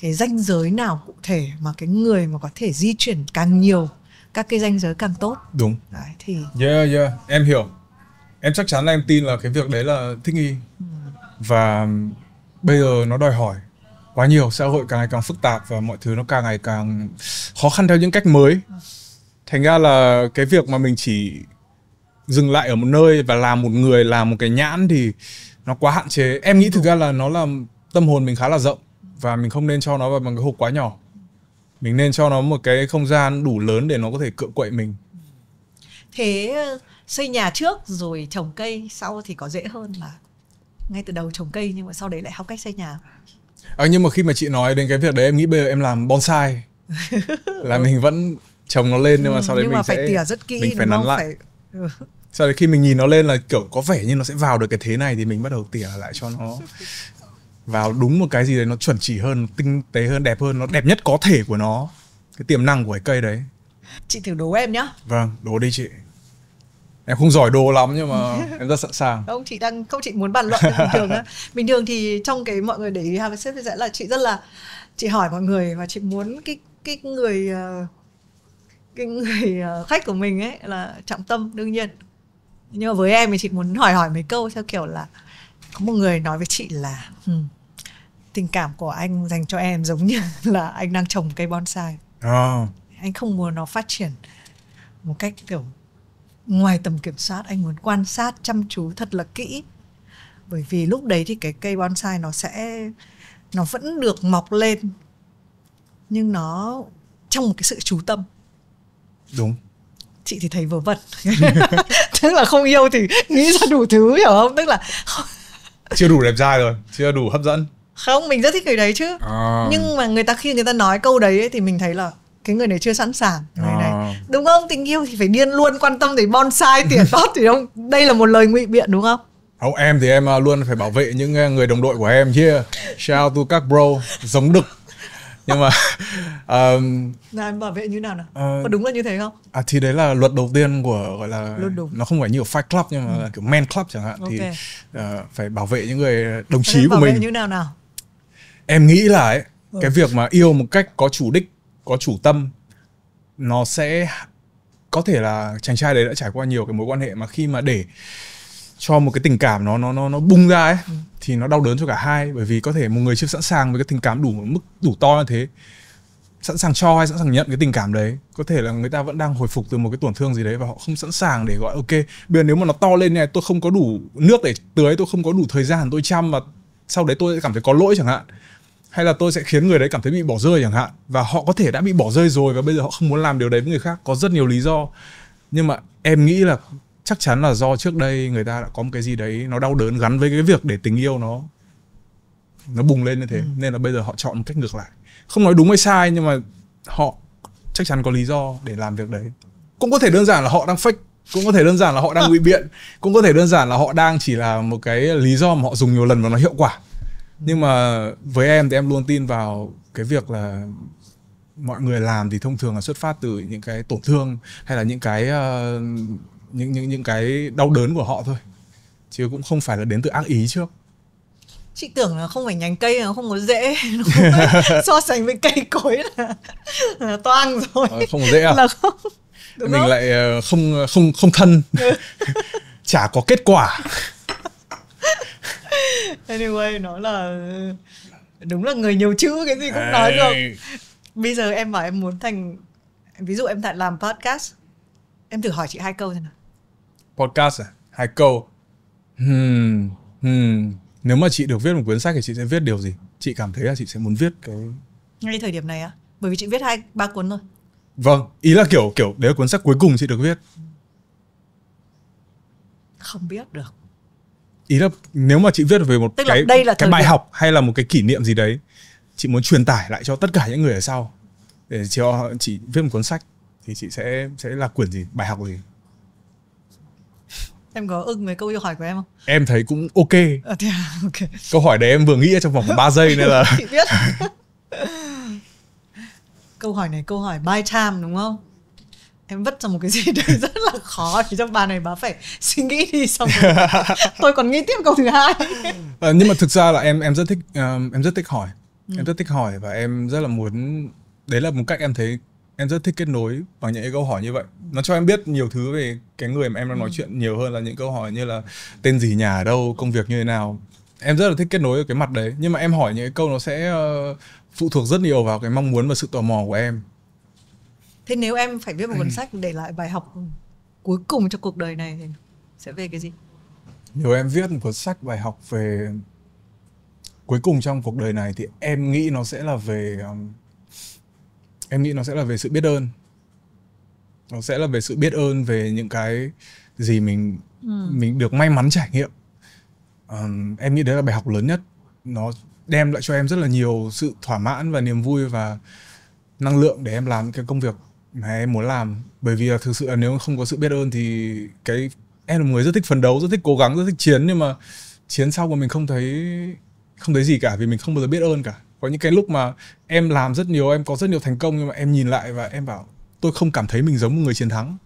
cái ranh giới nào cụ thể mà cái người mà có thể di chuyển càng nhiều các cái danh giới càng tốt đúng đấy, thì yeah yeah em hiểu em chắc chắn là em tin là cái việc đấy là thích nghi ừ. và bây giờ nó đòi hỏi quá nhiều xã hội càng ngày càng phức tạp và mọi thứ nó càng ngày càng khó khăn theo những cách mới ừ. thành ra là cái việc mà mình chỉ dừng lại ở một nơi và làm một người làm một cái nhãn thì nó quá hạn chế em nghĩ thực ra là nó là tâm hồn mình khá là rộng và mình không nên cho nó vào một cái hộp quá nhỏ mình nên cho nó một cái không gian đủ lớn để nó có thể cựa quậy mình thế ờ, xây nhà trước rồi trồng cây sau thì có dễ hơn là ngay từ đầu trồng cây nhưng mà sau đấy lại học cách xây nhà à, nhưng mà khi mà chị nói đến cái việc đấy em nghĩ bây giờ em làm bonsai là mình vẫn trồng nó lên nhưng mà sau đấy nhưng mình phải sẽ tỉa rất kỹ mình phải nắn lại phải... Ừ. sau đấy khi mình nhìn nó lên là kiểu có vẻ như nó sẽ vào được cái thế này thì mình bắt đầu tỉa lại cho nó vào đúng một cái gì đấy nó chuẩn chỉ hơn tinh tế hơn đẹp hơn nó đẹp nhất có thể của nó cái tiềm năng của cái cây đấy chị thử đố em nhá vâng đố đi chị em không giỏi đồ lắm nhưng mà em rất sẵn sàng không chị đang không chị muốn bàn luận bình thường á bình thường thì trong cái mọi người để ý hàng xếp sẽ là chị rất là chị hỏi mọi người và chị muốn cái cái người ờ, cái người ờ, khách của mình ấy là trọng tâm đương nhiên nhưng mà với em thì chị muốn hỏi hỏi mấy câu theo kiểu là có một người nói với chị là tình cảm của anh dành cho em giống như là anh đang trồng cây bonsai oh. anh không muốn nó phát triển một cách kiểu ngoài tầm kiểm soát anh muốn quan sát chăm chú thật là kỹ bởi vì lúc đấy thì cái cây bonsai nó sẽ nó vẫn được mọc lên nhưng nó trong một cái sự chú tâm đúng chị thì thấy vớ vẩn tức là không yêu thì nghĩ ra đủ thứ hiểu không tức là chưa đủ đẹp trai rồi chưa đủ hấp dẫn không mình rất thích người đấy chứ à. nhưng mà người ta khi người ta nói câu đấy ấy, thì mình thấy là cái người này chưa sẵn sàng người à. này đúng không tình yêu thì phải điên luôn quan tâm để bonsai tỉa tót thì không đây là một lời ngụy biện đúng không không em thì em à, luôn phải bảo vệ những à, người đồng đội của em yeah shout to các bro giống đực nhưng mà um, là em bảo vệ như nào nào uh, có đúng là như thế không à thì đấy là luật đầu tiên của gọi là luật đúng. nó không phải như ở Fight Club nhưng mà ừ. là kiểu Men Club chẳng hạn okay. thì ờ, uh, phải bảo vệ những người đồng chí của mình vệ như nào nào em nghĩ là ấy, ừ. cái việc mà yêu một cách có chủ đích có chủ tâm nó sẽ có thể là chàng trai đấy đã trải qua nhiều cái mối quan hệ mà khi mà để cho một cái tình cảm nó nó nó nó bung ra ấy ừ. thì nó đau đớn cho cả hai bởi vì có thể một người chưa sẵn sàng với cái tình cảm đủ mức đủ to như thế sẵn sàng cho hay sẵn sàng nhận cái tình cảm đấy có thể là người ta vẫn đang hồi phục từ một cái tổn thương gì đấy và họ không sẵn sàng để gọi ok bây giờ nếu mà nó to lên này tôi không có đủ nước để tưới tôi không có đủ thời gian tôi chăm và sau đấy tôi sẽ cảm thấy có lỗi chẳng hạn hay là tôi sẽ khiến người đấy cảm thấy bị bỏ rơi chẳng hạn và họ có thể đã bị bỏ rơi rồi và bây giờ họ không muốn làm điều đấy với người khác có rất nhiều lý do nhưng mà em nghĩ là chắc chắn là do trước đây người ta đã có một cái gì đấy nó đau đớn gắn với cái việc để tình yêu nó nó bùng lên như thế ừ. nên là bây giờ họ chọn một cách ngược lại không nói đúng hay sai nhưng mà họ chắc chắn có lý do để làm việc đấy cũng có thể đơn giản là họ đang fake cũng có thể đơn giản là họ đang ngụy biện cũng có thể đơn giản là họ đang chỉ là một cái lý do mà họ dùng nhiều lần và nó hiệu quả nhưng mà với em thì em luôn tin vào cái việc là mọi người làm thì thông thường là xuất phát từ những cái tổn thương hay là những cái uh, những những những cái đau đớn của họ thôi chứ cũng không phải là đến từ ác ý trước chị tưởng là không phải nhánh cây là không có dễ so sánh với cây cối là là toang rồi ờ, không có dễ à là không Đúng mình không? lại ờ, không không không thân ừ. chả có kết quả anyway nó là đúng là người nhiều chữ cái gì cũng nói được bây giờ em bảo em muốn thành ví dụ em tại làm podcast em thử hỏi chị hai câu thế nào podcast này hai câu hmm, hmm. nếu mà chị được viết một cuốn sách thì chị sẽ viết điều gì chị cảm thấy là chị sẽ muốn viết cái ngay thời điểm này á bởi vì chị viết hai ba cuốn rồi vâng ý là kiểu kiểu đấy là cuốn sách cuối cùng chị được viết không biết được ý là nếu mà chị viết về một Tức cái đây là cái bài điểm. học hay là một cái kỷ niệm gì đấy chị muốn truyền tải lại cho tất cả những người ở sau để cho chị viết một cuốn sách thì chị sẽ sẽ là quyển gì bài học gì Em có ưng với câu yêu hỏi của em không? Em thấy cũng ok. À, thế à? Câu hỏi đấy em vừa nghĩ trong vòng 3 giây nên là Chị biết. câu hỏi này câu hỏi by time đúng không? Em vất ra một cái gì đấy rất là khó thì trong bà này bà phải suy nghĩ đi xong rồi. tôi còn nghĩ tiếp câu thứ hai. à, nhưng mà thực ra là em em rất thích um, em rất thích hỏi. Ừ. Em rất thích hỏi và em rất là muốn đấy là một cách em thấy em rất thích kết nối bằng những cái câu hỏi như vậy nó cho em biết nhiều thứ về cái người mà em đang nói ừ. chuyện nhiều hơn là những câu hỏi như là tên gì nhà ở đâu công việc như thế nào em rất là thích kết nối ở cái mặt đấy nhưng mà em hỏi những cái câu nó sẽ uh, phụ thuộc rất nhiều vào cái mong muốn và sự tò mò của em thế nếu em phải viết một cuốn ừ. sách để lại bài học cuối cùng cho cuộc đời này thì sẽ về cái gì nếu em viết một cuốn sách bài học về cuối cùng trong cuộc đời này thì em nghĩ nó sẽ là về um, em nghĩ nó sẽ là về sự biết ơn nó sẽ là về sự biết ơn về những cái gì mình ừ. mình được may mắn trải nghiệm um, em nghĩ đấy là bài học lớn nhất nó đem lại cho em rất là nhiều sự thỏa mãn và niềm vui và năng lượng để em làm cái công việc mà em muốn làm bởi vì là thực sự là nếu không có sự biết ơn thì cái em là một người rất thích phấn đấu rất thích cố gắng rất thích chiến nhưng mà chiến sau của mình không thấy không thấy gì cả vì mình không bao giờ biết ơn cả có những cái lúc mà em làm rất nhiều em có rất nhiều thành công nhưng mà em nhìn lại và em bảo tôi không cảm thấy mình giống một người chiến thắng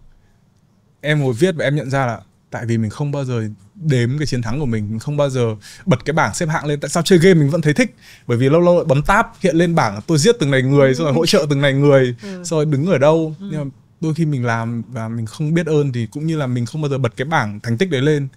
em ngồi viết và em nhận ra là tại vì mình không bao giờ đếm cái chiến thắng của mình mình không bao giờ bật cái bảng xếp hạng lên tại sao chơi game mình vẫn thấy thích bởi vì lâu lâu bấm tab hiện lên bảng tôi giết từng này người rồi hỗ trợ từng này người ừ. rồi đứng ở đâu ừ. nhưng mà đôi khi mình làm và mình không biết ơn thì cũng như là mình không bao giờ bật cái bảng thành tích đấy lên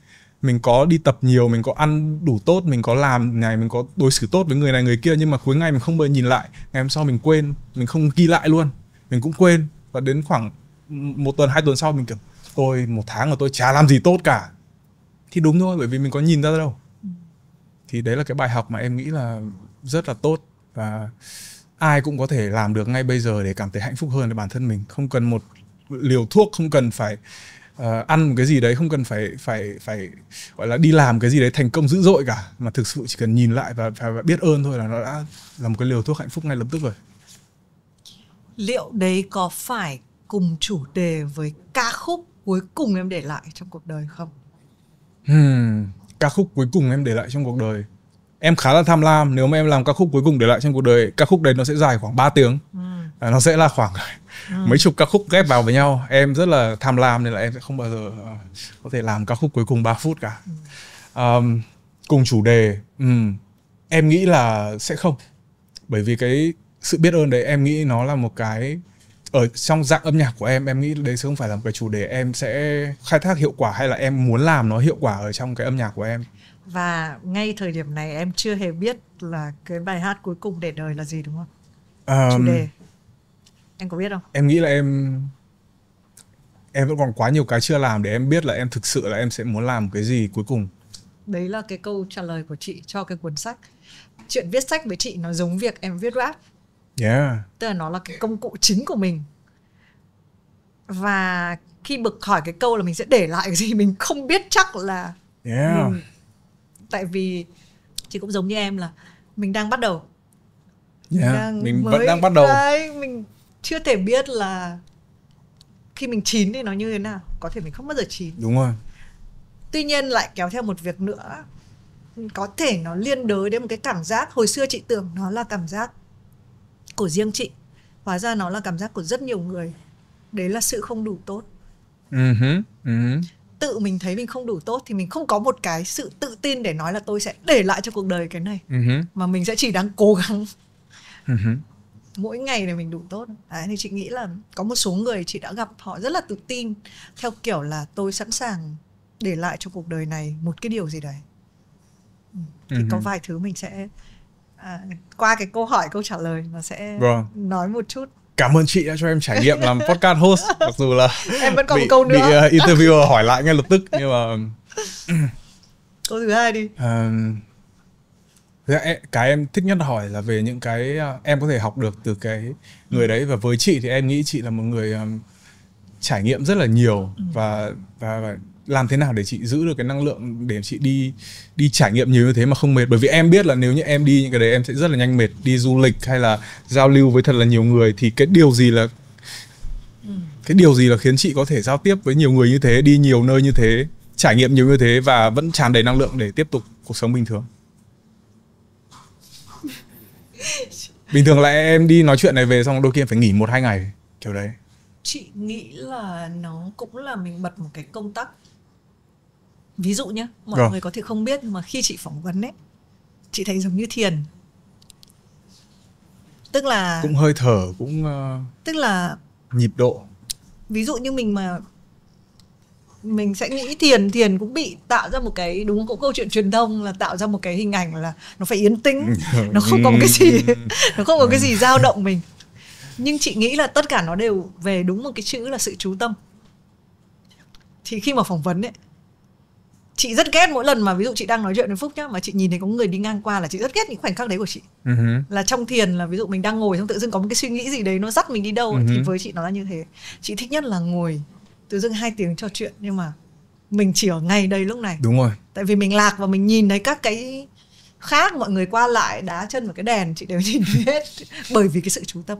mình có đi tập nhiều mình có ăn đủ tốt mình có làm này mình có đối xử tốt với người này người kia nhưng mà cuối ngày mình không bao giờ nhìn lại ngày hôm sau mình quên mình không ghi lại luôn mình cũng quên và đến khoảng một tuần hai tuần sau mình kiểu tôi một tháng rồi tôi chả làm gì tốt cả thì đúng thôi bởi vì mình có nhìn ra đâu thì đấy là cái bài học mà em nghĩ là rất là tốt và ai cũng có thể làm được ngay bây giờ để cảm thấy hạnh phúc hơn với bản thân mình không cần một liều thuốc không cần phải uh, ăn một cái gì đấy không cần phải phải phải gọi là đi làm cái gì đấy thành công dữ dội cả mà thực sự chỉ cần nhìn lại và, và, và biết ơn thôi là nó đã là một cái liều thuốc hạnh phúc ngay lập tức rồi liệu đấy có phải cùng chủ đề với ca khúc cuối cùng em để lại trong cuộc đời không hmm, ca khúc cuối cùng em để lại trong cuộc đời em khá là tham lam nếu mà em làm ca khúc cuối cùng để lại trong cuộc đời ca khúc đấy nó sẽ dài khoảng 3 tiếng ừ. à, nó sẽ là khoảng Ờ. mấy chục ca khúc ghép vào với nhau em rất là tham lam nên là em sẽ không bao giờ ờ, có thể làm ca khúc cuối cùng 3 phút cả um, cùng chủ đề um, em nghĩ là sẽ không bởi vì cái sự biết ơn đấy em nghĩ nó là một cái ở trong dạng âm nhạc của em em nghĩ đấy sẽ không phải là một cái chủ đề em sẽ khai thác hiệu quả hay là em muốn làm nó hiệu quả ở trong cái âm nhạc của em và ngay thời điểm này em chưa hề biết là cái bài hát cuối cùng để đời là gì đúng không um, chủ đề em có biết không em nghĩ là em em vẫn còn quá nhiều cái chưa làm để em biết là em thực sự là em sẽ muốn làm cái gì cuối cùng đấy là cái câu trả lời của chị cho cái cuốn sách chuyện viết sách với chị nó giống việc em viết rap yeah. tức là nó là cái công cụ chính của mình và khi bực khỏi cái câu là mình sẽ để lại cái gì mình không biết chắc là yeah. mình... tại vì chị cũng giống như em là mình đang bắt đầu yeah. mình, đang mình mới... vẫn đang bắt đầu đấy, mình chưa thể biết là khi mình chín thì nó như thế nào có thể mình không bao giờ chín đúng rồi tuy nhiên lại kéo theo một việc nữa có thể nó liên đới đến một cái cảm giác hồi xưa chị tưởng nó là cảm giác của riêng chị hóa ra nó là cảm giác của rất nhiều người đấy là sự không đủ tốt uh-huh, uh-huh. tự mình thấy mình không đủ tốt thì mình không có một cái sự tự tin để nói là tôi sẽ để lại cho cuộc đời cái này uh-huh. mà mình sẽ chỉ đang cố gắng uh-huh mỗi ngày để mình đủ tốt đấy thì chị nghĩ là có một số người chị đã gặp họ rất là tự tin theo kiểu là tôi sẵn sàng để lại cho cuộc đời này một cái điều gì đấy ừ, thì có ừ vài thứ mình sẽ à, qua cái câu hỏi câu trả lời nó sẽ vâng. nói một chút cảm ơn chị đã cho em trải nghiệm làm podcast host mặc dù là em vẫn còn bị, một câu nữa bị ờ, uh, interviewer hỏi lại ngay lập tức nhưng mà câu thứ hai đi uh, Thế là cái em thích nhất hỏi là về những cái à, em có thể học được từ cái người đấy và với chị thì em nghĩ chị là một người um, trải nghiệm rất là nhiều ừ. và, và và làm thế nào để chị giữ được cái năng lượng để chị đi đi trải nghiệm nhiều như thế mà không mệt bởi vì em biết là nếu như em đi những cái đấy em sẽ rất là nhanh mệt đi du lịch hay là giao lưu với thật là nhiều người thì cái điều gì là ừ. cái điều gì là khiến chị có thể giao tiếp với nhiều người như thế đi nhiều nơi như thế trải nghiệm nhiều như thế và vẫn tràn đầy năng lượng để tiếp tục cuộc sống bình thường bình thường là em đi nói chuyện này về xong đôi khi em phải nghỉ một hai ngày kiểu đấy chị nghĩ là nó cũng là mình bật một cái công tắc ví dụ nhé mọi Rồi. Vâng. người có thể không biết nhưng mà khi chị phỏng vấn ấy chị thấy giống như thiền tức là cũng hơi thở cũng uh, tức là nhịp độ ví dụ như mình mà mình sẽ nghĩ thiền thiền cũng bị tạo ra một cái đúng cũng câu chuyện truyền thông là tạo ra một cái hình ảnh là nó phải yên tĩnh nó không có một cái gì ừ. nó không có cái gì ừ. dao động mình nhưng chị nghĩ là tất cả nó đều về đúng một cái chữ là sự chú tâm thì khi mà phỏng vấn ấy chị rất ghét mỗi lần mà ví dụ chị đang nói chuyện với phúc nhá mà chị nhìn thấy có người đi ngang qua là chị rất ghét những khoảnh khắc đấy của chị uh-huh. là trong thiền là ví dụ mình đang ngồi xong tự dưng có một cái suy nghĩ gì đấy nó dắt mình đi đâu uh-huh. thì với chị nó là như thế chị thích nhất là ngồi tự dưng hai tiếng trò chuyện nhưng mà mình chỉ ở ngay đây lúc này đúng rồi tại vì mình lạc và mình nhìn thấy các cái khác mọi người qua lại đá chân vào cái đèn chị đều nhìn hết bởi vì cái sự chú tâm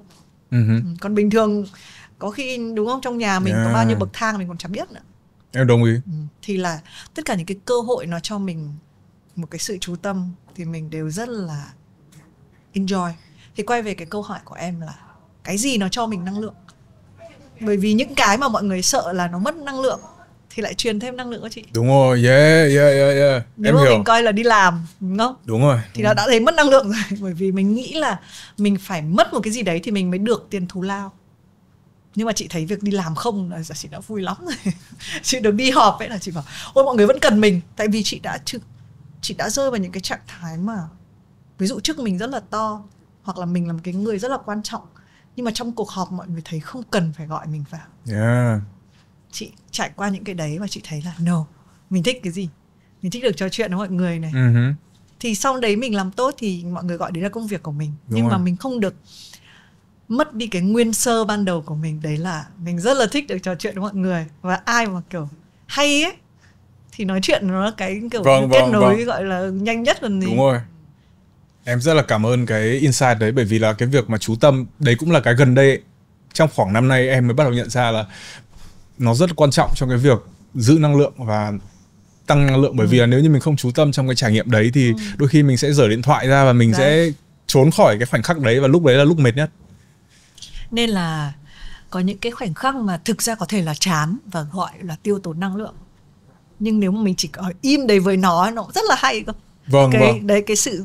uh-huh. còn bình thường có khi đúng không trong nhà mình yeah. có bao nhiêu bậc thang mình còn chẳng biết nữa em đồng ý ừ, thì là tất cả những cái cơ hội nó cho mình một cái sự chú tâm thì mình đều rất là enjoy thì quay về cái câu hỏi của em là cái gì nó cho mình năng lượng bởi vì những cái mà mọi người sợ là nó mất năng lượng thì lại truyền thêm năng lượng cho chị đúng rồi yeah yeah yeah yeah nếu em mà hiểu. mình coi là đi làm đúng không đúng rồi thì nó đã thấy mất năng lượng rồi bởi vì mình nghĩ là mình phải mất một cái gì đấy thì mình mới được tiền thù lao nhưng mà chị thấy việc đi làm không là chị đã vui lắm rồi chị được đi họp ấy là chị bảo ôi mọi người vẫn cần mình tại vì chị đã chị, chị đã rơi vào những cái trạng thái mà ví dụ trước mình rất là to hoặc là mình là một cái người rất là quan trọng nhưng mà trong cuộc họp mọi người thấy không cần phải gọi mình vào yeah. chị trải qua những cái đấy và chị thấy là no mình thích cái gì mình thích được trò chuyện với mọi người này uh-huh. thì sau đấy mình làm tốt thì mọi người gọi đấy là công việc của mình Đúng nhưng rồi. mà mình không được mất đi cái nguyên sơ ban đầu của mình đấy là mình rất là thích được trò chuyện với mọi người và ai mà kiểu hay ấy thì nói chuyện nó cái kiểu vâng, kết vâng, nối vâng. gọi là nhanh nhất còn gì đúng rồi Em rất là cảm ơn cái insight đấy bởi vì là cái việc mà chú tâm đấy cũng là cái gần đây trong khoảng năm nay em mới bắt đầu nhận ra là nó rất quan trọng trong cái việc giữ năng lượng và tăng năng lượng bởi ừ. vì là nếu như mình không chú tâm trong cái trải nghiệm đấy thì ừ. đôi khi mình sẽ dở điện thoại ra và mình đấy. sẽ trốn khỏi cái khoảnh khắc đấy và lúc đấy là lúc mệt nhất. Nên là có những cái khoảnh khắc mà thực ra có thể là chán và gọi là tiêu tốn năng lượng. Nhưng nếu mà mình chỉ có im đấy với nó nó rất là hay cơ. Vâng, cái vâng. đấy cái sự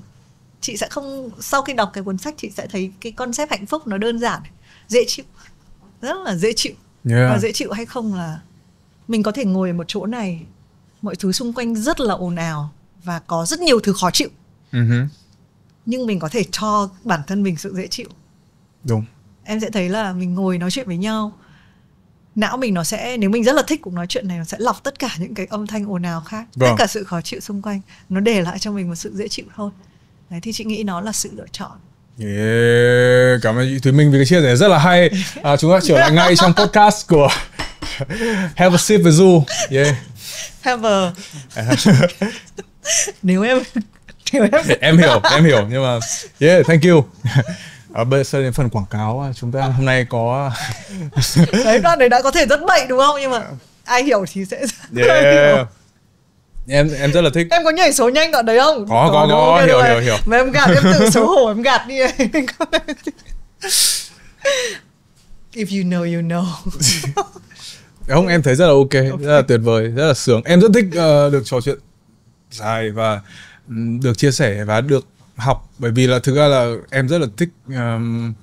chị sẽ không sau khi đọc cái cuốn sách chị sẽ thấy cái concept hạnh phúc nó đơn giản dễ chịu rất là dễ chịu yeah. và dễ chịu hay không là mình có thể ngồi ở một chỗ này mọi thứ xung quanh rất là ồn ào và có rất nhiều thứ khó chịu uh-huh. nhưng mình có thể cho bản thân mình sự dễ chịu đúng em sẽ thấy là mình ngồi nói chuyện với nhau não mình nó sẽ nếu mình rất là thích cuộc nói chuyện này nó sẽ lọc tất cả những cái âm thanh ồn ào khác vâng. tất cả sự khó chịu xung quanh nó để lại cho mình một sự dễ chịu thôi Đấy, thì chị nghĩ nó là sự lựa chọn Yeah, cảm ơn Thúy Minh vì cái chia sẻ rất là hay. À, chúng ta trở lại ngay trong podcast của Have a sip with Du. Yeah. Have a. nếu em nếu em em hiểu em hiểu nhưng mà yeah thank you. À, bây giờ đến phần quảng cáo chúng ta hôm nay có đấy đoạn đấy đã có thể rất bậy đúng không nhưng mà ai hiểu thì sẽ yeah. hiểu em em rất là thích em có nhảy số nhanh đoạn đấy không có có có, có hiểu hiểu hiểu mà em gạt em tự xấu hổ em gạt đi if you know you know không em thấy rất là ok, rất là tuyệt vời rất là sướng em rất thích uh, được trò chuyện dài và ừ, được chia sẻ và được học bởi vì là thực ra là em rất là thích um,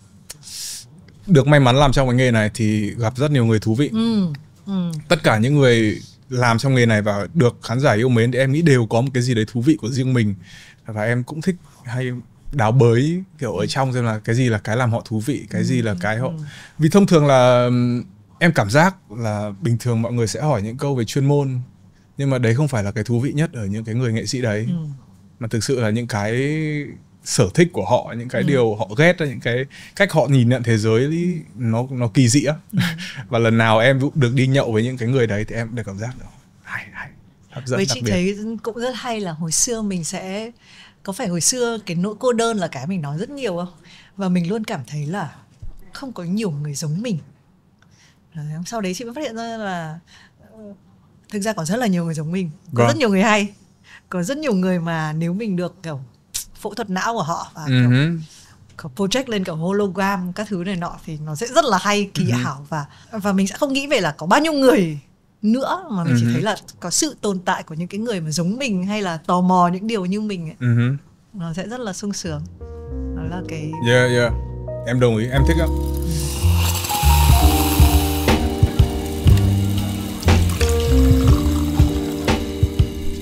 được may mắn làm trong cái nghề này thì gặp rất nhiều người thú vị ừ. Ừ. tất cả những người làm trong nghề này và được khán giả yêu mến thì em nghĩ đều có một cái gì đấy thú vị của riêng mình và em cũng thích hay đào bới kiểu ở trong xem là cái gì là cái làm họ thú vị cái gì là ừ, cái họ ừ. vì thông thường là em cảm giác là bình thường mọi người sẽ hỏi những câu về chuyên môn nhưng mà đấy không phải là cái thú vị nhất ở những cái người nghệ sĩ đấy ừ. mà thực sự là những cái sở thích của họ những cái ừ. điều họ ghét những cái cách họ nhìn nhận thế giới ý, nó nó kỳ dị á ừ. và lần nào em cũng được đi nhậu với những cái người đấy thì em được cảm giác được hay hay hấp dẫn với chị biệt. thấy cũng rất hay là hồi xưa mình sẽ có phải hồi xưa cái nỗi cô đơn là cái mình nói rất nhiều không và mình luôn cảm thấy là không có nhiều người giống mình sau đấy chị mới phát hiện ra là thực ra có rất là nhiều người giống mình có vâng. rất nhiều người hay có rất nhiều người mà nếu mình được kiểu phẫu thuật não của họ và uh-huh. project lên cả hologram các thứ này nọ thì nó sẽ rất là hay kỳ uh-huh. Ừ ảo và và mình sẽ không nghĩ về là có bao nhiêu người nữa mà mình uh-huh. chỉ ừ thấy là có sự tồn tại của những cái người mà giống mình hay là tò mò những điều như mình ấy. Uh-huh. nó sẽ rất là sung sướng đó là cái yeah yeah em đồng ý em thích lắm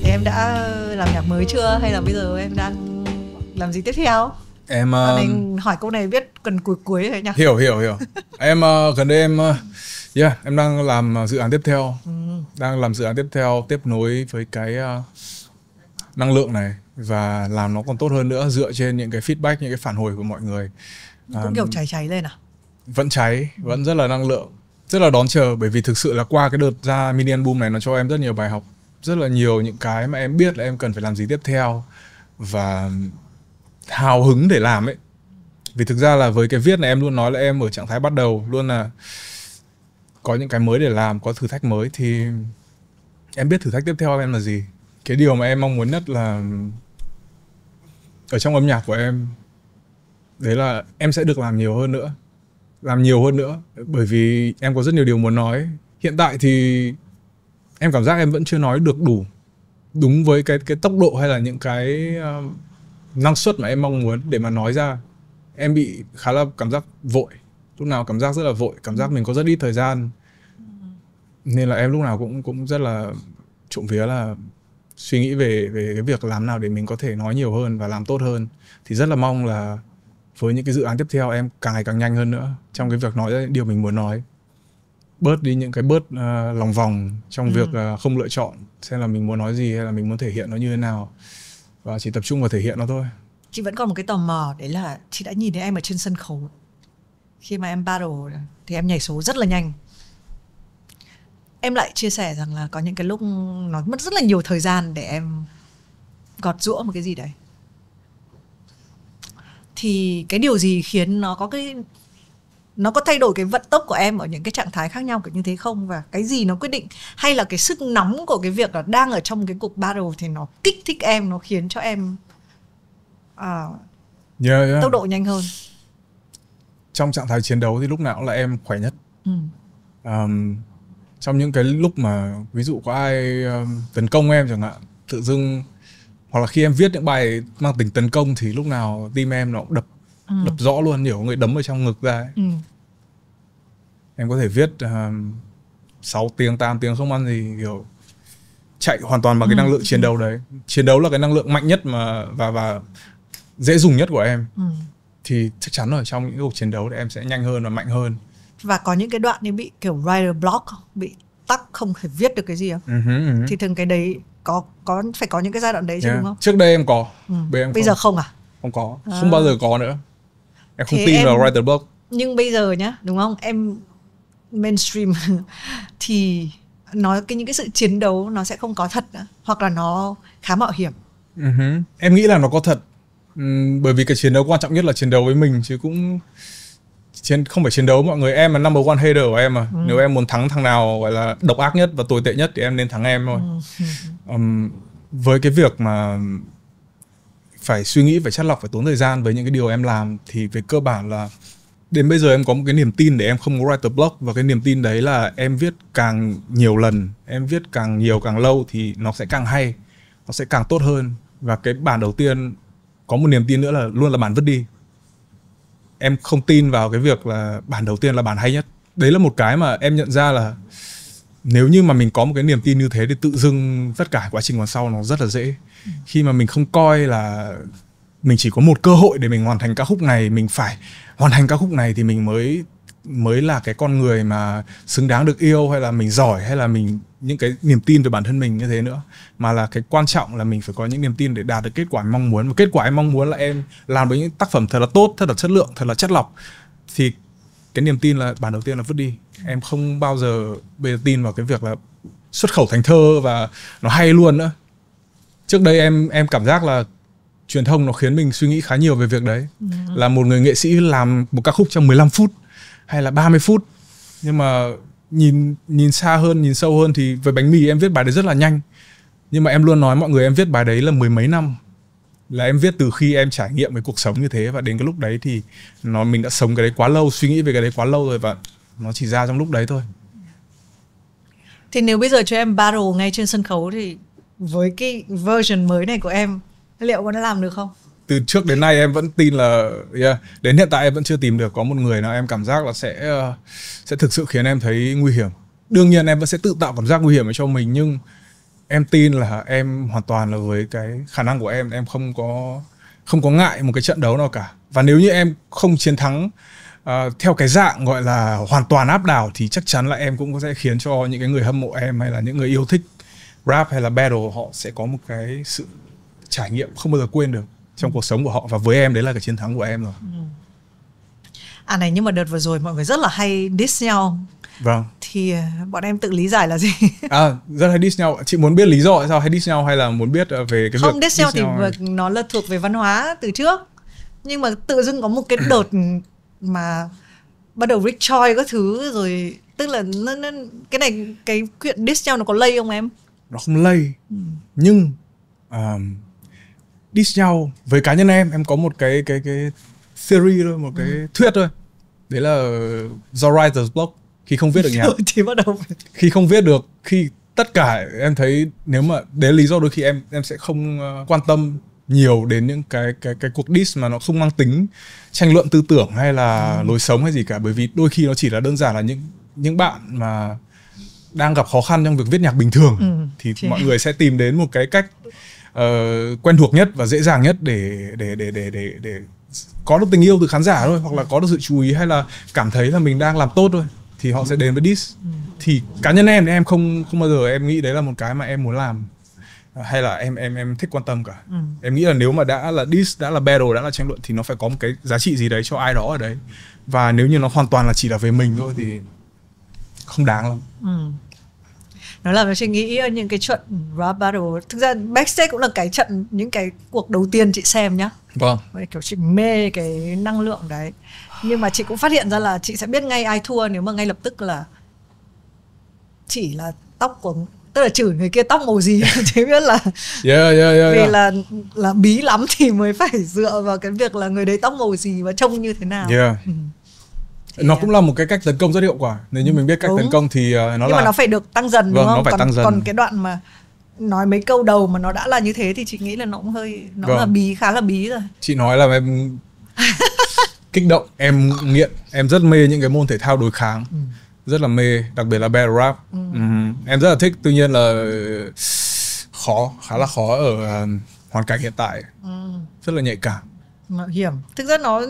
em đã làm nhạc mới chưa hay là bây giờ em đang làm gì tiếp theo em uh, um, mình hỏi câu này biết cần cuối cuối thế nhỉ hiểu hiểu hiểu em uh, gần đây em uh, yeah em đang làm uh, dự án tiếp theo ừ. đang làm dự án tiếp theo tiếp nối với cái uh, năng lượng này và làm nó còn tốt hơn nữa dựa trên những cái feedback những cái phản hồi của mọi người cũng kiểu um, cháy cháy lên à vẫn cháy vẫn rất là năng lượng rất là đón chờ bởi vì thực sự là qua cái đợt ra mini album này nó cho em rất nhiều bài học rất là nhiều những cái mà em biết là em cần phải làm gì tiếp theo và hào hứng để làm ấy vì thực ra là với cái viết này em luôn nói là em ở trạng thái bắt đầu luôn là có những cái mới để làm có thử thách mới thì em biết thử thách tiếp theo em là gì cái điều mà em mong muốn nhất là ở trong âm nhạc của em đấy là em sẽ được làm nhiều hơn nữa làm nhiều hơn nữa bởi vì em có rất nhiều điều muốn nói hiện tại thì em cảm giác em vẫn chưa nói được đủ đúng với cái cái tốc độ hay là những cái uh, năng suất mà em mong muốn để mà nói ra em bị khá là cảm giác vội lúc nào cảm giác rất là vội cảm giác ừ. mình có rất ít thời gian ừ. nên là em lúc nào cũng cũng rất là trộm vía là suy nghĩ về về cái việc làm nào để mình có thể nói nhiều hơn và làm tốt hơn thì rất là mong là với những cái dự án tiếp theo em càng ngày càng nhanh hơn nữa trong cái việc nói ra những điều mình muốn nói bớt đi những cái bớt uh, lòng vòng trong ừ. việc uh, không lựa chọn xem là mình muốn nói gì hay là mình muốn thể hiện nó như thế nào và chỉ tập trung vào thể hiện nó thôi chị vẫn còn một cái tò mò đấy là chị đã nhìn thấy em ở trên sân khấu khi mà em battle thì em nhảy số rất là nhanh em lại chia sẻ rằng là có những cái lúc nó mất rất là nhiều thời gian để em gọt rũa một cái gì đấy thì cái điều gì khiến nó có cái nó có thay đổi cái vận tốc của em ở những cái trạng thái khác nhau kiểu như thế không và cái gì nó quyết định hay là cái sức nóng của cái việc là đang ở trong cái cuộc battle thì nó kích thích em nó khiến cho em uh, yeah, yeah. tốc độ nhanh hơn trong trạng thái chiến đấu thì lúc nào là em khỏe nhất um, trong những cái lúc mà ví dụ có ai um, tấn công em chẳng hạn tự dưng hoặc là khi em viết những bài mang tính tấn công thì lúc nào tim em nó cũng đập ừ. đập rõ luôn nhiều người đấm ở trong ngực ra ấy. Ừ em có thể viết ờ, uh, 6 tiếng 8 tiếng không ăn gì kiểu chạy hoàn toàn bằng ừ. cái năng lượng chiến đấu đấy chiến đấu là cái năng lượng mạnh nhất mà và và dễ dùng nhất của em ừ. thì chắc chắn ở trong những cuộc chiến đấu thì em sẽ nhanh hơn và mạnh hơn và có những cái đoạn ấy bị kiểu writer block bị tắc không thể viết được cái gì không uh-huh, uh-huh. thì thường cái đấy có có phải có những cái giai đoạn đấy chứ yeah. đúng không trước đây em có ừ. bây, em bây không. giờ không à không có à. không bao giờ có nữa em không Thế tin em... vào writer block nhưng bây giờ nhá đúng không em mainstream thì nó cái những cái sự chiến đấu nó sẽ không có thật nữa hoặc là nó khá mạo hiểm uh-huh. em nghĩ là nó có thật uhm, bởi vì cái chiến đấu quan trọng nhất là chiến đấu với mình chứ cũng chiến không phải chiến đấu mọi người em là number one hater của em mà ừ. nếu em muốn thắng thằng nào gọi là độc ác nhất và tồi tệ nhất thì em nên thắng em thôi ừ. um, với cái việc mà phải suy nghĩ phải chắt lọc phải tốn thời gian với những cái điều em làm thì về cơ bản là đến bây giờ em có một cái niềm tin để em không có writer block và cái niềm tin đấy là em viết càng nhiều lần em viết càng nhiều càng lâu thì nó sẽ càng hay nó sẽ càng tốt hơn và cái bản đầu tiên có một niềm tin nữa là luôn là bản vứt đi em không tin vào cái việc là bản đầu tiên là bản hay nhất đấy là một cái mà em nhận ra là nếu như mà mình có một cái niềm tin như thế thì tự dưng tất cả quá trình còn sau nó rất là dễ ừ. khi mà mình không coi là mình chỉ có một cơ hội để mình hoàn thành ca khúc này mình phải hoàn thành ca khúc này thì mình mới mới là cái con người mà xứng đáng được yêu hay là mình giỏi hay là mình những cái niềm tin về bản thân mình như thế nữa mà là cái quan trọng là mình phải có những niềm tin để đạt được kết quả mong muốn và kết quả em mong muốn là em làm với những tác phẩm thật là tốt thật là chất lượng thật là chất lọc thì cái niềm tin là bản đầu tiên là vứt đi em không bao giờ bây giờ tin vào cái việc là xuất khẩu thành thơ và nó hay luôn nữa trước đây em em cảm giác là truyền thông nó khiến mình suy nghĩ khá nhiều về việc đấy yeah. Ừ. là một người nghệ sĩ làm một ca khúc trong 15 phút hay là 30 phút nhưng mà nhìn nhìn xa hơn nhìn sâu hơn thì với bánh mì em viết bài đấy rất là nhanh nhưng mà em luôn nói mọi người em viết bài đấy là mười mấy năm là em viết từ khi em trải nghiệm với cuộc sống như thế và đến cái lúc đấy thì nó mình đã sống cái đấy quá lâu suy nghĩ về cái đấy quá lâu rồi và nó chỉ ra trong lúc đấy thôi thì nếu bây giờ cho em battle ngay trên sân khấu thì với cái version mới này của em liệu có làm được không từ trước đến nay em vẫn tin là yeah, đến hiện tại em vẫn chưa tìm được có một người nào em cảm giác là sẽ ờ, sẽ thực sự khiến em thấy nguy hiểm đương nhiên em vẫn sẽ tự tạo cảm giác nguy hiểm cho mình nhưng em tin là em hoàn toàn là với cái khả năng của em em không có không có ngại một cái trận đấu nào cả và nếu như em không chiến thắng uh, theo cái dạng gọi là hoàn toàn áp đảo thì chắc chắn là em cũng sẽ khiến cho những cái người hâm mộ em hay là những người yêu thích rap hay là battle họ sẽ có một cái sự trải nghiệm không bao giờ quên được trong cuộc sống của họ và với em đấy là cái chiến thắng của em rồi ừ. à này nhưng mà đợt vừa rồi mọi người rất là hay diss nhau vâng thì ờ, bọn em tự lý giải là gì à rất hay diss nhau chị muốn biết lý do tại sao hay diss nhau hay là muốn biết ờ, về cái không việc diss, diss nhau thì nhau... nó là thuộc về văn hóa từ trước nhưng mà tự dưng có một cái đợt mà bắt đầu rich choi các thứ rồi tức là nó, nó, cái này cái chuyện diss nhau nó có lây không em nó không lây ừ. nhưng um, diss nhau với cá nhân em em có một cái cái cái theory thôi một cái ừ. thuyết thôi đấy là do writer's block khi không viết được nhạc thì bắt đầu khi không viết được khi tất cả em thấy nếu mà đấy lý do đôi khi em em sẽ không ờ, quan tâm nhiều đến những cái cái cái cuộc diss mà nó không mang tính tranh luận tư tưởng hay là ừ. lối sống hay gì cả bởi vì đôi khi nó chỉ là đơn giản là những những bạn mà đang gặp khó khăn trong việc viết nhạc bình thường ừ. thì Chị... mọi người sẽ tìm đến một cái cách uh, quen thuộc nhất và dễ dàng nhất để để để để để, để có được tình yêu từ khán giả thôi hoặc là có được sự chú ý hay là cảm thấy là mình đang làm tốt thôi thì họ sẽ đến với dis thì cá nhân em thì em không không bao giờ em nghĩ đấy là một cái mà em muốn làm hay là em em em thích quan tâm cả ừ. em nghĩ là nếu mà đã là dis đã là battle đã là tranh luận thì nó phải có một cái giá trị gì đấy cho ai đó ở đấy và nếu như nó hoàn toàn là chỉ là về mình thôi thì không đáng lắm ừ nó làm cho chị nghĩ ờ, những cái trận rap battle thực ra backstage cũng là cái trận những cái cuộc đầu tiên chị xem nhá vâng wow. kiểu chị mê cái năng lượng đấy nhưng mà chị cũng phát hiện ra là chị sẽ biết ngay ai thua nếu mà ngay lập tức là chỉ là tóc của tức là chửi người kia tóc màu gì chứ biết là yeah, yeah, yeah, yeah. vì là là bí lắm thì mới phải dựa vào cái việc là người đấy tóc màu gì và trông như thế nào yeah. ừ thì nó à, cũng là một cái cách tấn công rất hiệu quả nếu như mình biết cách đúng. tấn công thì à, nó nhưng là mà nó phải được tăng dần đúng vâng, không nó phải còn, tăng dần. còn cái đoạn mà nói mấy câu đầu mà nó đã là như thế thì chị nghĩ là nó cũng hơi nó vâng. là bí khá là bí rồi chị nói là em kích động em nghiện em rất mê những cái môn thể thao đối kháng ừ. rất là mê đặc biệt là battle rap ừ. Ừ. em rất là thích tuy nhiên là khó khá là khó ở à, hoàn cảnh hiện tại ừ. rất là nhạy cảm mạo hiểm thực ra nó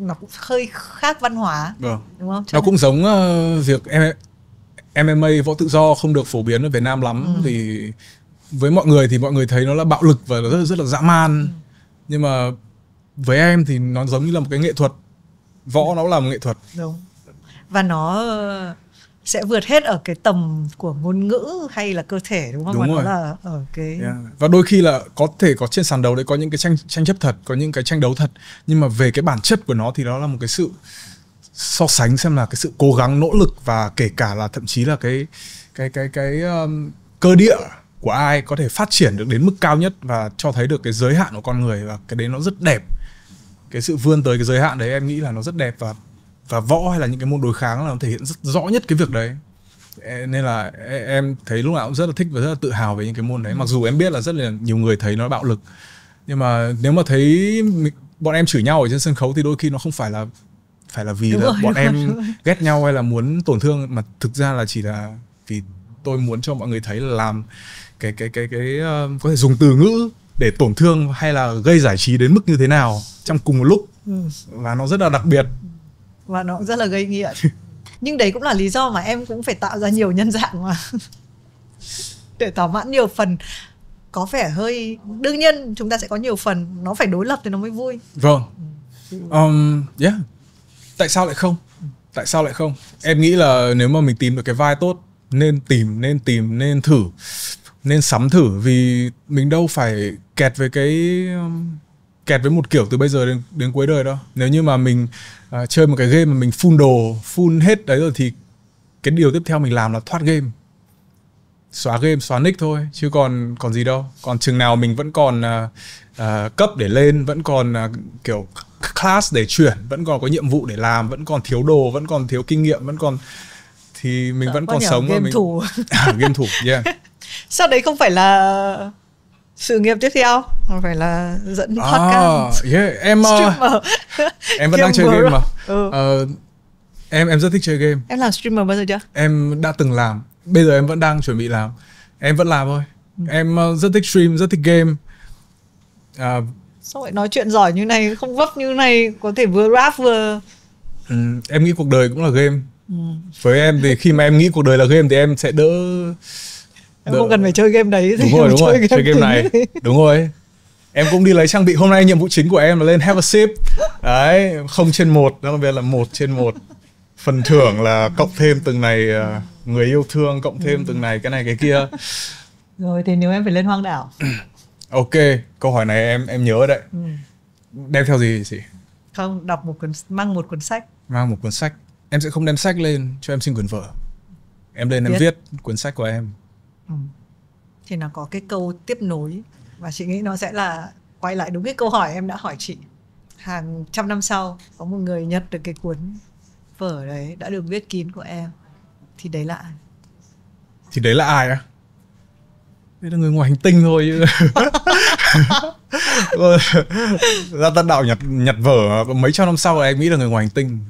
nó cũng hơi khác văn hóa vâng. đúng không Cho nó cũng giống uh, việc MMA võ tự do không được phổ biến ở Việt Nam lắm ừ. thì với mọi người thì mọi người thấy nó là bạo lực và nó rất, rất là dã man ừ. nhưng mà với em thì nó giống như là một cái nghệ thuật võ nó là một nghệ thuật đúng và nó sẽ vượt hết ở cái tầm của ngôn ngữ hay là cơ thể đúng không? Đúng rồi. là ở cái yeah. và đôi khi là có thể có trên sàn đấu đấy có những cái tranh tranh chấp thật, có những cái tranh đấu thật nhưng mà về cái bản chất của nó thì đó là một cái sự so sánh xem là cái sự cố gắng nỗ lực và kể cả là thậm chí là cái cái cái cái, cái um, cơ địa của ai có thể phát triển được đến mức cao nhất và cho thấy được cái giới hạn của con người và cái đấy nó rất đẹp cái sự vươn tới cái giới hạn đấy em nghĩ là nó rất đẹp và và võ hay là những cái môn đối kháng là nó thể hiện rất rõ nhất cái việc đấy nên là em thấy lúc nào cũng rất là thích và rất là tự hào về những cái môn đấy ừ. mặc dù em biết là rất là nhiều người thấy nó bạo lực nhưng mà nếu mà thấy bọn em chửi nhau ở trên sân khấu thì đôi khi nó không phải là phải là vì là rồi, bọn em rồi. ghét nhau hay là muốn tổn thương mà thực ra là chỉ là vì tôi muốn cho mọi người thấy là làm cái cái cái cái uh, có thể dùng từ ngữ để tổn thương hay là gây giải trí đến mức như thế nào trong cùng một lúc ừ. và nó rất là đặc biệt và nó cũng rất là gây nghiện nhưng đấy cũng là lý do mà em cũng phải tạo ra nhiều nhân dạng mà để thỏa mãn nhiều phần có vẻ hơi đương nhiên chúng ta sẽ có nhiều phần nó phải đối lập thì nó mới vui vâng ừ. um, yeah tại sao lại không tại sao lại không em nghĩ là nếu mà mình tìm được cái vai tốt nên tìm nên tìm nên thử nên sắm thử vì mình đâu phải kẹt với cái um, kẹt với một kiểu từ bây giờ đến đến cuối đời đâu nếu như mà mình uh, chơi một cái game mà mình full đồ full hết đấy rồi thì cái điều tiếp theo mình làm là thoát game xóa game xóa nick thôi chứ còn còn gì đâu còn chừng nào mình vẫn còn uh, uh, cấp để lên vẫn còn uh, kiểu class để chuyển vẫn còn có nhiệm vụ để làm vẫn còn thiếu đồ vẫn còn thiếu kinh nghiệm vẫn còn thì mình Đó, dạ, vẫn còn sống game mình... thủ à, game thủ yeah sau đấy không phải là sự nghiệp tiếp theo phải là dẫn à, podcast yeah, em uh, em vẫn đang chơi game mà ừ. uh, em em rất thích chơi game em làm streamer bao giờ chưa em đã từng làm bây giờ em vẫn đang chuẩn bị làm em vẫn làm thôi ừ. em uh, rất thích stream rất thích game uh, sao lại nói chuyện giỏi như này không vấp như này có thể vừa rap vừa ừ, em nghĩ cuộc đời cũng là game ừ. với em thì khi mà em nghĩ cuộc đời là game thì em sẽ đỡ em không cần phải chơi game đấy đúng rồi đúng chơi rồi game chơi game này đúng rồi em cũng đi lấy trang bị hôm nay nhiệm vụ chính của em là lên have a sip đấy không trên một đó bây là một trên một phần thưởng là cộng thêm từng này ờ, người yêu thương cộng thêm ừ. từng này cái này cái kia rồi thì nếu em phải lên hoang đảo ok câu hỏi này em em nhớ đấy ừ. đem theo gì chị không đọc một cuốn mang một cuốn sách mang một cuốn sách em sẽ không đem sách lên cho em xin quyển vở em lên Biết. em viết cuốn sách của em Ừ. thì nó có cái câu tiếp nối và chị nghĩ nó sẽ là quay lại đúng cái câu hỏi em đã hỏi chị hàng trăm năm sau có một người nhặt được cái cuốn vở đấy đã được viết kín của em thì đấy là ai thì đấy là ai á à? đấy là người ngoài hành tinh thôi ra tân đạo nhặt nhặt vở mấy trăm năm sau em nghĩ là người ngoài hành tinh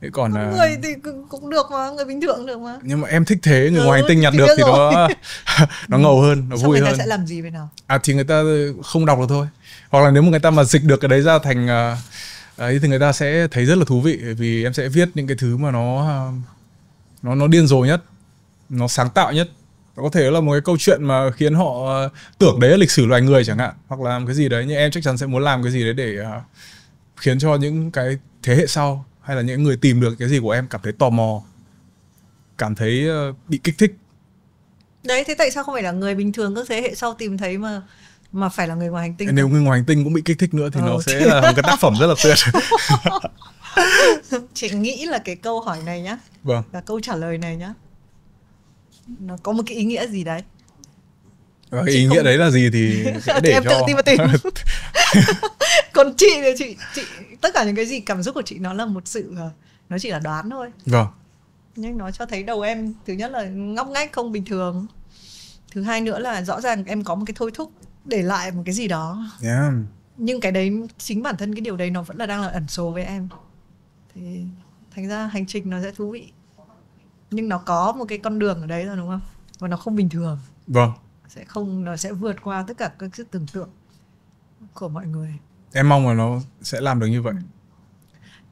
thế còn Con à, người thì cũng được mà người bình thường được mà nhưng mà em thích thế người ừ, ngoài hành tinh nhặt được thì rồi. nó nó ngầu hơn nó Xong vui người ta hơn sẽ làm gì bên nào à thì người ta không đọc được thôi hoặc là nếu mà người ta mà dịch được cái đấy ra thành à, ấy thì người ta sẽ thấy rất là thú vị vì em sẽ viết những cái thứ mà nó à, nó nó điên rồ nhất nó sáng tạo nhất có thể là một cái câu chuyện mà khiến họ tưởng đấy là lịch sử loài người chẳng hạn hoặc là làm cái gì đấy nhưng em chắc chắn sẽ muốn làm cái gì đấy để khiến cho những cái thế hệ sau hay là những người tìm được cái gì của em cảm thấy tò mò cảm thấy ờ, bị kích thích đấy thế tại sao không phải là người bình thường các thế hệ sau tìm thấy mà mà phải là người ngoài hành tinh nếu người ngoài hành tinh cũng bị kích thích nữa thì ừ, nó sẽ là một cái tác phẩm rất là tuyệt chị nghĩ là cái câu hỏi này nhá vâng. và câu trả lời này nhá nó có một cái ý nghĩa gì đấy và ý nghĩa đấy là gì thì sẽ để em cho tự tìm mà tìm còn chị thì chị chị tất cả những cái gì cảm xúc của chị nó là một sự ờ, nó chỉ là đoán thôi vâng nhưng nó cho thấy đầu em thứ nhất là ngóc ngách không bình thường thứ hai nữa là rõ ràng em có một cái thôi thúc để lại một cái gì đó yeah. nhưng cái đấy chính bản thân cái điều đấy nó vẫn là đang là ẩn số với em thì thành ra hành trình nó sẽ thú vị nhưng nó có một cái con đường ở đấy rồi đúng không và nó không bình thường vâng sẽ không nó sẽ vượt qua tất cả các sự tưởng tượng của mọi người em mong là nó sẽ làm được như vậy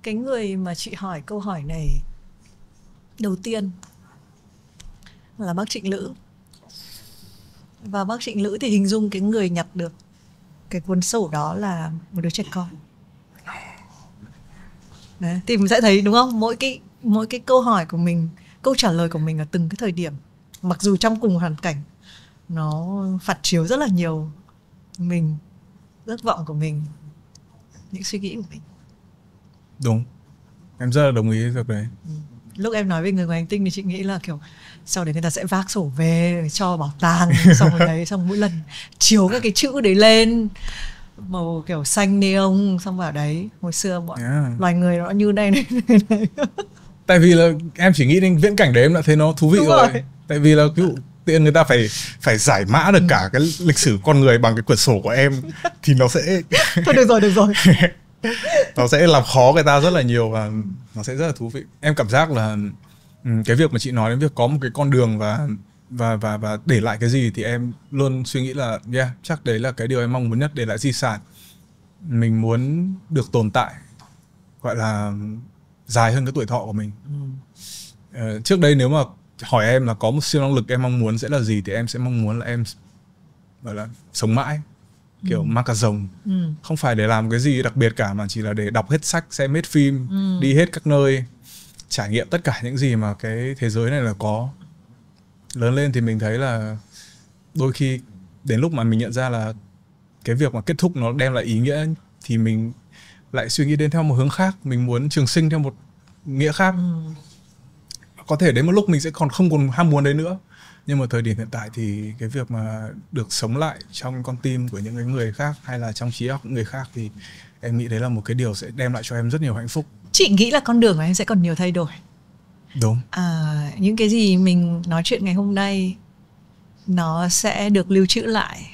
cái người mà chị hỏi câu hỏi này đầu tiên là bác trịnh lữ và bác trịnh lữ thì hình dung cái người nhặt được cái cuốn sổ đó là một đứa trẻ con Đấy, thì mình sẽ thấy đúng không mỗi cái mỗi cái câu hỏi của mình câu trả lời của mình ở từng cái thời điểm mặc dù trong cùng hoàn cảnh nó phản chiếu rất là nhiều mình ước vọng của mình những suy nghĩ của mình đúng em rất là đồng ý việc đấy ừ. lúc em nói với người ngoài hành tinh thì chị nghĩ là kiểu sau đấy người ta sẽ vác sổ về cho bảo tàng xong rồi đấy xong mỗi lần chiếu các cái chữ đấy lên màu kiểu xanh neon xong vào đấy hồi xưa bọn yeah. loài người nó như đây này, này, tại vì là em chỉ nghĩ đến viễn cảnh đấy em đã thấy nó thú vị rồi. rồi tại vì là ví dụ tiên người ta phải phải giải mã được ừ. cả cái lịch sử con người bằng cái quyển sổ của em thì nó sẽ thôi được rồi được rồi nó sẽ làm khó người ta rất là nhiều và nó sẽ rất là thú vị em cảm giác là ừ, cái việc mà chị nói đến việc có một cái con đường và và và và để lại cái gì thì em luôn suy nghĩ là yeah chắc đấy là cái điều em mong muốn nhất để lại di sản mình muốn được tồn tại gọi là dài hơn cái tuổi thọ của mình ừ. ờ, trước đây nếu mà hỏi em là có một siêu năng lực em mong muốn sẽ là gì thì em sẽ mong muốn là em gọi là sống mãi kiểu ừ. mắc cả rồng ừ. không phải để làm cái gì đặc biệt cả mà chỉ là để đọc hết sách xem hết phim ừ. đi hết các nơi trải nghiệm tất cả những gì mà cái thế giới này là có lớn lên thì mình thấy là đôi khi đến lúc mà mình nhận ra là cái việc mà kết thúc nó đem lại ý nghĩa thì mình lại suy nghĩ đến theo một hướng khác mình muốn trường sinh theo một nghĩa khác ừ có thể đến một lúc mình sẽ còn không còn ham muốn đấy nữa nhưng mà thời điểm hiện tại thì cái việc mà được sống lại trong con tim của những người khác hay là trong trí óc người khác thì em nghĩ đấy là một cái điều sẽ đem lại cho em rất nhiều hạnh phúc chị nghĩ là con đường của em sẽ còn nhiều thay đổi đúng à, những cái gì mình nói chuyện ngày hôm nay nó sẽ được lưu trữ lại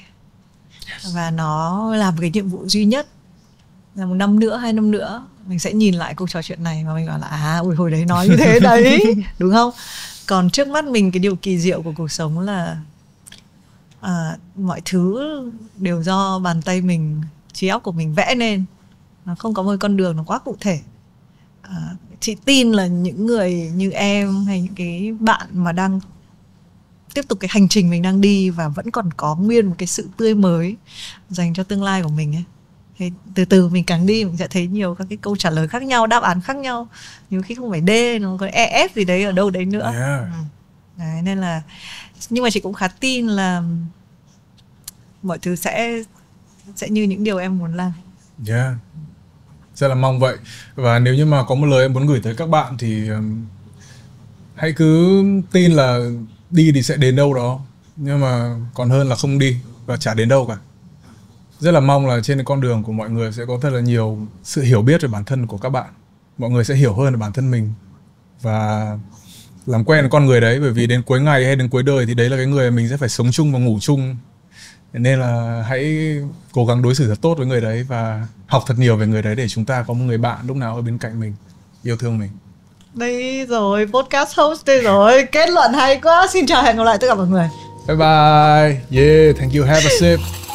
yes. và nó làm cái nhiệm vụ duy nhất là một năm nữa hai năm nữa mình sẽ nhìn lại cuộc trò chuyện này và mình bảo là à ui hồi đấy nói như thế đấy đúng không còn trước mắt mình cái điều kỳ diệu của cuộc sống là à, mọi thứ đều do bàn tay mình trí óc của mình vẽ nên nó không có một con đường nó quá cụ thể à, chị tin là những người như em hay những cái bạn mà đang tiếp tục cái hành trình mình đang đi và vẫn còn có nguyên một cái sự tươi mới dành cho tương lai của mình ấy thì từ từ mình càng đi mình sẽ thấy nhiều các cái câu trả lời khác nhau đáp án khác nhau nhiều khi không phải d nó có e f gì đấy ở đâu đấy nữa yeah. Ừ. đấy, nên là nhưng mà chị cũng khá tin là mọi thứ sẽ sẽ như những điều em muốn làm yeah rất là mong vậy và nếu như mà có một lời em muốn gửi tới các bạn thì um, hãy cứ tin là đi thì sẽ đến đâu đó nhưng mà còn hơn là không đi và chả đến đâu cả rất là mong là trên con đường của mọi người sẽ có thật là nhiều sự hiểu biết về bản thân của các bạn mọi người sẽ hiểu hơn về bản thân mình và làm quen với con người đấy bởi vì đến cuối ngày hay đến cuối đời thì đấy là cái người mình sẽ phải sống chung và ngủ chung nên là hãy cố gắng đối xử thật tốt với người đấy và học thật nhiều về người đấy để chúng ta có một người bạn lúc nào ở bên cạnh mình yêu thương mình đây rồi podcast host đây rồi kết luận hay quá xin chào hẹn gặp lại tất cả mọi người bye bye yeah thank you have a sip